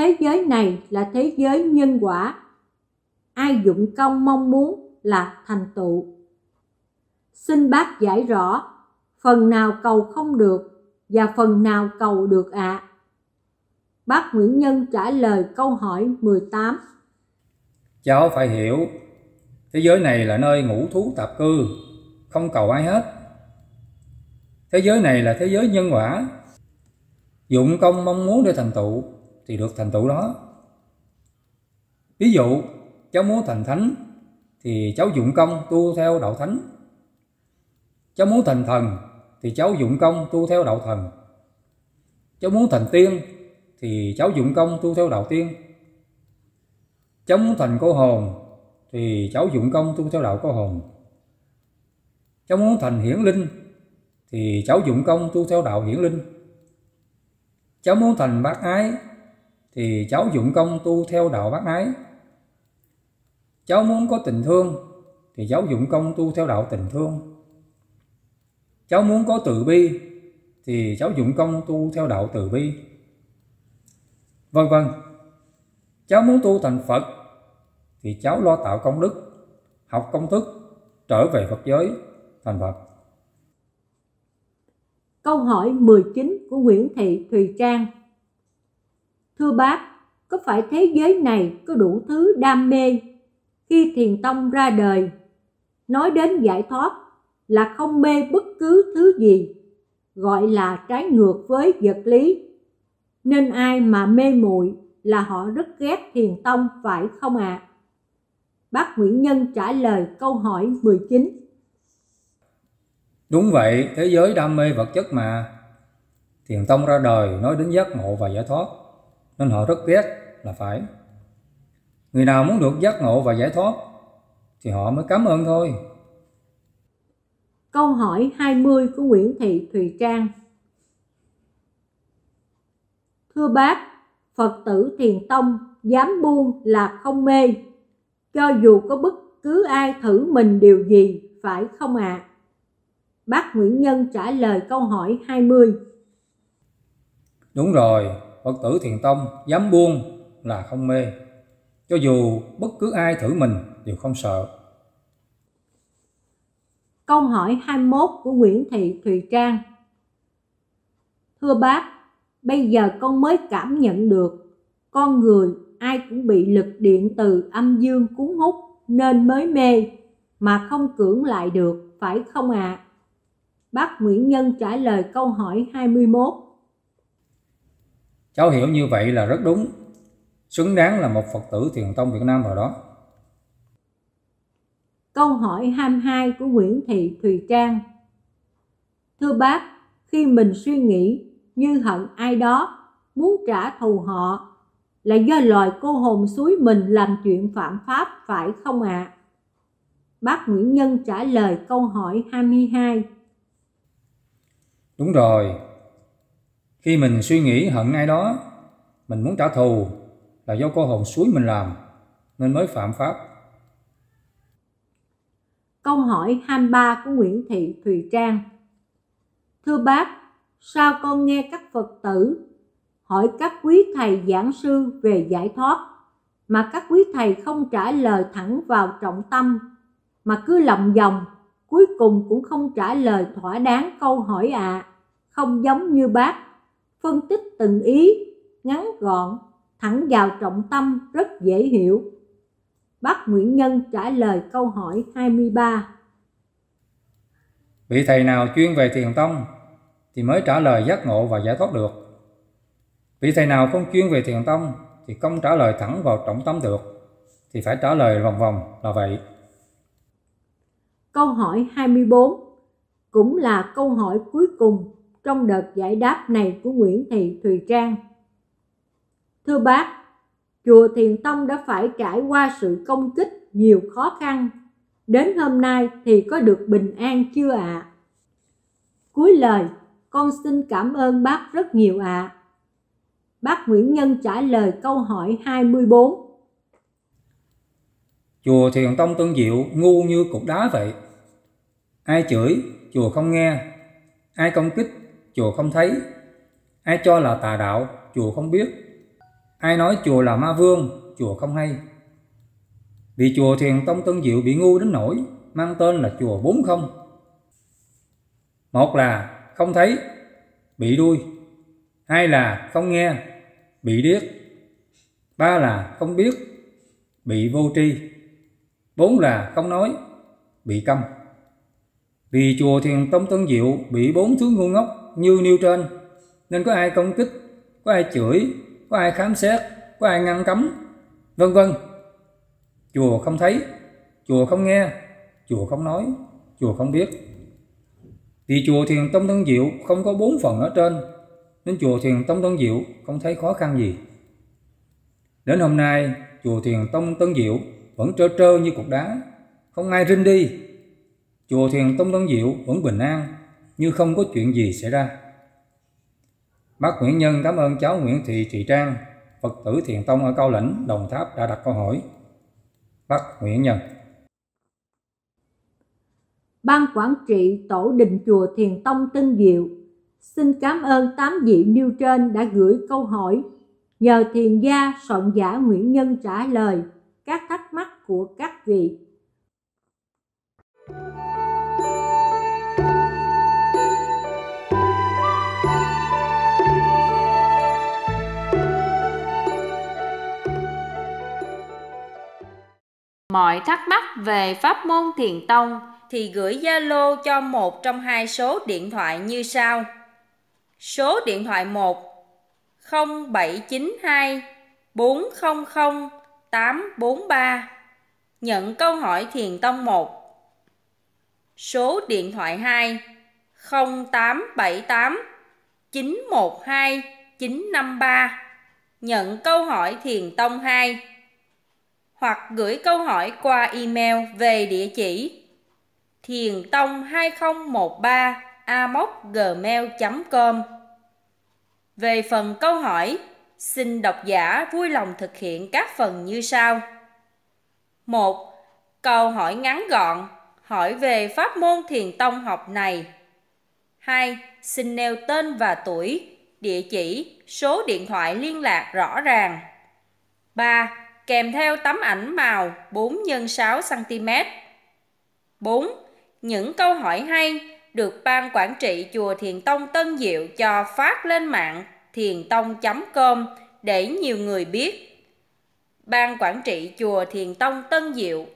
thế giới này là thế giới nhân quả ai dụng công mong muốn là thành tựu xin bác giải rõ phần nào cầu không được và phần nào cầu được ạ à? Bác Nguyễn Nhân trả lời câu hỏi 18 Cháu phải hiểu Thế giới này là nơi ngũ thú tạp cư Không cầu ai hết Thế giới này là thế giới nhân quả Dụng công mong muốn để thành tựu thì được thành tựu đó ví dụ cháu muốn thành thánh thì cháu dụng công tu theo đạo thánh cháu muốn thành thần thì cháu dụng công tu theo đạo thần cháu muốn thành tiên thì cháu dụng công tu theo đạo tiên cháu muốn thành cô hồn thì cháu dụng công tu theo đạo cô hồn cháu muốn thành hiển linh thì cháu dụng công tu theo đạo hiển linh cháu muốn thành bác ái thì cháu dụng công tu theo đạo bác ái. Cháu muốn có tình thương thì cháu dụng công tu theo đạo tình thương. Cháu muốn có từ bi thì cháu dụng công tu theo đạo từ bi. Vân vân. Cháu muốn tu thành Phật thì cháu lo tạo công đức, học công thức, trở về Phật giới, thành Phật. Câu hỏi 19 của Nguyễn Thị Thùy Trang Thưa bác, có phải thế giới này có đủ thứ đam mê? Khi thiền tông ra đời, nói đến giải thoát là không mê bất cứ thứ gì, gọi là trái ngược với vật lý. Nên ai mà mê muội là họ rất ghét thiền tông phải không ạ? À? Bác Nguyễn Nhân trả lời câu hỏi 19. Đúng vậy, thế giới đam mê vật chất mà. Thiền tông ra đời nói đến giác ngộ và giải thoát nên họ rất ghét là phải. Người nào muốn được giác ngộ và giải thoát thì họ mới cảm ơn thôi. Câu hỏi 20 của Nguyễn Thị Thùy Trang Thưa bác, Phật tử Thiền Tông dám buông là không mê. Cho dù có bất cứ ai thử mình điều gì, phải không ạ? À? Bác Nguyễn Nhân trả lời câu hỏi 20. Đúng rồi, Phật tử thiền tông dám buông là không mê. Cho dù bất cứ ai thử mình đều không sợ. Câu hỏi 21 của Nguyễn Thị Thùy Trang Thưa bác, bây giờ con mới cảm nhận được con người ai cũng bị lực điện từ âm dương cuốn hút nên mới mê mà không cưỡng lại được, phải không ạ? À? Bác Nguyễn Nhân trả lời câu hỏi 21 Cháu hiểu như vậy là rất đúng, xứng đáng là một Phật tử thiền tông Việt Nam vào đó. Câu hỏi 22 của Nguyễn Thị Thùy Trang Thưa bác, khi mình suy nghĩ như hận ai đó, muốn trả thù họ, là do loài cô hồn suối mình làm chuyện phạm pháp phải không ạ? À? Bác Nguyễn Nhân trả lời câu hỏi 22. Đúng rồi, khi mình suy nghĩ hận ai đó, mình muốn trả thù là do cô hồn suối mình làm, nên mới phạm pháp. Câu hỏi 23 của Nguyễn Thị Thùy Trang Thưa bác, sao con nghe các Phật tử hỏi các quý thầy giảng sư về giải thoát mà các quý thầy không trả lời thẳng vào trọng tâm mà cứ lòng vòng cuối cùng cũng không trả lời thỏa đáng câu hỏi ạ à, không giống như bác phân tích từng ý ngắn gọn thẳng vào trọng tâm rất dễ hiểu bác Nguyễn Nhân trả lời câu hỏi 23 vị thầy nào chuyên về thiền tông thì mới trả lời giác ngộ và giải thoát được vị thầy nào không chuyên về thiền tông thì không trả lời thẳng vào trọng tâm được thì phải trả lời vòng vòng là vậy câu hỏi 24 cũng là câu hỏi cuối cùng trong đợt giải đáp này của Nguyễn Thị Thùy Trang. Thưa bác, chùa Thiền Tông đã phải trải qua sự công kích nhiều khó khăn. Đến hôm nay thì có được bình an chưa ạ? À? Cuối lời, con xin cảm ơn bác rất nhiều ạ. À. Bác Nguyễn Nhân trả lời câu hỏi 24. Chùa Thiền Tông Tân Diệu ngu như cục đá vậy. Ai chửi, chùa không nghe. Ai công kích, chùa không thấy ai cho là tà đạo chùa không biết ai nói chùa là ma vương chùa không hay vì chùa thiền tông tân diệu bị ngu đến nỗi mang tên là chùa bốn không một là không thấy bị đuôi hai là không nghe bị điếc ba là không biết bị vô tri bốn là không nói bị câm vì chùa thiền tông tân diệu bị bốn thứ ngu ngốc như nêu trên nên có ai công kích có ai chửi có ai khám xét có ai ngăn cấm vân vân chùa không thấy chùa không nghe chùa không nói chùa không biết vì chùa thiền tông tân diệu không có bốn phần ở trên nên chùa thiền tông tân diệu không thấy khó khăn gì đến hôm nay chùa thiền tông tân diệu vẫn trơ trơ như cục đá không ai rinh đi chùa thiền tông tân diệu vẫn bình an như không có chuyện gì xảy ra. Bác Nguyễn Nhân cảm ơn cháu Nguyễn Thị Trị Trang, Phật tử Thiền Tông ở Cao Lãnh, Đồng Tháp đã đặt câu hỏi. Bác Nguyễn Nhân Ban Quản trị Tổ Đình Chùa Thiền Tông Tân Diệu xin cảm ơn tám vị nêu trên đã gửi câu hỏi nhờ thiền gia soạn giả Nguyễn Nhân trả lời các thắc mắc của các vị. Mọi thắc mắc về pháp môn thiền tông thì gửi Zalo cho một trong hai số điện thoại như sau. Số điện thoại 1 0792 400 843 Nhận câu hỏi thiền tông 1 Số điện thoại 2 0878 912 953 Nhận câu hỏi thiền tông 2 hoặc gửi câu hỏi qua email về địa chỉ thiền tông 2013 gmail.com Về phần câu hỏi, xin độc giả vui lòng thực hiện các phần như sau. 1. Câu hỏi ngắn gọn, hỏi về pháp môn thiền tông học này. 2. Xin nêu tên và tuổi, địa chỉ, số điện thoại liên lạc rõ ràng. 3 kèm theo tấm ảnh màu 4 x 6 cm. 4. Những câu hỏi hay được Ban Quản trị Chùa Thiền Tông Tân Diệu cho phát lên mạng thiền tông.com để nhiều người biết. Ban Quản trị Chùa Thiền Tông Tân Diệu